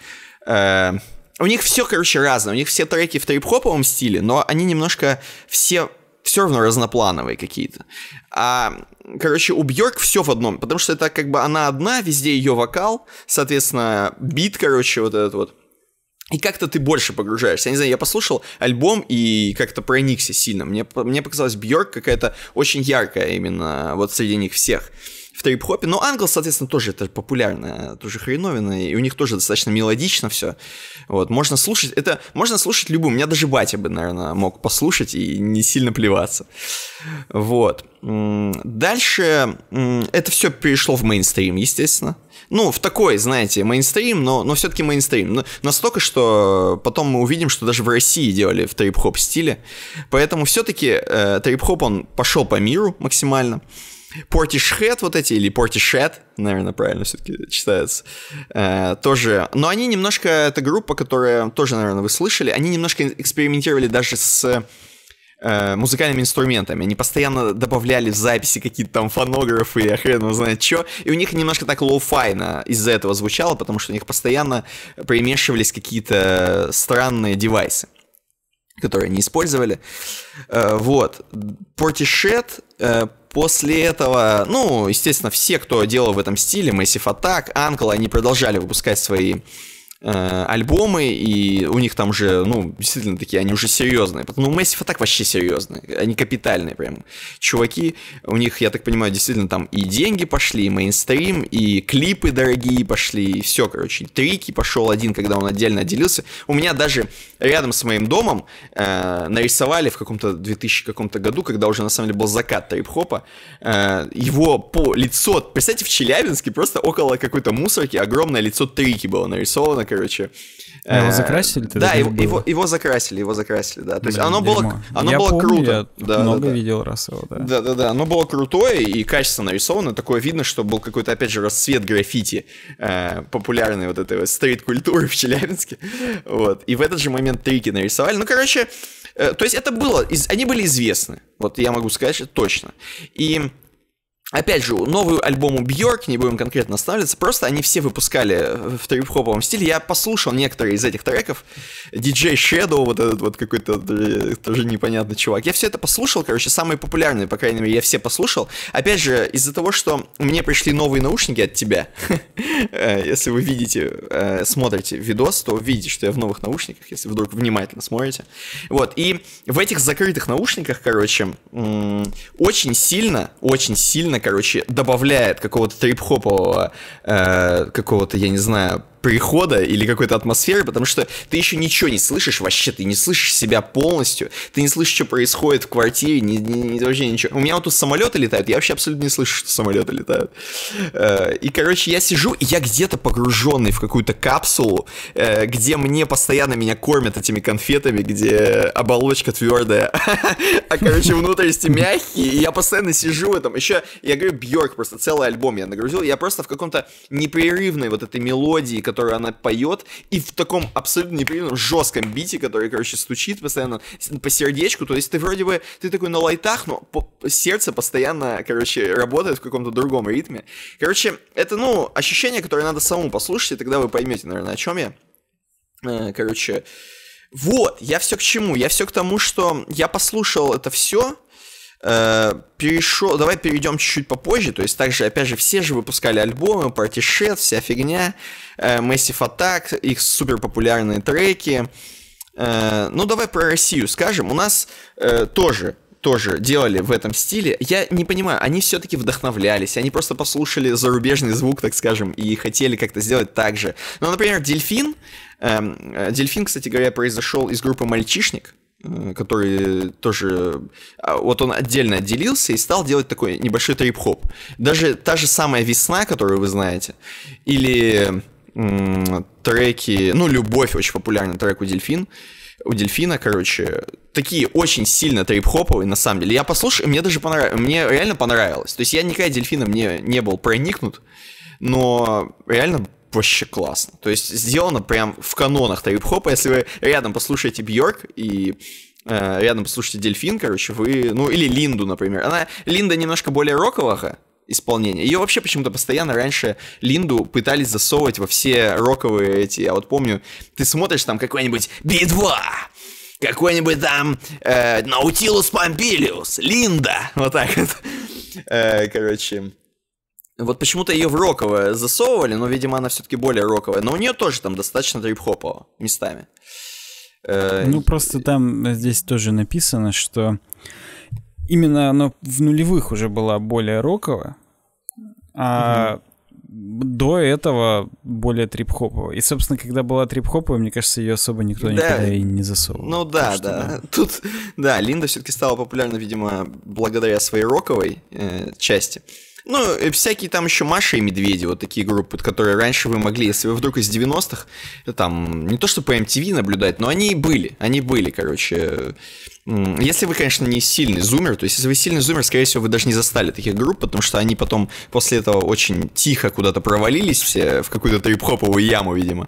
Э... У них все, короче, разное. У них все треки в трип-хоповом стиле, но они немножко все все равно разноплановые какие-то. А, короче, у Бьорк все в одном, потому что это как бы она одна, везде ее вокал, соответственно, бит, короче, вот этот вот. И как-то ты больше погружаешься. Я не знаю, я послушал альбом и как-то проникся сильно. Мне, мне показалась Бьорк какая-то очень яркая именно вот среди них всех в трип-хопе. ну, Англ, соответственно, тоже это популярная тоже хреновина, и у них тоже достаточно мелодично все. Вот, можно слушать, это можно слушать любую. У меня даже батя бы, наверное, мог послушать и не сильно плеваться. Вот. Дальше это все перешло в мейнстрим, естественно. Ну, в такой, знаете, мейнстрим, но, но все-таки мейнстрим. настолько, что потом мы увидим, что даже в России делали в трип-хоп стиле. Поэтому все-таки э, трип-хоп, он пошел по миру максимально. Portishead вот эти, или Portishead, наверное, правильно все-таки читается, э, тоже. Но они немножко, это группа, которая тоже, наверное, вы слышали, они немножко экспериментировали даже с э, музыкальными инструментами. Они постоянно добавляли в записи какие-то там фонографы, я а хрен его знает что. И у них немножко так лоу-файно из-за этого звучало, потому что у них постоянно примешивались какие-то странные девайсы которые они использовали. Э, вот. Portishead э, После этого, ну, естественно, все, кто делал в этом стиле, Massive Attack, Uncle, они продолжали выпускать свои Э, альбомы, и у них там же, ну, действительно такие, они уже серьезные. Ну, Massive так вообще серьезные, они капитальные прям. Чуваки, у них, я так понимаю, действительно там и деньги пошли, и мейнстрим, и клипы дорогие пошли, и все, короче. И трики пошел один, когда он отдельно отделился. У меня даже рядом с моим домом э, нарисовали в каком-то 2000 каком-то году, когда уже на самом деле был закат трип-хопа, э, его по лицо, представьте, в Челябинске просто около какой-то мусорки огромное лицо трики было нарисовано, короче. Ну, его э, закрасили? Да, его, закрасили, его закрасили, да. То есть оно было, оно было круто. много да, да. видел Рассела, да. Да-да-да, оно было крутое и качественно нарисовано. Такое видно, что был какой-то, опять же, расцвет граффити э, популярной вот этой вот стрит-культуры в Челябинске. Вот. И в этот же момент трики нарисовали. Ну, короче, э, то есть это было, они были известны. Вот я могу сказать точно. И Опять же, новый альбом у Бьорк, не будем конкретно останавливаться, просто они все выпускали в трип-хоповом стиле. Я послушал некоторые из этих треков. DJ Shadow, вот этот вот какой-то тоже непонятный чувак. Я все это послушал, короче, самые популярные, по крайней мере, я все послушал. Опять же, из-за того, что мне пришли новые наушники от тебя, если вы видите, э, смотрите видос, то видите, что я в новых наушниках, если вдруг внимательно смотрите. Вот, и в этих закрытых наушниках, короче, очень сильно, очень сильно короче, добавляет какого-то трип-хопового, э, какого-то, я не знаю, прихода или какой-то атмосферы, потому что ты еще ничего не слышишь вообще, ты не слышишь себя полностью, ты не слышишь, что происходит в квартире, не, не, не, вообще ничего. У меня вот тут самолеты летают, я вообще абсолютно не слышу, что самолеты летают. Э, и, короче, я сижу, и я где-то погруженный в какую-то капсулу, э, где мне постоянно меня кормят этими конфетами, где оболочка твердая, а, короче, внутренности мягкие, и я постоянно сижу в этом. Еще, я говорю, Бьорк, просто целый альбом я нагрузил, я просто в каком-то непрерывной вот этой мелодии, которую она поет, и в таком абсолютно неприятном жестком бите, который, короче, стучит постоянно по сердечку, то есть ты вроде бы, ты такой на лайтах, но по сердце постоянно, короче, работает в каком-то другом ритме. Короче, это, ну, ощущение, которое надо самому послушать, и тогда вы поймете, наверное, о чем я. Э, короче, вот, я все к чему? Я все к тому, что я послушал это все, Э, перешел, давай перейдем чуть-чуть попозже, то есть также, опять же, все же выпускали альбомы, Party Shed, вся фигня, э, Massive Attack, их супер популярные треки. Э, ну, давай про Россию скажем. У нас э, тоже тоже делали в этом стиле. Я не понимаю, они все-таки вдохновлялись, они просто послушали зарубежный звук, так скажем, и хотели как-то сделать так же. Ну, например, Дельфин. Эм, э, Дельфин, кстати говоря, произошел из группы Мальчишник. Э, который тоже... А, вот он отдельно отделился и стал делать такой небольшой трип-хоп. Даже та же самая «Весна», которую вы знаете, или треки... Ну, «Любовь» очень популярный трек у «Дельфин», у дельфина, короче, такие очень сильно трип-хоповые, на самом деле. Я послушал, мне даже понравилось, мне реально понравилось. То есть я никогда дельфином не, не был проникнут, но реально вообще классно. То есть сделано прям в канонах трип-хопа. Если вы рядом послушаете Бьорк и э, рядом послушайте Дельфин, короче, вы... Ну, или Линду, например. Она... Линда немножко более рокового исполнения. Ее вообще почему-то постоянно раньше Линду пытались засовывать во все роковые эти. Я а вот помню, ты смотришь там какой-нибудь Би-2, какой-нибудь там э, Наутилус Помпилиус, Линда, вот так вот. Э, короче, вот почему-то ее в роковое засовывали, но, видимо, она все-таки более роковая. Но у нее тоже там достаточно трип хопа местами. Э, ну, просто там э, здесь тоже написано, что именно она в нулевых уже была более роковая, а до этого более трип-хоповая. И, собственно, когда была трип-хоповая, мне кажется, ее особо никто никогда и не засовывал. Ну да, да. Тут, да, Линда все-таки стала популярна, видимо, благодаря своей роковой э, части. Ну, э, всякие там еще Маша и Медведи, вот такие группы, которые раньше вы могли, если вы вдруг из 90-х, э, там, не то что по MTV наблюдать, но они и были, они были, короче. Если вы, конечно, не сильный зумер, то есть если вы сильный зумер, скорее всего, вы даже не застали таких групп, потому что они потом после этого очень тихо куда-то провалились все в какую-то трип-хоповую яму, видимо.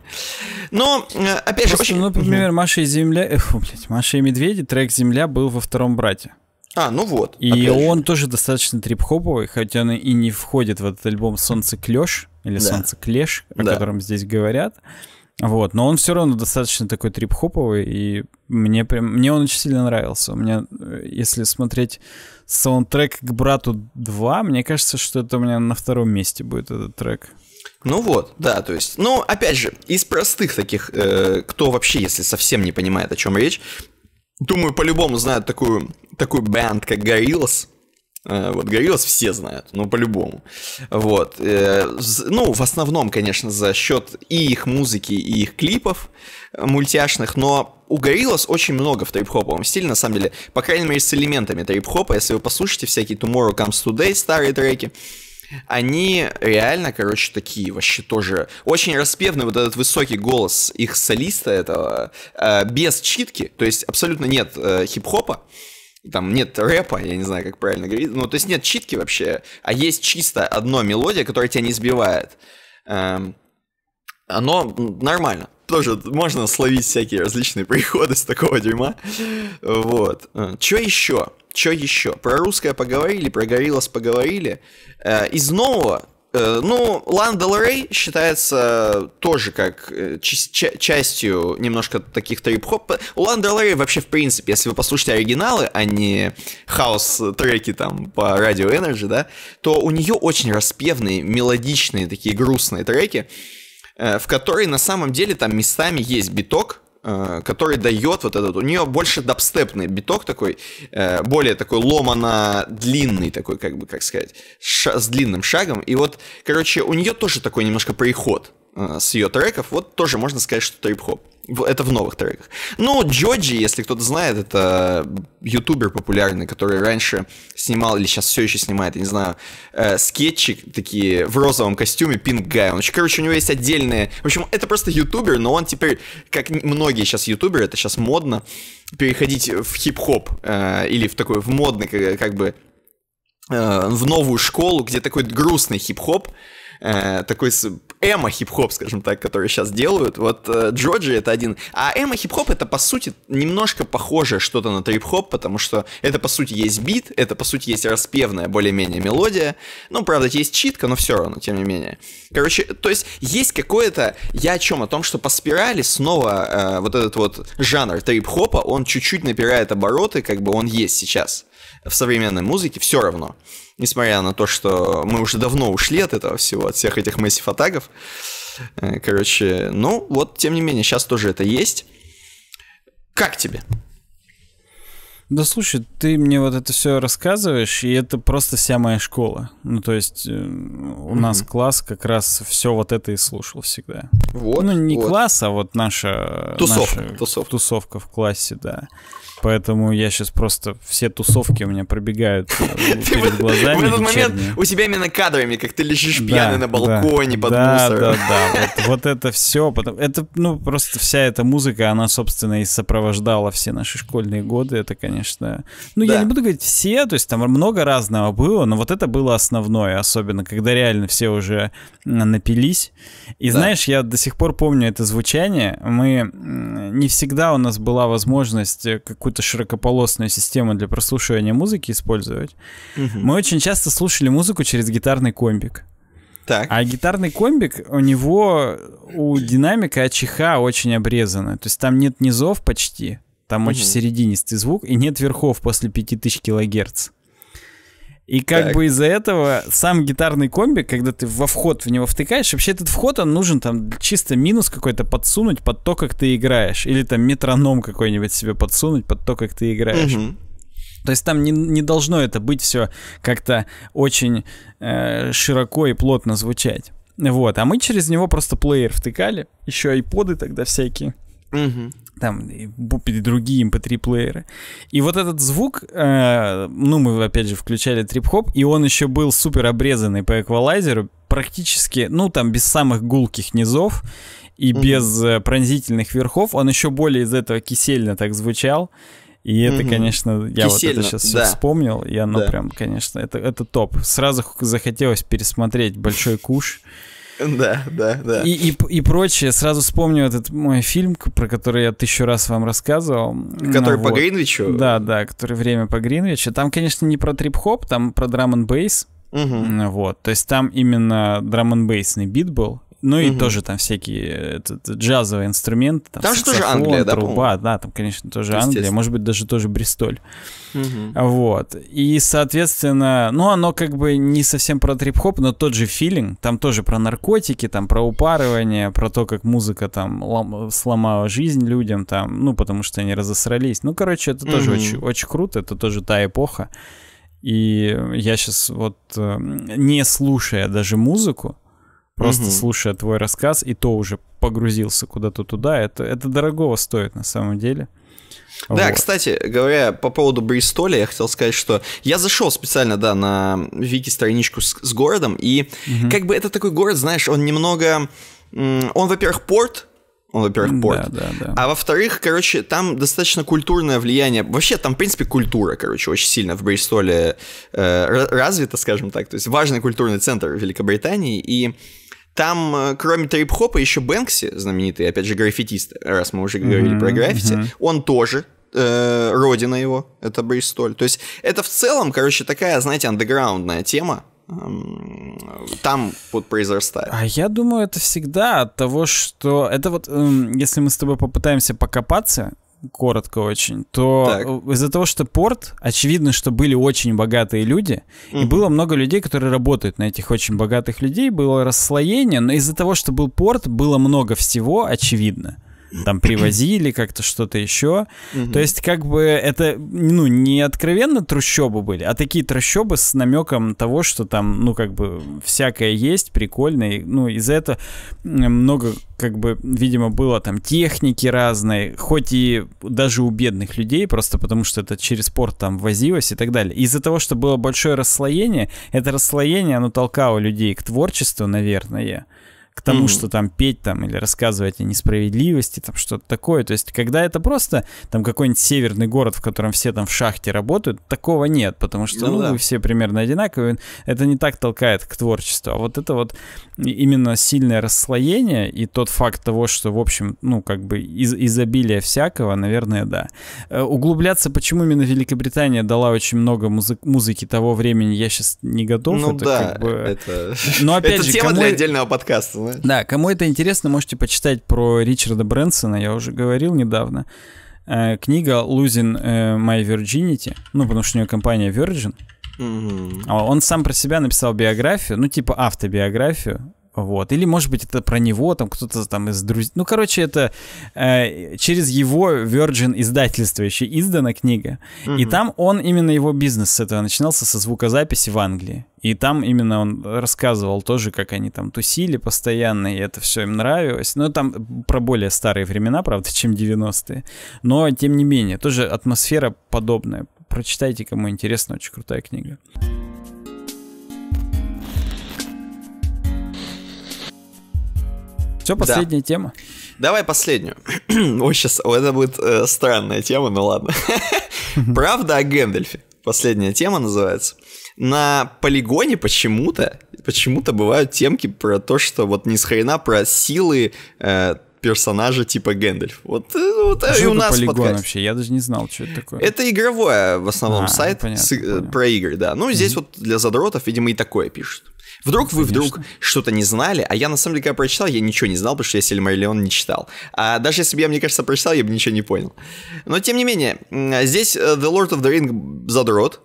Но, э, опять Просто, же... Очень... Ну, например, Маша и Земля... Эх, блядь, Маша и Медведи, трек «Земля» был во втором брате. А, ну вот. И опять. он тоже достаточно трип-хоповый, хотя он и не входит в этот альбом «Солнце клеш" или да. «Солнце клеш», о да. котором здесь говорят. Вот, но он все равно достаточно такой трип-хоповый, и мне прям, мне он очень сильно нравился. У меня, э, если смотреть саундтрек к «Брату 2», мне кажется, что это у меня на втором месте будет этот трек. Ну вот, да, то есть, ну, опять же, из простых таких, э, кто вообще, если совсем не понимает, о чем речь, Думаю, по-любому знают такую, такую бенд, как Gorillaz. Э, вот, Gorillaz все знают, ну, по-любому. Вот. Э, ну, в основном, конечно, за счет и их музыки, и их клипов э, мультяшных, но у Gorillaz очень много в трип-хоповом стиле, на самом деле. По крайней мере, с элементами трип-хопа. Если вы послушаете всякие Tomorrow Comes Today старые треки, они реально, короче, такие вообще тоже очень распевный вот этот высокий голос их солиста этого, э, без читки, то есть абсолютно нет э, хип-хопа, там нет рэпа, я не знаю, как правильно говорить, ну, то есть нет читки вообще, а есть чисто одно мелодия, которая тебя не сбивает. Эм, оно нормально. Тоже можно словить всякие различные приходы с такого дерьма. Вот. Чё еще? Чё еще? Про русское поговорили, про Гориллас поговорили. Э, из нового э, ну, Лана Дел Рей считается тоже как э, ч- частью немножко таких трип-хоп. У Лана Дел Рей вообще, в принципе, если вы послушаете оригиналы, а не хаос-треки там по радио Energy, да, то у нее очень распевные, мелодичные, такие грустные треки. Э, в которой на самом деле там местами есть биток, э, который дает вот этот, у нее больше дабстепный биток такой, э, более такой ломано длинный такой, как бы, как сказать, с длинным шагом. И вот, короче, у нее тоже такой немножко приход с ее треков, вот тоже можно сказать, что трип-хоп. Это в новых треках. Ну, Джоджи, если кто-то знает, это ютубер популярный, который раньше снимал, или сейчас все еще снимает, я не знаю, э, скетчи такие в розовом костюме, пинг гай. Он, короче, у него есть отдельные... В общем, это просто ютубер, но он теперь, как многие сейчас ютуберы, это сейчас модно, переходить в хип-хоп э, или в такой, в модный, как, как бы, э, в новую школу, где такой грустный хип-хоп, э, такой с эмо хип-хоп, скажем так, который сейчас делают. Вот э, Джоджи это один. А эмо хип-хоп это по сути немножко похоже что-то на трип-хоп, потому что это по сути есть бит, это по сути есть распевная более-менее мелодия. Ну, правда, есть читка, но все равно, тем не менее. Короче, то есть есть какое-то... Я о чем? О том, что по спирали снова э, вот этот вот жанр трип-хопа, он чуть-чуть набирает обороты, как бы он есть сейчас в современной музыке все равно. Несмотря на то, что мы уже давно ушли от этого всего, от всех этих массив атаков. Э, короче, ну вот, тем не менее, сейчас тоже это есть. Как тебе? Да слушай, ты мне вот это все рассказываешь, и это просто вся моя школа. Ну, то есть, э, у mm-hmm. нас класс как раз все вот это и слушал всегда. Вот. Ну, не вот. класс, а вот наша тусовка, наша тусовка. тусовка в классе, да. Поэтому я сейчас просто все тусовки у меня пробегают э, перед глазами. В этот момент у тебя именно кадрами, как ты лежишь пьяный на балконе под мусор. Да, да, да. Вот это все. Это, ну, просто вся эта музыка, она, собственно, и сопровождала все наши школьные годы. Это, конечно, конечно. Ну, да. я не буду говорить все, то есть там много разного было, но вот это было основное, особенно, когда реально все уже напились. И да. знаешь, я до сих пор помню это звучание. Мы... Не всегда у нас была возможность э, какую-то широкополосную систему для прослушивания музыки использовать. Угу. Мы очень часто слушали музыку через гитарный комбик. Так. А гитарный комбик, у него у динамика АЧХ очень обрезаны. То есть там нет низов почти. Там угу. очень серединистый звук и нет верхов после 5000 килогерц. И как так. бы из-за этого сам гитарный комбик, когда ты во вход в него втыкаешь, вообще этот вход, он нужен там чисто минус какой-то подсунуть под то, как ты играешь. Или там метроном какой-нибудь себе подсунуть под то, как ты играешь. Угу. То есть там не, не должно это быть все как-то очень э, широко и плотно звучать. Вот, а мы через него просто плеер втыкали, еще айподы тогда всякие. Угу там и другие mp3 эм плееры. И вот этот звук, э, ну мы опять же включали трип-хоп, и он еще был супер обрезанный по эквалайзеру, практически, ну там без самых гулких низов и mm-hmm. без э, пронзительных верхов, он еще более из этого кисельно так звучал. И это, mm конечно, я Кисельно, вот это сейчас да. вспомнил, и оно да. прям, конечно, это, это топ. Сразу захотелось пересмотреть «Большой куш», Да, да, да. И, и, и прочее. Сразу вспомню этот мой фильм, про который я тысячу раз вам рассказывал. Который ну, по вот. Гринвичу? Да, да, который «Время по Гринвичу». Там, конечно, не про трип-хоп, там про драм н бейс. Вот, то есть там именно драм н бейсный бит был, ну и угу. тоже там всякие этот, джазовые инструменты. Там, там же тоже Англия, да? да, там, конечно, тоже Англия, может быть, даже тоже Бристоль. Угу. Вот. И, соответственно, ну, оно как бы не совсем про трип-хоп, но тот же филинг. Там тоже про наркотики, там про упарывание, про то, как музыка там сломала жизнь людям, там, ну, потому что они разосрались. Ну, короче, это тоже очень, очень круто, это тоже та эпоха. И я сейчас вот, эм, не слушая даже музыку, просто угу. слушая твой рассказ, и то уже погрузился куда-то туда, это, это дорогого стоит на самом деле. Да, вот. кстати, говоря по поводу Бристоля, я хотел сказать, что я зашел специально, да, на Вики страничку с, с городом, и угу. как бы это такой город, знаешь, он немного... Он, во-первых, порт, он, во-первых, порт. Да, да, да. А во-вторых, короче, там достаточно культурное влияние. Вообще, там, в принципе, культура, короче, очень сильно в Бристоле э, развита, скажем так. То есть важный культурный центр Великобритании. И там, э, кроме трип-хопа, еще Бэнкси, знаменитый, опять же, граффитист, раз мы уже говорили mm-hmm, про граффити, mm-hmm. он тоже э, родина его, это Бристоль. То есть это в целом, короче, такая, знаете, андеграундная тема, эм, там вот произрастает. А я думаю, это всегда от того, что... Это вот, эм, если мы с тобой попытаемся покопаться, коротко очень, то из-за того, что порт, очевидно, что были очень богатые люди, угу. и было много людей, которые работают на этих очень богатых людей, было расслоение, но из-за того, что был порт, было много всего, очевидно там привозили как-то что-то еще. То есть как бы это, ну, не откровенно трущобы были, а такие трущобы с намеком того, что там, ну, как бы всякое есть, прикольное. ну, из-за этого много, как бы, видимо, было там техники разные, хоть и даже у бедных людей, просто потому что это через порт там возилось и так далее. Из-за того, что было большое расслоение, это расслоение, оно толкало людей к творчеству, наверное, к тому, mm-hmm. что там петь там или рассказывать о несправедливости, там что-то такое. То есть, когда это просто там какой-нибудь северный город, в котором все там в шахте работают, такого нет, потому что ну, ну, да. вы все примерно одинаковые. Это не так толкает к творчеству. А вот это вот именно сильное расслоение и тот факт того, что, в общем, ну, как бы из изобилие всякого, наверное, да. Э, углубляться, почему именно Великобритания дала очень много музы музыки того времени, я сейчас не готов. Ну это да, как бы... это... Но опять это же, тема кому... для отдельного подкаста бывает. Да, кому это интересно, можете почитать про Ричарда Брэнсона, я уже говорил недавно. Э, книга «Losing э, My Virginity», ну, потому что у него компания Virgin. Mm-hmm. Он сам про себя написал биографию, ну, типа автобиографию, вот. Или, может быть, это про него, там кто-то там из друзей. Ну, короче, это э, через его Virgin издательство еще издана книга. Mm-hmm. И там он, именно его бизнес с этого начинался, со звукозаписи в Англии. И там именно он рассказывал тоже, как они там тусили постоянно, и это все им нравилось. Ну, там про более старые времена, правда, чем 90-е. Но, тем не менее, тоже атмосфера подобная. Прочитайте, кому интересно, очень крутая книга. Все, последняя да. тема. Давай последнюю. Ой, сейчас, это будет э, странная тема, но ну ладно. Правда о Гэндальфе. Последняя тема называется. На полигоне почему-то, почему-то бывают темки про то, что вот ни с хрена про силы э, персонажа типа Гэндальф. Вот, э, вот а и у нас полигон подкаст. вообще? Я даже не знал, что это такое. Это игровое в основном а, ну, сайт понятно, с, понятно. Э, про игры, да. Ну, здесь mm вот для задротов, видимо, и такое пишут. Вдруг Конечно. вы вдруг что-то не знали, а я на самом деле, когда прочитал, я ничего не знал, потому что я Сильмариллион не читал. А даже если бы я, мне кажется, прочитал, я бы ничего не понял. Но тем не менее, здесь э, The Lord of the Ring задрот,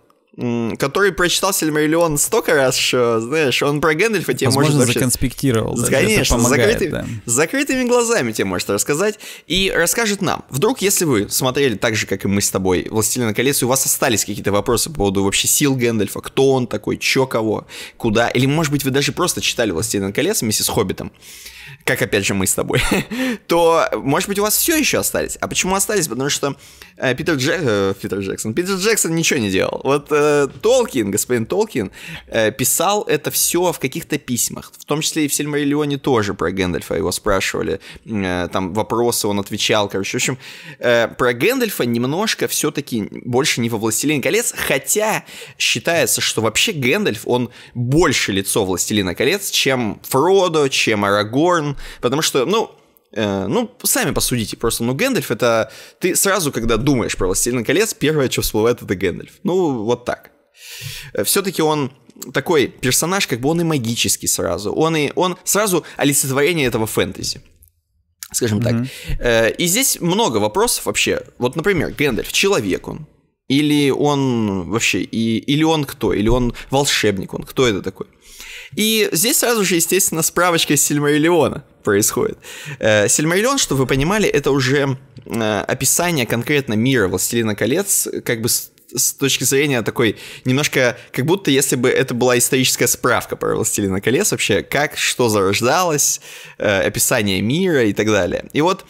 который прочитал Сильмариллион столько раз, что, знаешь, он про Гэндальфа тебе Возможно, может... Вообще... законспектировал. Даже. Конечно, помогает, с, закрытыми, да. с закрытыми глазами тебе может рассказать и расскажет нам. Вдруг, если вы смотрели так же, как и мы с тобой, «Властелина колец», и у вас остались какие-то вопросы по поводу вообще сил Гэндальфа, кто он такой, чё кого, куда, или, может быть, вы даже просто читали «Властелина колец» вместе с «Хоббитом», как опять же мы с тобой, то, может быть, у вас все еще остались. А почему остались? Потому что э, Питер, Джек, э, Питер Джексон, Питер Джексон ничего не делал. Вот э, Толкин, господин Толкин, э, писал это все в каких-то письмах. В том числе и в Сильмариллионе тоже про Гэндальфа его спрашивали. Э, там вопросы он отвечал, короче. В общем, э, про Гэндальфа немножко все-таки больше не во «Властелине колец», хотя считается, что вообще Гэндальф, он больше лицо «Властелина колец», чем Фродо, чем Арагор, Хорн, потому что, ну, Э, ну, сами посудите просто. Ну, Гэндальф это... Ты сразу, когда думаешь про «Властелин колец», первое, что всплывает, это Гэндальф. Ну, вот так. Э, Все-таки он такой персонаж, как бы он и магический сразу. Он, и, он сразу олицетворение этого фэнтези. Скажем mm-hmm. так. Э, и здесь много вопросов вообще. Вот, например, Гэндальф, человек он. Или он вообще, и, или он кто? Или он волшебник он? Кто это такой? И здесь сразу же, естественно, справочка из Сильмариллиона происходит. Э, Сильмариллион, чтобы вы понимали, это уже э, описание конкретно мира Властелина колец, как бы с, точки зрения такой немножко, как будто если бы это была историческая справка про Властелина колец вообще, как, что зарождалось, э, описание мира и так далее. И вот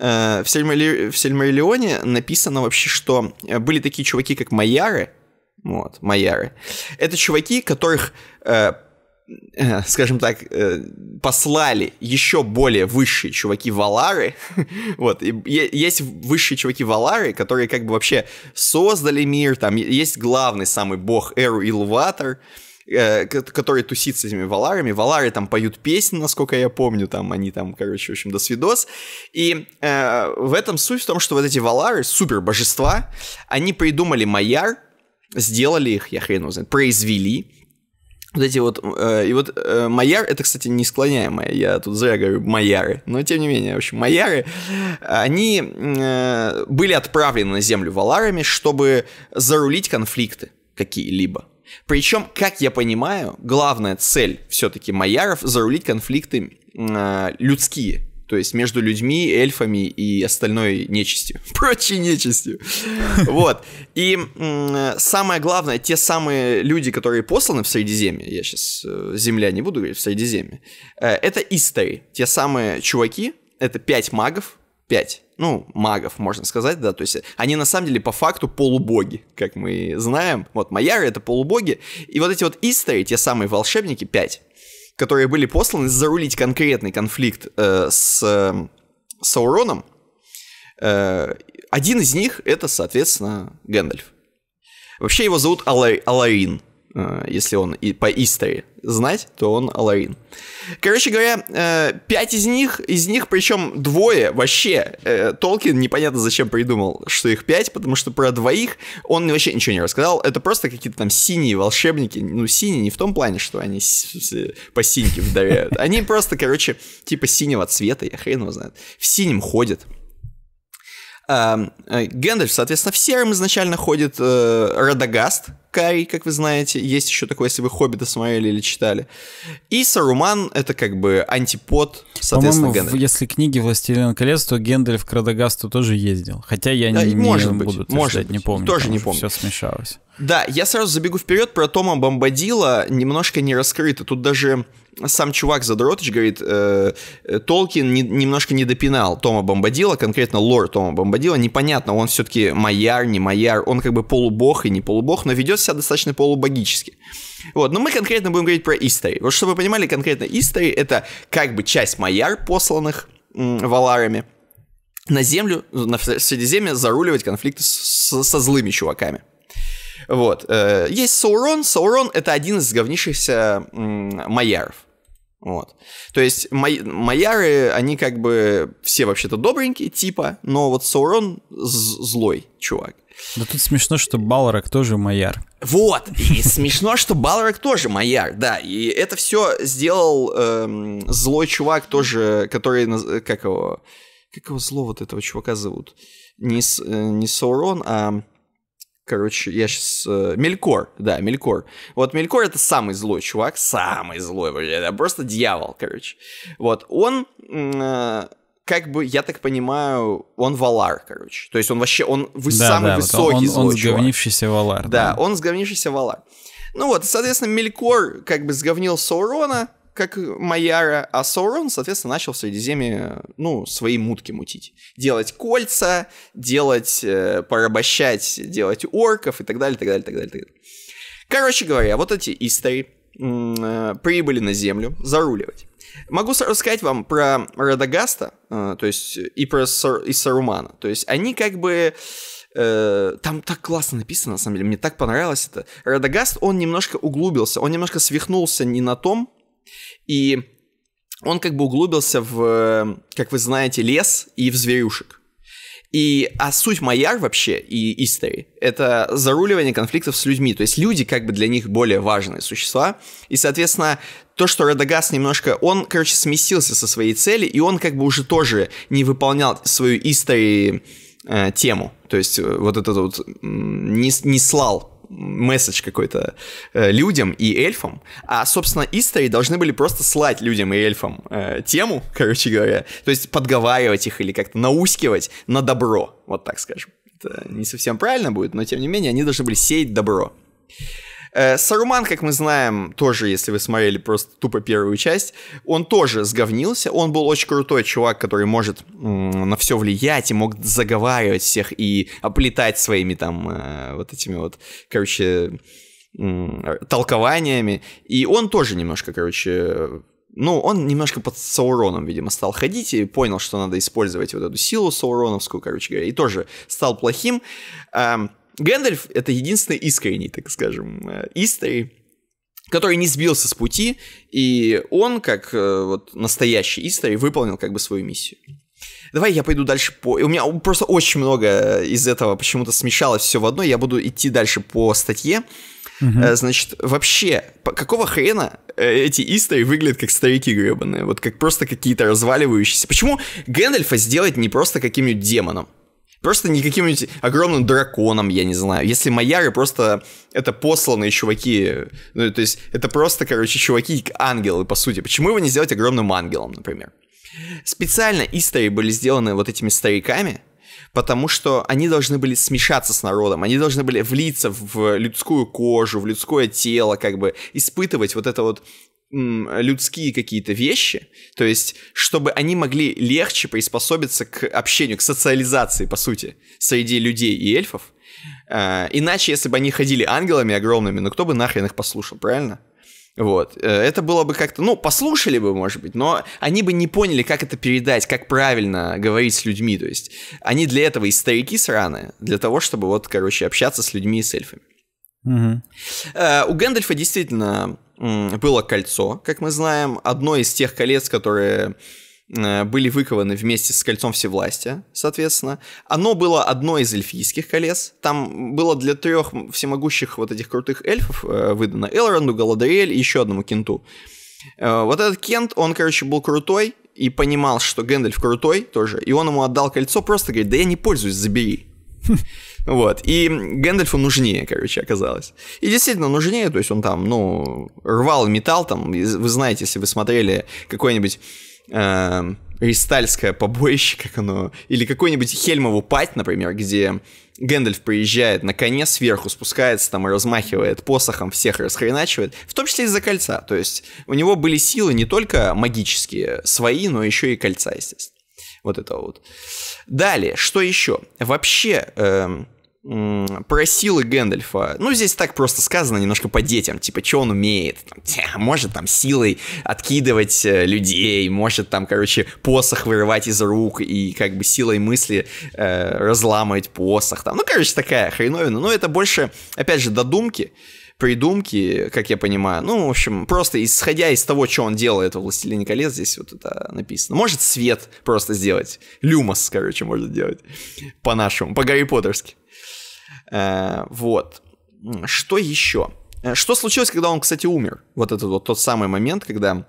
э, в, Сильмарили... в Сильмариллионе написано вообще, что э, были такие чуваки, как Майяры. Вот, Майяры. Это чуваки, которых э, Э, скажем так, э, послали еще более высшие чуваки Валары. вот, и есть высшие чуваки Валары, которые как бы вообще создали мир, там есть главный самый бог Эру Илватор, э, который тусит с этими Валарами. Валары там поют песни, насколько я помню, там они там, короче, в общем, до свидос. И э, в этом суть в том, что вот эти Валары, супер божества, они придумали Маяр, сделали их, я хрен его знает, произвели, вот эти вот, э, и вот э, майяр, это, кстати, не склоняемое, я тут зря говорю майяры, но тем не менее, в общем, майяры, они э, были отправлены на землю валарами, чтобы зарулить конфликты какие-либо. Причем, как я понимаю, главная цель все-таки майяров — зарулить конфликты э, людские, то есть между людьми, эльфами и остальной нечистью, прочей нечистью. Вот. И самое главное, те самые люди, которые посланы в Средиземье, я сейчас э, земля не буду говорить, в Средиземье, э, это истори, те самые чуваки, это пять магов, пять, ну, магов, можно сказать, да, то есть они на самом деле по факту полубоги, как мы знаем. Вот Майяры — это полубоги, и вот эти вот истори, те самые волшебники, пять, которые были посланы зарулить конкретный конфликт э, с э, Сауроном, э, один из них это, соответственно, Гэндальф. Вообще его зовут Алай, Аларин. Э, если он и по истории знать, то он Аларин. Короче говоря, э, пять из них, из них, причем двое вообще, э, Толкин непонятно зачем придумал, что их пять, потому что про двоих он вообще ничего не рассказал, это просто какие-то там синие волшебники, ну, синие не в том плане, что они по синьке вдаряют, они просто, короче, типа синего цвета, я хрен его знает, в синем ходят, Эм, э, Гэндальф, соответственно, в сером изначально ходит э, Радагаст, Карий, как вы знаете. Есть еще такое, если вы «Хоббита» смотрели или читали. И Саруман — это как бы антипод, соответственно, По-моему, в, если книги «Властелин колец», то Гэндальф к Радагасту тоже ездил. Хотя я да, не, может не быть, буду может быть, не помню. Тоже не помню. Все смешалось. Да, я сразу забегу вперед про Тома Бомбадила. Немножко не раскрыто. Тут даже сам чувак Задротыч говорит, э, э, Толкин не, немножко не допинал Тома Бомбадила, конкретно лор Тома Бомбадила, непонятно, он все-таки майяр, не майяр, он как бы полубог и не полубог, но ведет себя достаточно полубогически. Вот, но мы конкретно будем говорить про Истари. Вот чтобы вы понимали, конкретно Истари это как бы часть майяр, посланных м, валарами, на землю, на Средиземье заруливать конфликты с, со злыми чуваками. Вот. Э, есть Саурон. Саурон — это один из говнившихся майяров. Вот. То есть май, майяры, они как бы все вообще-то добренькие, типа, но вот Саурон злой чувак. Да тут смешно, что Балрак тоже майяр. Вот, и смешно, что Балрак тоже майяр, да. И это все сделал эм, злой чувак тоже, который, э, как его, как его зло вот этого чувака зовут? Не, э, не Саурон, а... Короче, я сейчас... Э, Мелькор, да, Мелькор. Вот Мелькор — это самый злой чувак, самый злой, блин, это просто дьявол, короче. Вот, он... Э, как бы, я так понимаю, он Валар, короче. То есть он вообще, он вы, да, самый да, высокий он, злой он сговнившийся Валар. Да, да, он сговнившийся Валар. Ну вот, соответственно, Мелькор как бы сговнил Саурона, как Майяра, а Саурон, соответственно, начал в Средиземье, ну, свои мутки мутить. Делать кольца, делать, э, порабощать, делать орков и так далее, так далее, так далее, так далее. Короче говоря, вот эти истории э, прибыли на землю, заруливать. Могу сразу сказать вам про Радагаста, э, то есть и про Сар, и Сарумана. То есть они как бы там так классно написано, на самом деле, мне так понравилось это. Радагаст, он немножко углубился, он немножко свихнулся не на том, и он как бы углубился в, как вы знаете, лес и в зверюшек. И, а суть Майяр вообще и истории это заруливание конфликтов с людьми. То есть люди как бы для них более важные существа. И, соответственно, то, что Радагас немножко... Он, короче, сместился со своей цели, и он как бы уже тоже не выполнял свою Истери э, тему. То есть э, вот этот вот не, не слал месседж какой-то э, людям и эльфам, а, собственно, истории должны были просто слать людям и эльфам э, тему, короче говоря, то есть подговаривать их или как-то наускивать на добро, вот так скажем. Это не совсем правильно будет, но тем не менее они должны были сеять добро. Э, Саруман, как мы знаем, тоже, если вы смотрели просто тупо первую часть, он тоже сговнился. Он был очень крутой чувак, который может на все влиять и мог заговаривать всех и оплетать своими там э, вот этими вот, короче, толкованиями. И он тоже немножко, короче, ну, он немножко под Сауроном, видимо, стал ходить и понял, что надо использовать вот эту силу сауроновскую, короче говоря, и тоже стал плохим. Эм, Гэндальф — это единственный искренний, так скажем, э, историй, который не сбился с пути, и он, как э, вот настоящий историй, выполнил как бы свою миссию. Давай я пойду дальше по... У меня просто очень много из этого почему-то смешалось все в одно. Я буду идти дальше по статье. Угу. Значит, вообще, какого хрена эти истории выглядят как старики гребаные? Вот как просто какие-то разваливающиеся. Почему Гэндальфа сделать не просто каким-нибудь демоном? Просто не каким-нибудь огромным драконом, я не знаю. Если Маяры просто это посланные чуваки, ну, то есть это просто, короче, чуваки ангелы, по сути. Почему его не сделать огромным ангелом, например? Специально истории были сделаны вот этими стариками, потому что они должны были смешаться с народом, они должны были влиться в людскую кожу, в людское тело, как бы испытывать вот это вот людские какие-то вещи, то есть, чтобы они могли легче приспособиться к общению, к социализации, по сути, среди людей и эльфов. Э, иначе, если бы они ходили ангелами огромными, ну кто бы нахрен их послушал, правильно? Вот. Э, это было бы как-то, ну, послушали бы, может быть, но они бы не поняли, как это передать, как правильно говорить с людьми. То есть они для этого и старики сраные, для того, чтобы вот, короче, общаться с людьми и с эльфами. Угу. У Гэндальфа действительно было кольцо, как мы знаем, одно из тех колец, которые э, были выкованы вместе с кольцом всевластия, соответственно. Оно было одно из эльфийских колец. Там было для трех всемогущих вот этих крутых эльфов э, выдано Элронду, Галадриэль и еще одному кенту. Э, вот этот Кент, он, короче, был крутой и понимал, что Гэндальф крутой тоже, и он ему отдал кольцо, просто говорит, да я не пользуюсь, забери. Вот. И Гэндальфу нужнее, короче, оказалось. И действительно нужнее, то есть он там, ну, рвал металл там. Вы знаете, если вы смотрели какой-нибудь... Э, эм, Ристальское побоище, как оно... Или какой-нибудь Хельмову пать, например, где Гэндальф приезжает на коне сверху, спускается там и размахивает посохом, всех расхреначивает, в том числе из-за кольца. То есть у него были силы не только магические, свои, но еще и кольца, естественно. Вот это вот. Далее, что еще? Вообще, эм, про силы Гэндальфа. Ну, здесь так просто сказано, немножко по детям. Типа, что он умеет? Там, может там силой откидывать э, людей, может там, короче, посох вырывать из рук и как бы силой мысли э, разламывать посох. Там. Ну, короче, такая хреновина. Но это больше, опять же, додумки. Э, придумки, как я понимаю. Ну, в общем, просто исходя из того, что он делает во «Властелине колец», здесь вот это написано. Может, свет просто сделать. Люмос, короче, может делать. По-нашему, по-Гарри Поттерски. Э, вот. Что еще? Э, что случилось, когда он, кстати, умер? Вот этот вот тот самый момент, когда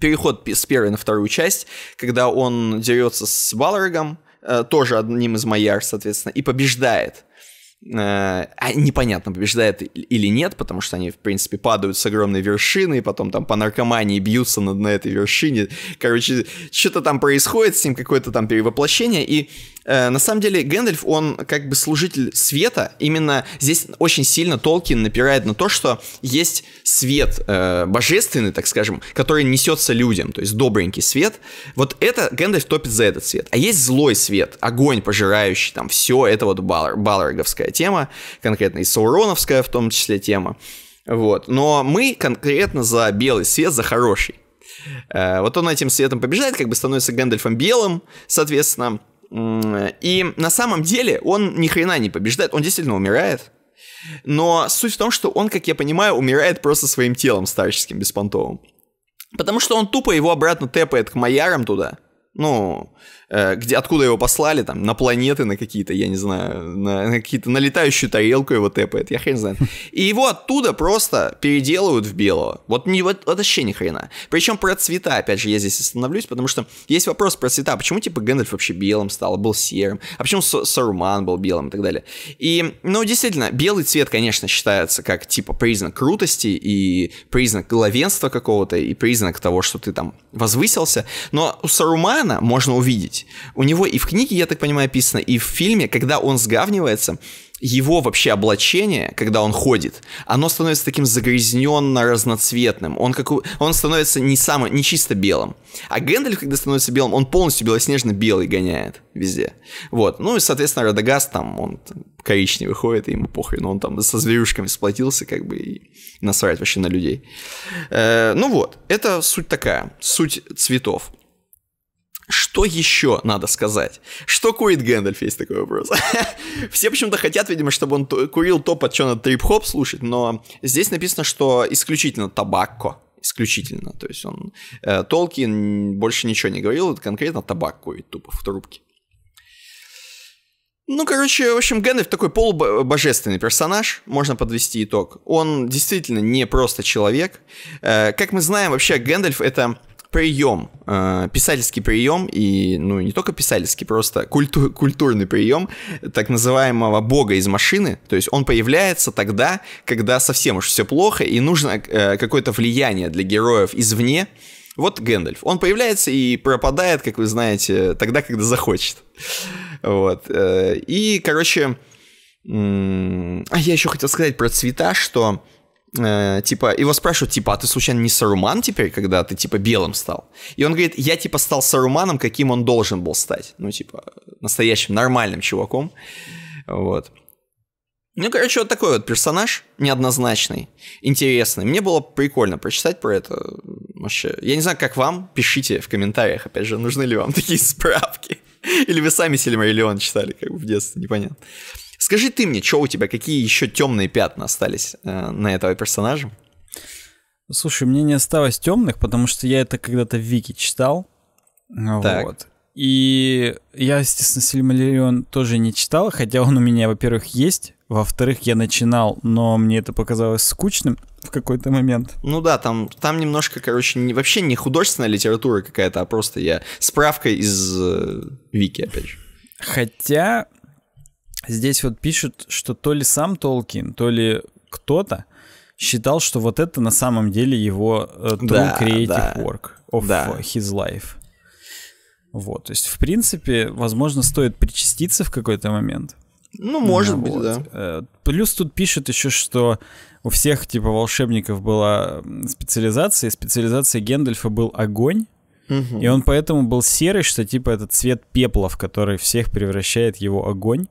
переход с первой на вторую часть, когда он дерется с Балрогом, э, тоже одним из Майяр, соответственно, и побеждает э, а непонятно, побеждает или нет, потому что они, в принципе, падают с огромной вершины, и потом там по наркомании бьются на, на этой вершине. Короче, что-то там происходит с ним, какое-то там перевоплощение, и Э, на самом деле Гэндальф, он как бы служитель света. Именно здесь очень сильно Толкин напирает на то, что есть свет э, божественный, так скажем, который несется людям, то есть добренький свет. Вот это Гэндальф топит за этот свет. А есть злой свет, огонь пожирающий, там все, это вот Балар, Балароговская тема, конкретно и Сауроновская в том числе тема. Вот. Но мы конкретно за белый свет, за хороший. Э, вот он этим светом побеждает, как бы становится Гэндальфом белым, соответственно, и на самом деле он ни хрена не побеждает, он действительно умирает. Но суть в том, что он, как я понимаю, умирает просто своим телом старческим, беспонтовым. Потому что он тупо его обратно тэпает к маярам туда. Ну, Э, где, откуда его послали, там, на планеты, на какие-то, я не знаю, на, на какие-то, на летающую тарелку его тэпает, я хрен знает. И его оттуда просто переделывают в белого. Вот, не, вот, вот вообще ни хрена. Причем про цвета, опять же, я здесь остановлюсь, потому что есть вопрос про цвета. Почему, типа, Гэндальф вообще белым стал, был серым? А почему Саруман был белым и так далее? И, ну, действительно, белый цвет, конечно, считается как, типа, признак крутости и признак главенства какого-то, и признак того, что ты там возвысился. Но у Сарумана можно увидеть, суть. У него и в книге, я так понимаю, описано, и в фильме, когда он сгавнивается, его вообще облачение, когда он ходит, оно становится таким загрязненно разноцветным. Он, как, он становится не, самым, не чисто белым. А Гэндальф, когда становится белым, он полностью белоснежно-белый гоняет везде. Вот. Ну и, соответственно, Радагаст там, он коричневый ходит, и ему похуй, но Он там со зверюшками сплотился, как бы, и насрать вообще на людей. Э, ну вот, это суть такая, суть цветов. Что еще надо сказать? Что курит Гэндальф, есть такой вопрос. Все почему-то хотят, видимо, чтобы он курил то, под что надо трип-хоп слушать, но здесь написано, что исключительно табакко. Исключительно. То есть он... Э, Толкин больше ничего не говорил, это конкретно табак курит тупо в трубке. Ну, короче, в общем, Гэндальф такой полубожественный персонаж, можно подвести итог. Он действительно не просто человек. Э, как мы знаем, вообще Гэндальф — это прием, э, писательский прием, и, ну, не только писательский, просто культу культурный прием так называемого бога из машины. То есть он появляется тогда, когда совсем уж все плохо, и нужно э, какое-то влияние для героев извне. Вот Гэндальф. Он появляется и пропадает, как вы знаете, тогда, когда захочет. Вот. Э, и, короче... А я еще хотел сказать про цвета, что э, типа, его спрашивают, типа, а ты случайно не Саруман теперь, когда ты, типа, белым стал? И он говорит, я, типа, стал Саруманом, каким он должен был стать. Ну, типа, настоящим, нормальным чуваком. Вот. Ну, короче, вот такой вот персонаж, неоднозначный, интересный. Мне было прикольно прочитать про это. Вообще, я не знаю, как вам, пишите в комментариях, опять же, нужны ли вам такие справки. Или вы сами Сильмариллион читали, как бы в детстве, непонятно. Скажи ты мне, что у тебя, какие еще темные пятна остались э, на этого персонажа? Слушай, мне не осталось темных, потому что я это когда-то в Вики читал. Так. Вот. И я, естественно, Сильмарион тоже не читал, хотя он у меня, во-первых, есть, во-вторых, я начинал, но мне это показалось скучным в какой-то момент. Ну да, там, там немножко, короче, не, вообще не художественная литература какая-то, а просто я справка из э, Вики, опять же. Хотя Здесь вот пишут, что то ли сам Толкин, то ли кто-то считал, что вот это на самом деле его uh, true да, creative да. work of да. his life. Вот, то есть, в принципе, возможно, стоит причаститься в какой-то момент. Ну, может ну, быть, вот. да. Э, плюс тут пишут еще, что у всех, типа, волшебников была специализация, и специализация Гендальфа был огонь, угу. и он поэтому был серый, что, типа, этот цвет пепла, в который всех превращает его огонь.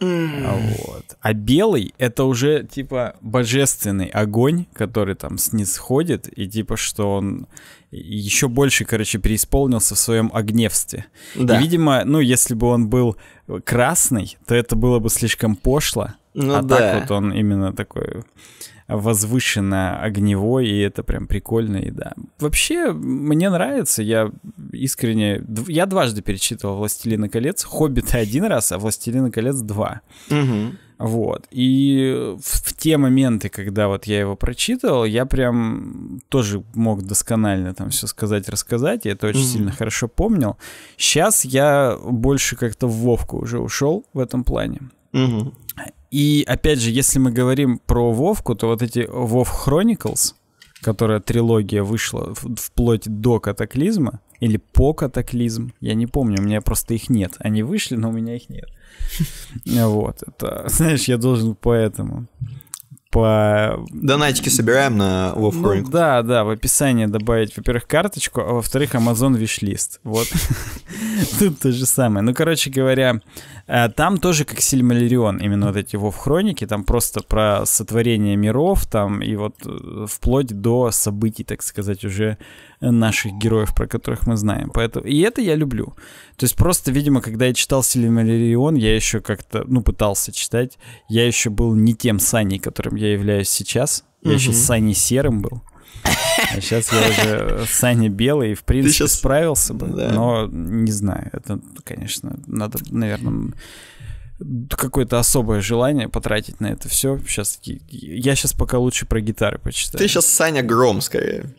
А вот. А белый это уже типа божественный огонь, который там снисходит, и типа что он еще больше, короче, преисполнился в своем огневстве. Да. И, видимо, ну, если бы он был красный, то это было бы слишком пошло. Ну, а да. так вот он именно такой возвышенно огневой, и это прям прикольно, и да. Вообще, мне нравится, я искренне... Я дважды перечитывал «Властелина колец», «Хоббита» один раз, а «Властелина колец» два. Угу. Вот. И в, в те моменты, когда вот я его прочитывал, я прям тоже мог досконально там все сказать, рассказать. Я это очень mm-hmm. сильно хорошо помнил. Сейчас я больше как-то в Вовку уже ушел в этом плане. Угу. И опять же, если мы говорим про Вовку, то вот эти Вов Chronicles, которая трилогия вышла вплоть до катаклизма, или по катаклизм, я не помню, у меня просто их нет. Они вышли, но у меня их нет. Вот, это, знаешь, я должен поэтому по... Донатики собираем на Вов ну, Да, да, в описании добавить, во-первых, карточку, а во-вторых, Amazon Wishlist. Вот. Тут то же самое. Ну, короче говоря, Э, там тоже как Сильмалерион, именно вот эти Вов хроники, там просто про сотворение миров, там и вот э, вплоть до событий, так сказать, уже наших героев, про которых мы знаем. Поэтому... И это я люблю. То есть просто, видимо, когда я читал Сильмалерион, я еще как-то, ну, пытался читать, я еще был не тем Саней, которым я являюсь сейчас. Я угу. еще с Саней Серым был. А сейчас я уже Саня Белый, и в принципе, сейчас... справился бы, да. но не знаю. Это, конечно, надо, наверное, какое-то особое желание потратить на это все. Сейчас я сейчас пока лучше про гитары почитаю. Ты сейчас Саня Гром скорее.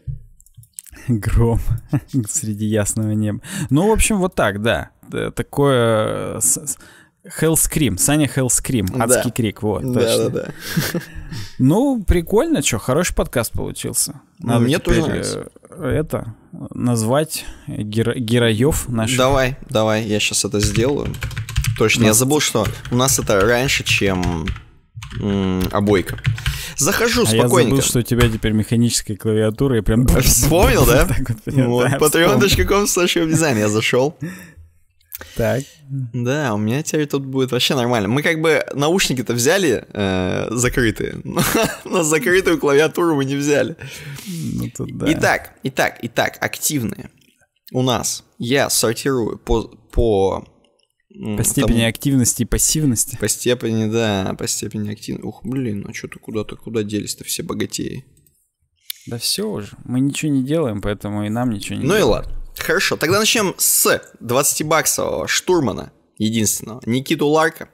Гром среди ясного неба. Ну, в общем, вот так, да. Э, такое Hellscream, Саня Hellscream, адский да. крик, вот, да, точно. Да, да, Ну, прикольно, что, хороший подкаст получился. Ну, Надо Мне тоже нравится. Э, это, назвать э, геро- героев наших. Давай, давай, я сейчас это сделаю. Точно, да. я забыл, что у нас это раньше, чем обойка. Захожу а спокойненько. я забыл, что у тебя теперь механическая клавиатура и прям... Вспомнил, да? Вот Patreon.com slash дизайн я зашел. Так. Да, у меня теперь тут будет вообще нормально. Мы как бы наушники-то взяли э, закрытые, но, но закрытую клавиатуру мы не взяли. Ну, тут да. Итак, итак, итак, активные. У нас я сортирую по... По, по степени тому, активности и пассивности. По степени, да, по степени активности. Ух, блин, а что-то куда-то, куда делись-то все богатеи? Да все уже, мы ничего не делаем, поэтому и нам ничего не Ну делаем. и ладно. Хорошо, тогда начнем с 20-баксового штурмана, единственного, Никиту Ларка.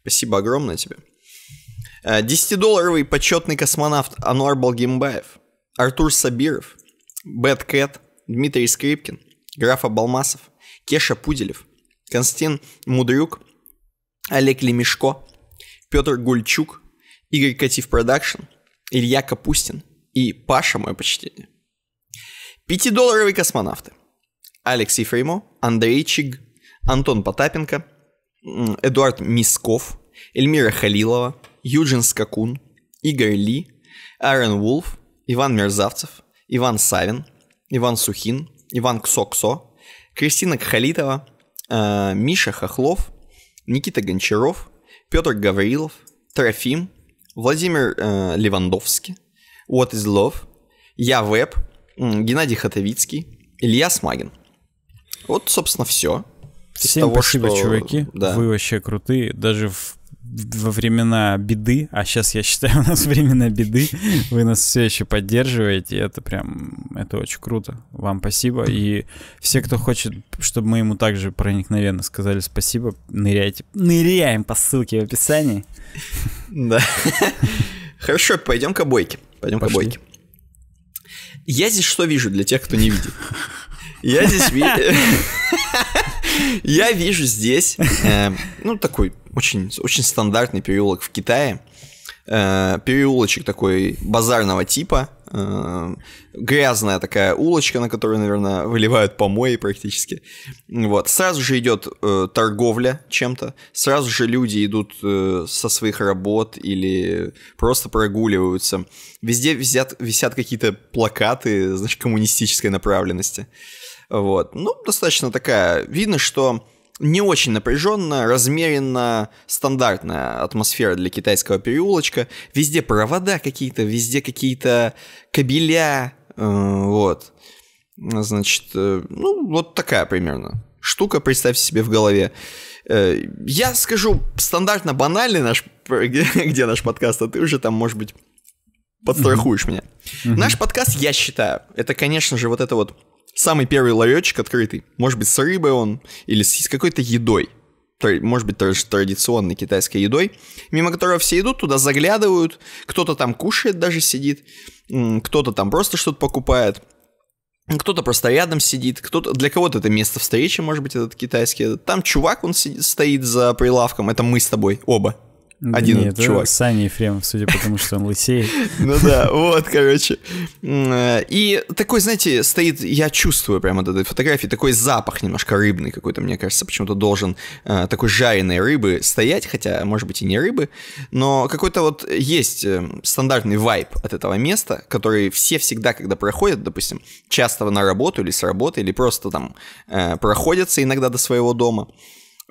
Спасибо огромное тебе. 10-долларовый э, почетный космонавт Ануар Балгимбаев, Артур Сабиров, Бэт Кэт, Дмитрий Скрипкин, Графа Балмасов, Кеша Пуделев, Константин Мудрюк, Олег Лемешко, Петр Гульчук, Игорь Катив Продакшн, Илья Капустин и Паша, мое почтение. Пятидолларовые космонавты. Алексей Фреймо, Андрей Чиг, Антон Потапенко, Эдуард Мисков, Эльмира Халилова, Юджин Скакун, Игорь Ли, Аарон Вулф, Иван Мерзавцев, Иван Савин, Иван Сухин, Иван Ксоксо, Кристина Кхалитова, э, Миша Хохлов, Никита Гончаров, Петр Гаврилов, Трофим, Владимир э, Левандовский, What is Love, Я Веб, Геннадий Хатовицкий, Илья Смагин. Вот, собственно, все. Всем того, спасибо, что... чуваки. Да. Вы вообще крутые. Даже в во времена беды, а сейчас я считаю у нас времена беды, вы нас все еще поддерживаете, это прям, это очень круто. Вам спасибо. И все, кто хочет, чтобы мы ему также проникновенно сказали спасибо, ныряйте. Ныряем по ссылке в описании. Да. Хорошо, пойдем к обойке. Пойдем к обойке. Я здесь что вижу для тех, кто не видит? Я здесь вижу... Я вижу здесь, э, ну, такой очень, очень стандартный переулок в Китае. Э, переулочек такой базарного типа, Эм, грязная такая улочка, на которую, наверное, выливают помои практически. Вот. Сразу же идет э, торговля чем-то, сразу же люди идут э, со своих работ или просто прогуливаются. Везде висят, висят какие-то плакаты, значит, коммунистической направленности. Вот. Ну, достаточно такая... Видно, что не очень напряженно, размеренно стандартная атмосфера для китайского переулочка. Везде провода какие-то, везде какие-то кабеля, э, вот. Значит, э, ну, вот такая примерно штука, представьте себе в голове. Э, я скажу стандартно банальный наш, где, наш подкаст, а ты уже там, может быть, подстрахуешь меня. Наш подкаст, я считаю, это, конечно же, вот это вот самый первый ларечек открытый, может быть, с рыбой он, или с какой-то едой, может быть, тоже традиционной китайской едой, мимо которого все идут, туда заглядывают, кто-то там кушает даже сидит, кто-то там просто что-то покупает, кто-то просто рядом сидит, кто-то для кого-то это место встречи, может быть, этот китайский. Там чувак, он сидит, стоит за прилавком, это мы с тобой оба. Один Нет, этот чувак. Саня Ефремов, судя по тому, что он лысеет. Ну да, вот, короче. Э, и такой, знаете, стоит, я чувствую прямо от этой фотографии, такой запах немножко рыбный какой-то, мне кажется, почему-то должен э, такой жареной рыбы стоять, хотя, может быть, и не рыбы, но какой-то вот есть эм, стандартный вайб от этого места, который все всегда, когда проходят, допустим, часто на работу или с работы, или просто там э, проходятся иногда до своего дома,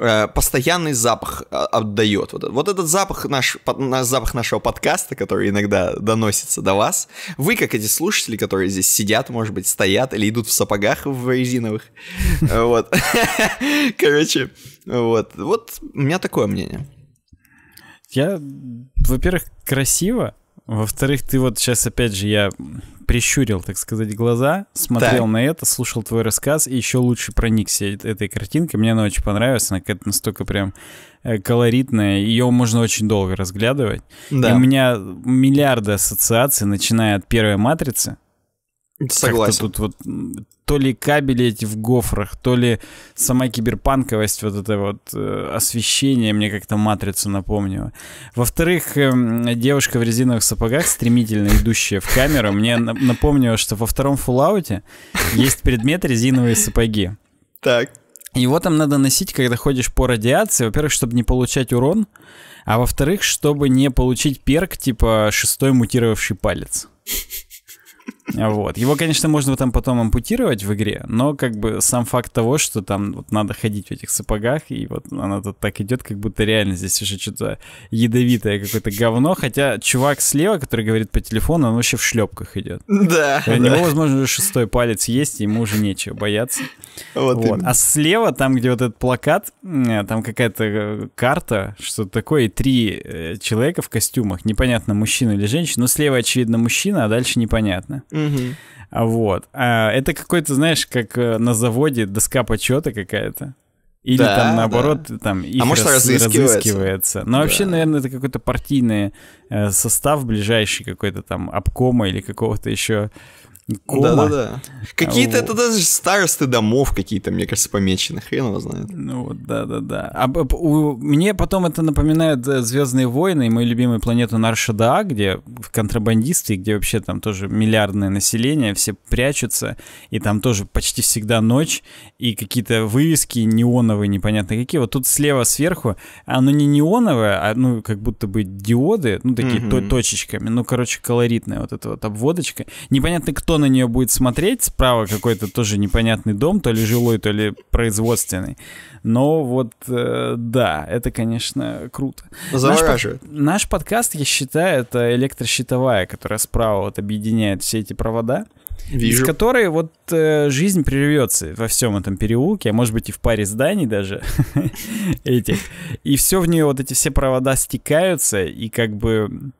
Э, постоянный запах э, отдает. Вот, вот этот запах, наш, наш, запах нашего подкаста, который иногда доносится до вас, вы, как эти слушатели, которые здесь сидят, может быть, стоят или идут в сапогах в резиновых, э, вот, короче, вот, вот у меня такое мнение. Я, во-первых, красиво, во-вторых, ты вот сейчас, опять же, я прищурил, так сказать, глаза, смотрел так. на это, слушал твой рассказ и еще лучше проникся этой картинкой. Мне она очень понравилась, она какая-то настолько прям э, колоритная, ее можно очень долго разглядывать. Да. И у меня миллиарды ассоциаций, начиная от первой матрицы, Согласен. Тут вот то ли кабели эти в гофрах, то ли сама киберпанковость, вот это вот э, освещение мне как-то матрицу напомнило. Во-вторых, э, девушка в резиновых сапогах, стремительно идущая в камеру, мне напомнила, что во втором фуллауте есть предмет резиновые сапоги. Так. Его там надо носить, когда ходишь по радиации, во-первых, чтобы не получать урон, а во-вторых, чтобы не получить перк типа шестой мутировавший палец. Вот. Его, конечно, можно там потом ампутировать в игре, но как бы сам факт того, что там вот надо ходить в этих сапогах, и вот она тут так идет, как будто реально здесь уже что-то ядовитое какое-то говно, хотя чувак слева, который говорит по телефону, он вообще в шлепках идет. Да. У да. него, возможно, уже шестой палец есть, и ему уже нечего бояться. Вот, вот. А слева, там, где вот этот плакат, э, там какая-то э, карта, что такое, и три э, человека в костюмах, непонятно, мужчина или женщина, но слева, очевидно, мужчина, а дальше непонятно. Mm Угу. Вот. А, это какой-то, знаешь, как э, на заводе доска почета какая-то. Или да, там наоборот, да. там а их а может, раз, разыскивается. разыскивается. Но да. вообще, наверное, это какой-то партийный э, состав ближайший какой-то там обкома или какого-то еще Кома. Да-да-да. Какие-то это даже старосты домов какие-то, мне кажется, помечены. Хрен его знает. Ну вот, да-да-да. А, у, мне потом это напоминает э, «Звездные войны» и мою любимую планету Наршада, где контрабандисты, где вообще там тоже миллиардное население, все прячутся, и там тоже почти всегда ночь, и какие-то вывески неоновые непонятно какие. Вот тут слева сверху, оно не неоновое, а ну как будто бы диоды, ну такие mm-hmm. точечками, ну короче колоритная вот эта вот обводочка. Непонятно, кто на нее будет смотреть. Справа какой-то тоже непонятный дом, то ли жилой, то ли производственный. Но вот, э, да, это, конечно, круто. Завораживает. Наш, под, наш подкаст, я считаю, это электрощитовая, которая справа вот объединяет все эти провода. Вижу. Из которой вот э, жизнь прервется во всем этом переулке, а может быть и в паре зданий даже этих. И все в нее, вот эти все провода стекаются, и как бы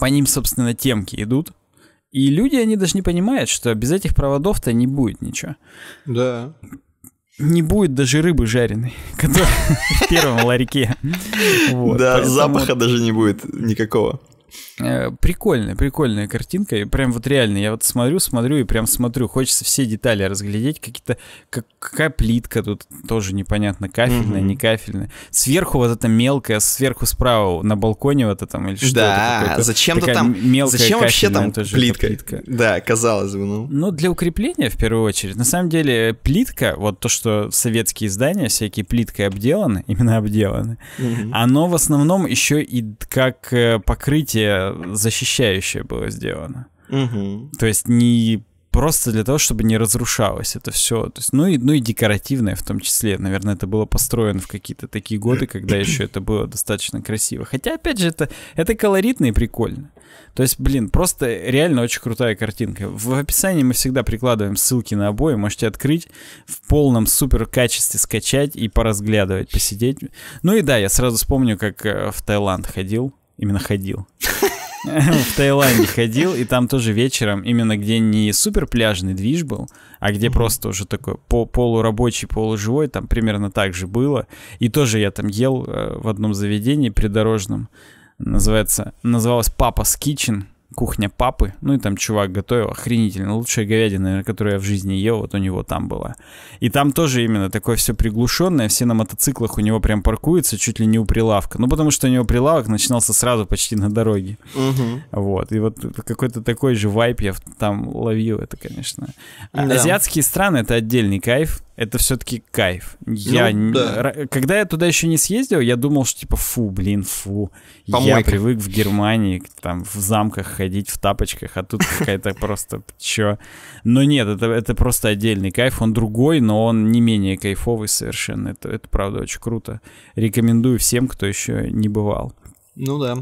по ним, собственно, темки идут. И люди, они даже не понимают, что без этих проводов-то не будет ничего. Да. Не будет даже рыбы жареной, которая в первом ларике. Да, запаха даже не будет никакого. Э, прикольная, прикольная картинка. И прям вот реально, я вот смотрю, смотрю и прям смотрю. Хочется все детали разглядеть. Какие-то, как, какая плитка тут тоже непонятно, кафельная, mm не кафельная. Сверху вот это мелкое, сверху справа на балконе вот это там или что-то. Да, зачем-то там мелкая Зачем вообще там тоже плитка? плитка? Да, казалось бы, ну. Ну, для укрепления в первую очередь. На самом деле плитка, вот то, что советские здания всякие плиткой обделаны, именно обделаны, mm оно в основном еще и как э, покрытие развитие защищающее было сделано. Угу. То есть не просто для того, чтобы не разрушалось это все. То есть, ну, и, ну и декоративное в том числе. Наверное, это было построено в какие-то такие годы, когда еще это было достаточно красиво. Хотя, опять же, это, это колоритно и прикольно. То есть, блин, просто реально очень крутая картинка. В описании мы всегда прикладываем ссылки на обои. Можете открыть, в полном супер качестве скачать и поразглядывать, посидеть. Ну и да, я сразу вспомню, как э, в Таиланд ходил Именно ходил. В Таиланде ходил, и там тоже вечером, именно где не супер пляжный движ был, а где просто уже такой по полурабочий, полуживой, там примерно так же было. И тоже я там ел э, в одном заведении придорожном, называется, называлось Папа's Kitchen кухня папы, ну и там чувак готовил, охренительно, лучшая говядина, которую я в жизни ел, вот у него там была. И там тоже именно такое все приглушенное, все на мотоциклах у него прям паркуются чуть ли не у прилавка, ну потому что у него прилавок начинался сразу почти на дороге. Угу. Вот, и вот какой-то такой же вайп я там ловил, это, конечно. А да. Азиатские страны — это отдельный кайф, это все-таки кайф. Я, ну, да. Когда я туда еще не съездил, я думал, что типа фу, блин, фу. Помойка. Я привык в Германии, там, в замках ходить ходить в тапочках, а тут какая-то просто чё. Но ну нет, это, это просто отдельный кайф, он другой, но он не менее кайфовый совершенно. Это, это правда очень круто. Рекомендую всем, кто еще не бывал. Ну да.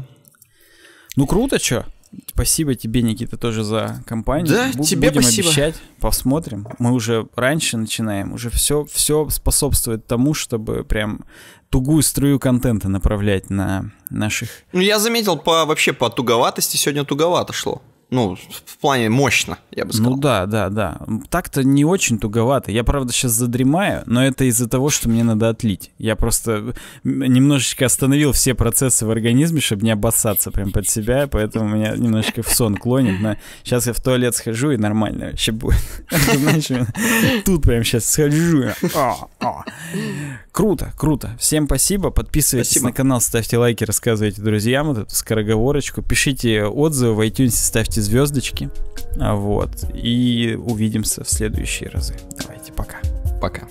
Ну круто, чё? Спасибо тебе, Никита, тоже за компанию. Да, Бу- тебе будем спасибо. обещать, посмотрим. Мы уже раньше начинаем, уже все, все способствует тому, чтобы прям тугую струю контента направлять на наших. Ну, я заметил по вообще по туговатости сегодня туговато шло. Ну, в плане мощно, я бы сказал. Ну да, да, да. Так-то не очень туговато. Я, правда, сейчас задремаю, но это из-за того, что мне надо отлить. Я просто немножечко остановил все процессы в организме, чтобы не обоссаться прям под себя, поэтому меня немножечко в сон клонит. Но сейчас я в туалет схожу, и нормально вообще будет. Тут прям сейчас схожу. А, а. Круто, круто. Всем спасибо. Подписывайтесь на канал, ставьте лайки, рассказывайте друзьям вот эту скороговорочку. Пишите отзывы в iTunes, ставьте ставьте звездочки. А, вот. И увидимся в следующие разы. Давайте, пока. Пока.